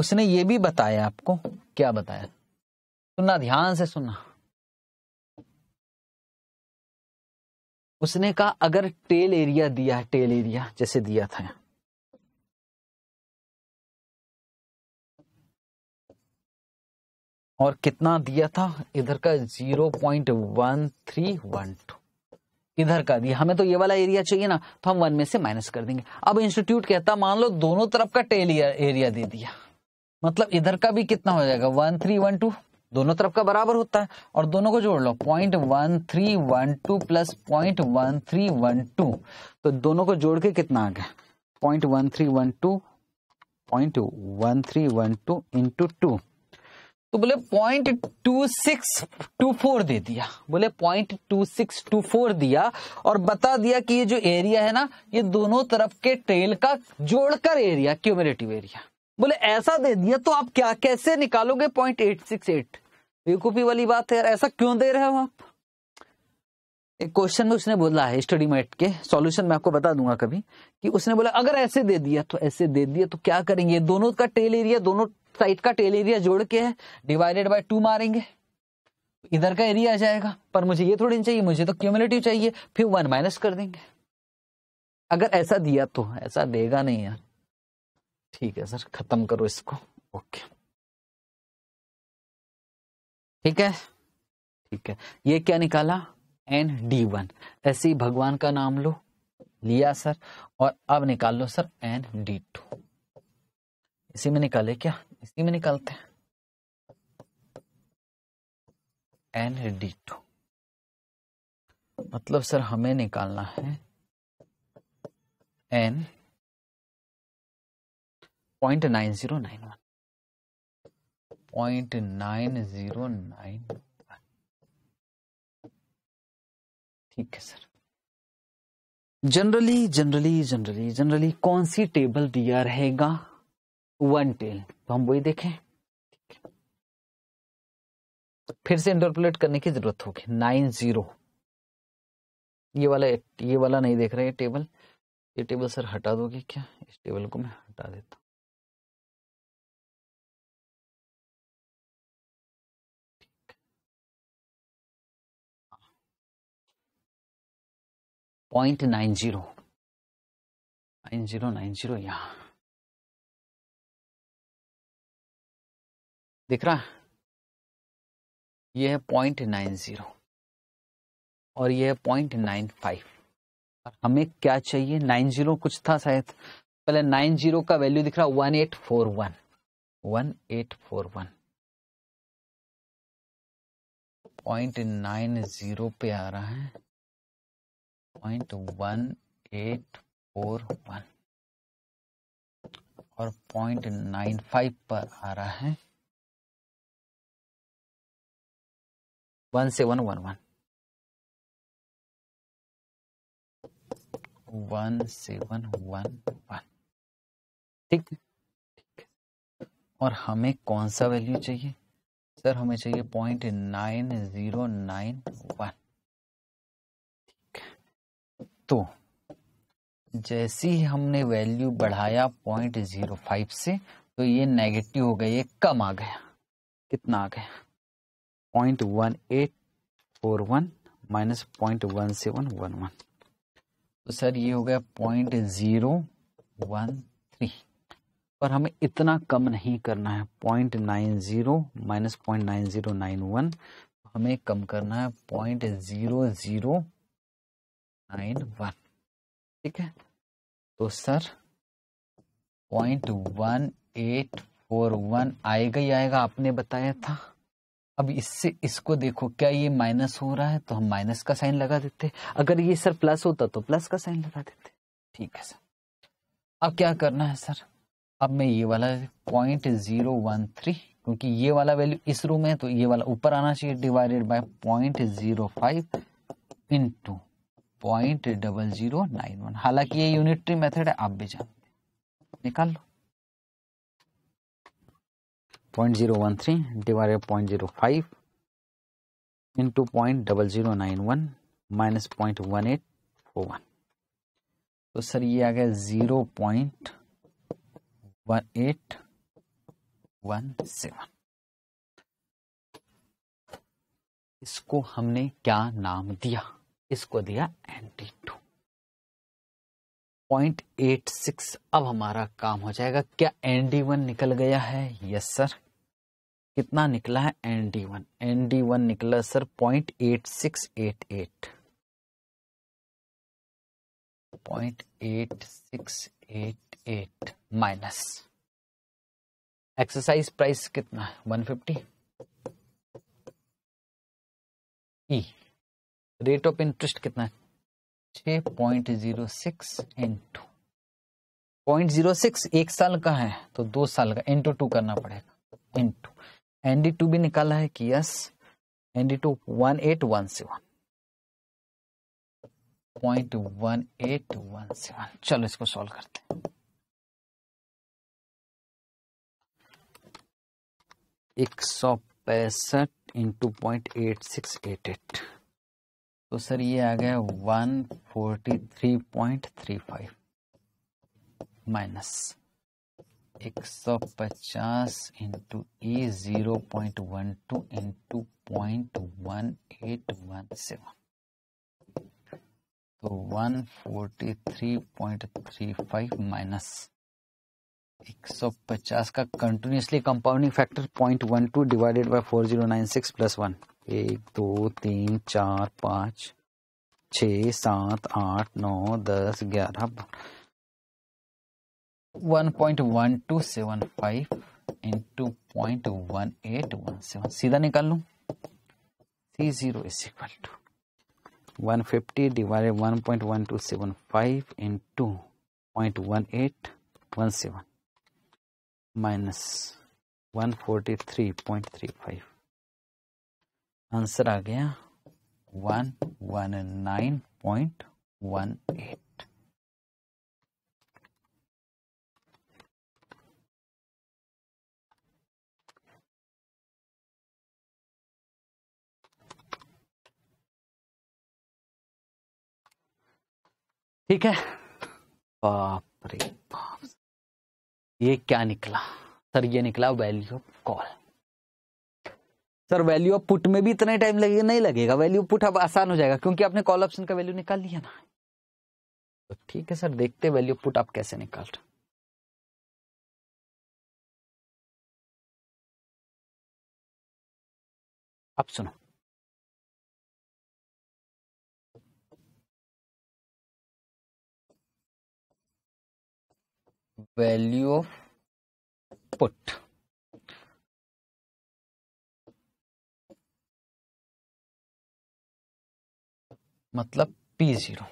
उसने ये भी बताया आपको क्या बताया सुनना ध्यान से सुनना उसने कहा अगर टेल एरिया दिया है टेल एरिया जैसे दिया था और कितना दिया था इधर का zero point one three one two इधर का दिया हमें तो ये वाला एरिया चाहिए ना तो हम वन में से माइनस कर देंगे अब इंस्टीट्यूट कहता मान लो दोनों तरफ का टेल एरिया दे दिया मतलब इधर का भी कितना हो जाएगा वन थ्री वन टू दोनों तरफ का बराबर होता है और दोनों को जोड़ लो point one three one two plus point one three one two तो दोनों को जोड़ के कितना आ गया point one three one two point one three one two into two तो बोले point two six two four दे दिया बोले point two six two four दिया और बता दिया कि ये जो एरिया है ना ये दोनों तरफ के टेल का जोड़कर एरिया क्यूमरेटिव एरिया बोले ऐसा दे दिया तो आप क्या कैसे निकालोगे पॉइंट एट सिक्स एट बेकूफी वाली बात है यार ऐसा क्यों दे रहे हो आप एक क्वेश्चन में उसने बोला है स्टडी मेट के सॉल्यूशन मैं आपको बता दूंगा कभी कि उसने बोला अगर ऐसे दे दिया तो ऐसे दे दिया तो क्या करेंगे दोनों का टेल एरिया दोनों साइड का टेल एरिया जोड़ के डिवाइडेड बाय टू मारेंगे इधर का एरिया आ जाएगा पर मुझे ये थोड़ी नहीं चाहिए मुझे तो क्यूमुलेटिव चाहिए फिर वन माइनस कर देंगे अगर ऐसा दिया तो ऐसा देगा नहीं यार ठीक है सर खत्म करो इसको ओके ठीक है ठीक है ये क्या निकाला एन डी वन ऐसे ही भगवान का नाम लो लिया सर और अब निकाल लो सर एन डी टू इसी में निकाले क्या इसी में निकालते हैं एन डी टू मतलब सर हमें निकालना है N point nine zero nine one point nine zero nine ठीक है sir generally generally generally generally कौन सी टेबल दिया रहेगा वन टेल तो हम वही देखें फिर से इंटरपोलेट करने की जरूरत होगी नाइन जीरो ये वाला ये वाला नहीं देख रहे टेबल ये टेबल सर हटा दोगे क्या इस टेबल को मैं हटा देता point nine zero nine zero nine zero यहां दिख रहा यह है पॉइंट नाइन जीरो और यह है पॉइंट नाइन फाइव और हमें क्या चाहिए नाइन जीरो कुछ था शायद पहले नाइन जीरो का वैल्यू दिख रहा one eight four one one eight four one point nine zero पे आ रहा है point one eight four one और पॉइंट नाइन फाइव पर आ रहा है 1711 वन ठीक ठीक और हमें कौन सा वैल्यू चाहिए सर हमें चाहिए point nine zero nine one ठीक है तो जैसे ही हमने वैल्यू बढ़ाया पॉइंट जीरो फाइव से तो ये नेगेटिव हो गया ये कम आ गया कितना आ गया point one eight four one minus point one seven one one तो सर ये हो गया पॉइंट ज़ीरो वन थ्री पर हमें इतना कम नहीं करना है point nine zero minus point nine zero nine one हमें कम करना है point zero zero nine one ठीक है तो sir point one eight four one आएगा ही आएगा आपने बताया था अब इससे इसको देखो क्या ये माइनस हो रहा है तो हम माइनस का साइन लगा देते अगर ये सर प्लस होता तो प्लस का साइन लगा देते ठीक है सर अब क्या करना है सर अब मैं ये वाला पॉइंट जीरो वन थ्री क्योंकि ये वाला वैल्यू इस रूम में है तो ये वाला ऊपर आना चाहिए divided by point zero five into point double zero nine one हालांकि ये यूनिटरी मेथड है आप भी जानते निकाल लो point zero one three divided point zero five into point double zero nine one minus point one eight four one तो sir ये आ गया zero point one eight one seven इसको हमने क्या नाम दिया इसको दिया N D two point eight six अब हमारा काम हो जाएगा क्या एन डी वन निकल गया है यस सर कितना निकला है N D one N D one निकला sir point eight six eight eight point eight six eight eight minus exercise price कितना है वन फिफ्टी ई रेट ऑफ इंटरेस्ट कितना है छ point zero six into point zero six एक साल का है तो दो साल का इंटू टू करना पड़ेगा इंटू एनडी टू भी निकाला है कि yes N D two one eight one seven point one eight one seven चलो इसको सॉल्व करते हैं एक सौ पैंसठ into point eight six eight eight तो सर ये आ गया one forty three point three five minus एक सौ पचास into e zero point one two into point one eight one seven तो one forty three point three five minus एक सौ पचास का continuously compounding factor point one two divided by four zero nine six plus one एक दो तीन चार पाँच छ सात आठ नौ दस ग्यारह 1.1275 into point one eight one seven सीधा निकाल लू three zero is equal to one fifty divided one point one two seven five into point one eight one seven minus one forty three point three five answer आ गया one one nine point one eight ठीक है बाप रे बाप ये क्या निकला सर ये निकला value of call sir value of put में भी इतना टाइम लगेगा नहीं लगेगा वैल्यू पुट अब आसान हो जाएगा क्योंकि आपने कॉल ऑप्शन का वैल्यू निकाल लिया ना तो ठीक है सर देखते वैल्यू पुट आप कैसे निकाल रहे अब सुनो वैल्यू ऑफ पुट मतलब पी जीरो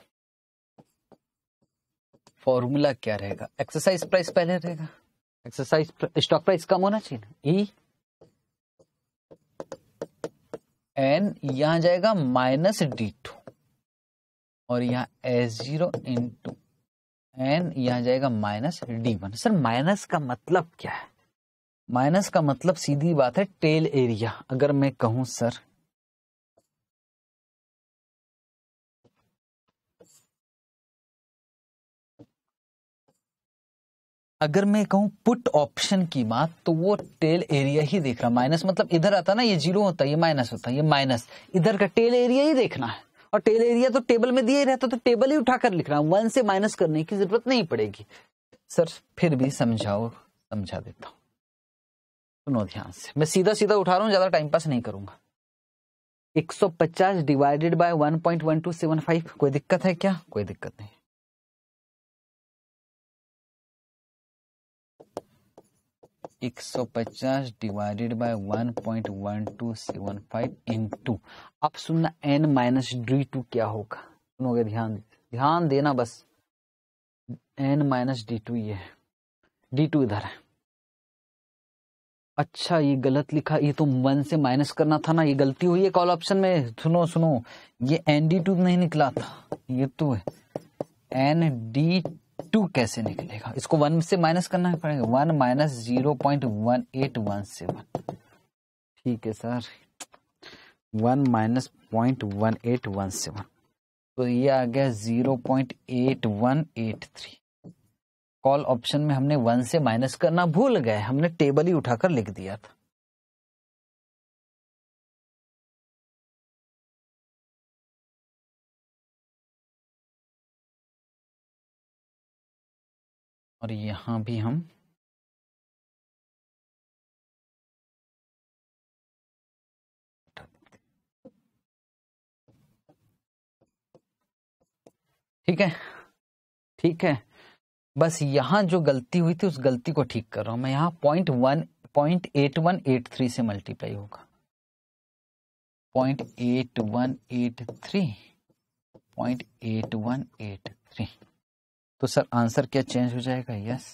फॉर्मूला क्या रहेगा एक्सरसाइज प्राइस पहले रहेगा एक्सरसाइज स्टॉक प्राइस कम होना चाहिए ना ई e। एन यहां जाएगा माइनस डी टू और यहां एस जीरो इंटू एन यहाँ जाएगा minus D one sir minus का मतलब क्या है माइनस का मतलब सीधी बात है टेल एरिया अगर मैं कहूं सर अगर मैं कहूं पुट ऑप्शन की बात तो वो टेल एरिया ही देख रहा माइनस मतलब इधर आता ना ये जीरो होता है ये माइनस होता है ये माइनस इधर का टेल एरिया ही देखना है और टेल एरिया तो टेबल में दिया ही रहता तो टेबल ही उठाकर लिख रहा हूं वन से माइनस करने की जरूरत नहीं पड़ेगी सर फिर भी समझाओ समझा देता हूं सुनो ध्यान से मैं सीधा सीधा उठा रहा हूं ज्यादा टाइम पास नहीं करूंगा 150 डिवाइडेड बाय 1.1275 कोई दिक्कत है क्या कोई दिक्कत नहीं 150 डिवाइडेड बाय 1.1275 इनटू अब सुनना एन माइनस डी टू क्या होगा सुनोगे ध्यान ध्यान देना बस एन माइनस डी टू ये है डी टू इधर है अच्छा ये गलत लिखा ये तो वन से माइनस करना था ना ये गलती हुई है कॉल ऑप्शन में सुनो सुनो ये एन डी टू नहीं निकला था ये तो है एन डी टू कैसे निकलेगा इसको वन से माइनस करना पड़ेगा one minus zero point one eight one seven ठीक है sir one minus point one eight one seven तो ये आ गया zero point eight one eight three call option में हमने वन से माइनस करना भूल गए हमने टेबल ही उठाकर लिख दिया था और यहाँ भी हम ठीक है ठीक है बस यहाँ जो गलती हुई थी उस गलती को ठीक कर रहा हूं मैं यहाँ point one point eight one eight three से मल्टीप्लाई होगा point eight one eight three point eight one eight three तो सर आंसर क्या चेंज हो जाएगा यस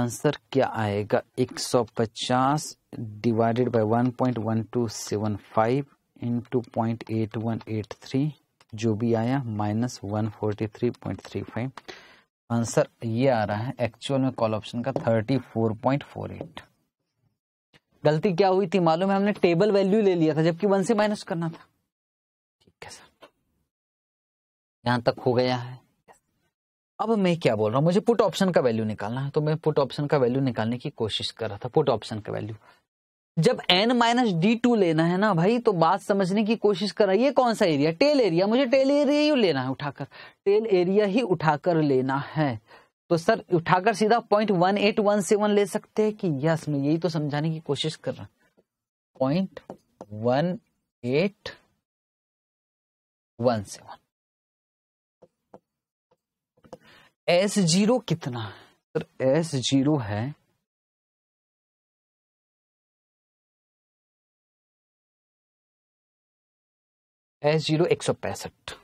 आंसर क्या आएगा 150 डिवाइडेड बाय 1.1275 एट थ्री जो भी आया माइनस फाइव आंसर ये आ रहा है एक्चुअल में कॉल ऑप्शन का 34.48 गलती क्या हुई थी मालूम है हमने टेबल वैल्यू ले लिया था जबकि वन से माइनस करना था यहां तक हो गया है अब मैं क्या बोल रहा हूं मुझे पुट ऑप्शन का वैल्यू निकालना है तो मैं पुट ऑप्शन का वैल्यू निकालने की कोशिश कर रहा था पुट ऑप्शन का वैल्यू जब एन माइनस डी टू लेना है ना भाई तो बात समझने की कोशिश कर रहा है ये कौन सा एरिया टेल एरिया मुझे टेल एरिया ही लेना है उठाकर टेल एरिया ही उठाकर लेना है तो सर उठाकर सीधा point one eight one seven ले सकते हैं कि यस मैं यही तो समझाने की कोशिश कर रहा point one eight one seven S zero कितना सर एस जीरो है एस जीरो एक सौ पैंसठ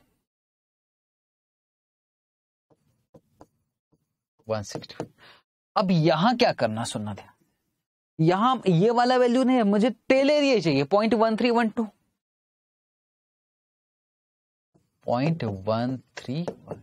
वन सिक्स अब यहां क्या करना सुनना था यहां ये वाला वैल्यू नहीं है मुझे टेल एरिया चाहिए point one three one two point one three one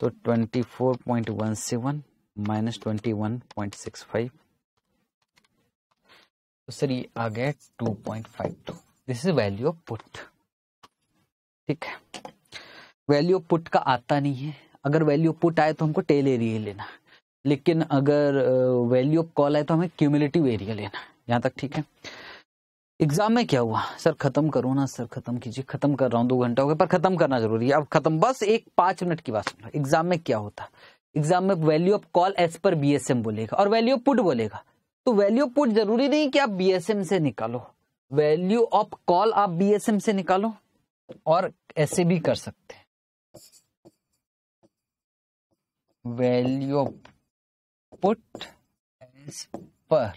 तो 24.17 minus twenty one point six five तो सर ये आ गया two point five two this is value of put ठीक है वैल्यू ऑफ पुट का आता नहीं है अगर वैल्यू ऑफ पुट आए तो हमको टेल एरिया लेना लेकिन अगर वैल्यू ऑफ कॉल आए तो हमें क्यूमिलेटिव एरिया लेना यहाँ तक ठीक है एग्जाम में क्या हुआ सर खत्म करो ना सर खत्म कीजिए खत्म कर रहा हूँ दो घंटा हो गया पर खत्म करना जरूरी है अब खत्म बस एक पांच मिनट की बात सुन एग्जाम में क्या होता एग्जाम में वैल्यू ऑफ कॉल एज पर बीएसएम बोलेगा और वैल्यू ऑफ पुट बोलेगा तो वैल्यू ऑफ पुट जरूरी नहीं कि आप बीएसएम से निकालो वैल्यू ऑफ कॉल आप बीएसएम से निकालो और ऐसे भी कर सकते हैं वैल्यू ऑफ पुट एज पर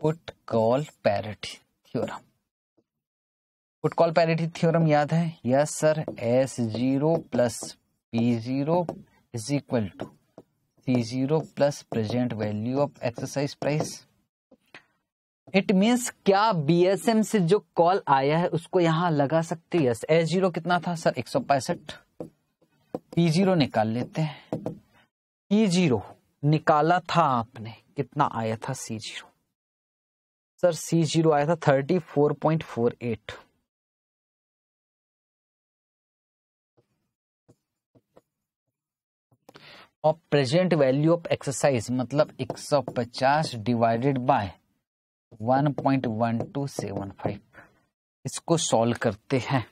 put call parity theorem put call parity theorem याद है yes sir S zero plus P zero is equal to C zero plus present value of exercise price it means क्या BSM से जो call आया है उसको यहां लगा सकते यस एस जीरो कितना था सर एक सौ पैंसठ पी जीरो निकाल लेते हैं पी जीरो निकाला था आपने कितना आया था C zero sir C zero आया था thirty four point four eight और प्रेजेंट वैल्यू ऑफ एक्सरसाइज मतलब 150 डिवाइडेड बाय 1.1275 इसको सॉल्व करते हैं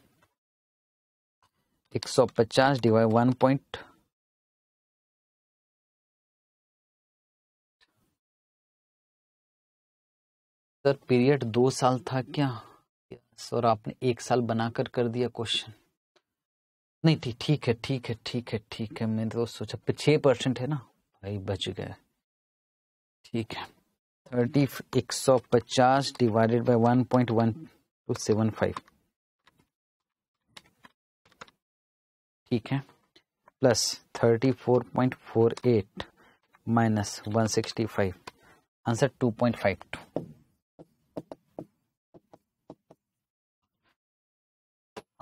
150 डिवाइड वन सर पीरियड दो साल था क्या सर आपने एक साल बनाकर कर दिया क्वेश्चन नहीं ठीक ठीक है ठीक है ठीक है ठीक है मैंने तो सोचा छः परसेंट है ना भाई बच गए ठीक है थर्टी एक सौ पचास divided by one point one two seven five ठीक है plus thirty four point four eight minus one sixty five answer two point five two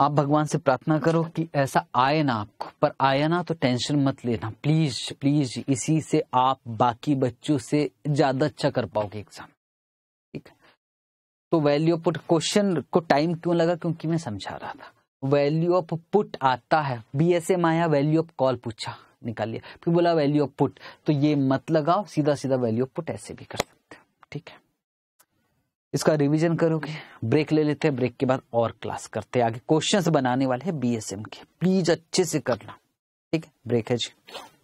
आप भगवान से प्रार्थना करो कि ऐसा आए ना आपको पर आया ना तो टेंशन मत लेना प्लीज प्लीज इसी से आप बाकी बच्चों से ज्यादा अच्छा कर पाओगे एग्जाम ठीक है तो वैल्यू ऑफ क्वेश्चन को टाइम क्यों लगा क्योंकि मैं समझा रहा था वैल्यू ऑफ पुट आता है बी एस एम आया वैल्यू ऑफ कॉल पूछा निकाल लिया फिर बोला वैल्यू ऑफ पुट तो ये मत लगाओ सीधा सीधा वैल्यू ऑफ पुट ऐसे भी कर सकते हो ठीक है इसका रिवीजन करोगे ब्रेक ले लेते हैं ब्रेक के बाद और क्लास करते हैं आगे क्वेश्चंस बनाने वाले हैं बीएसएम के प्लीज अच्छे से करना ठीक है ब्रेक है जी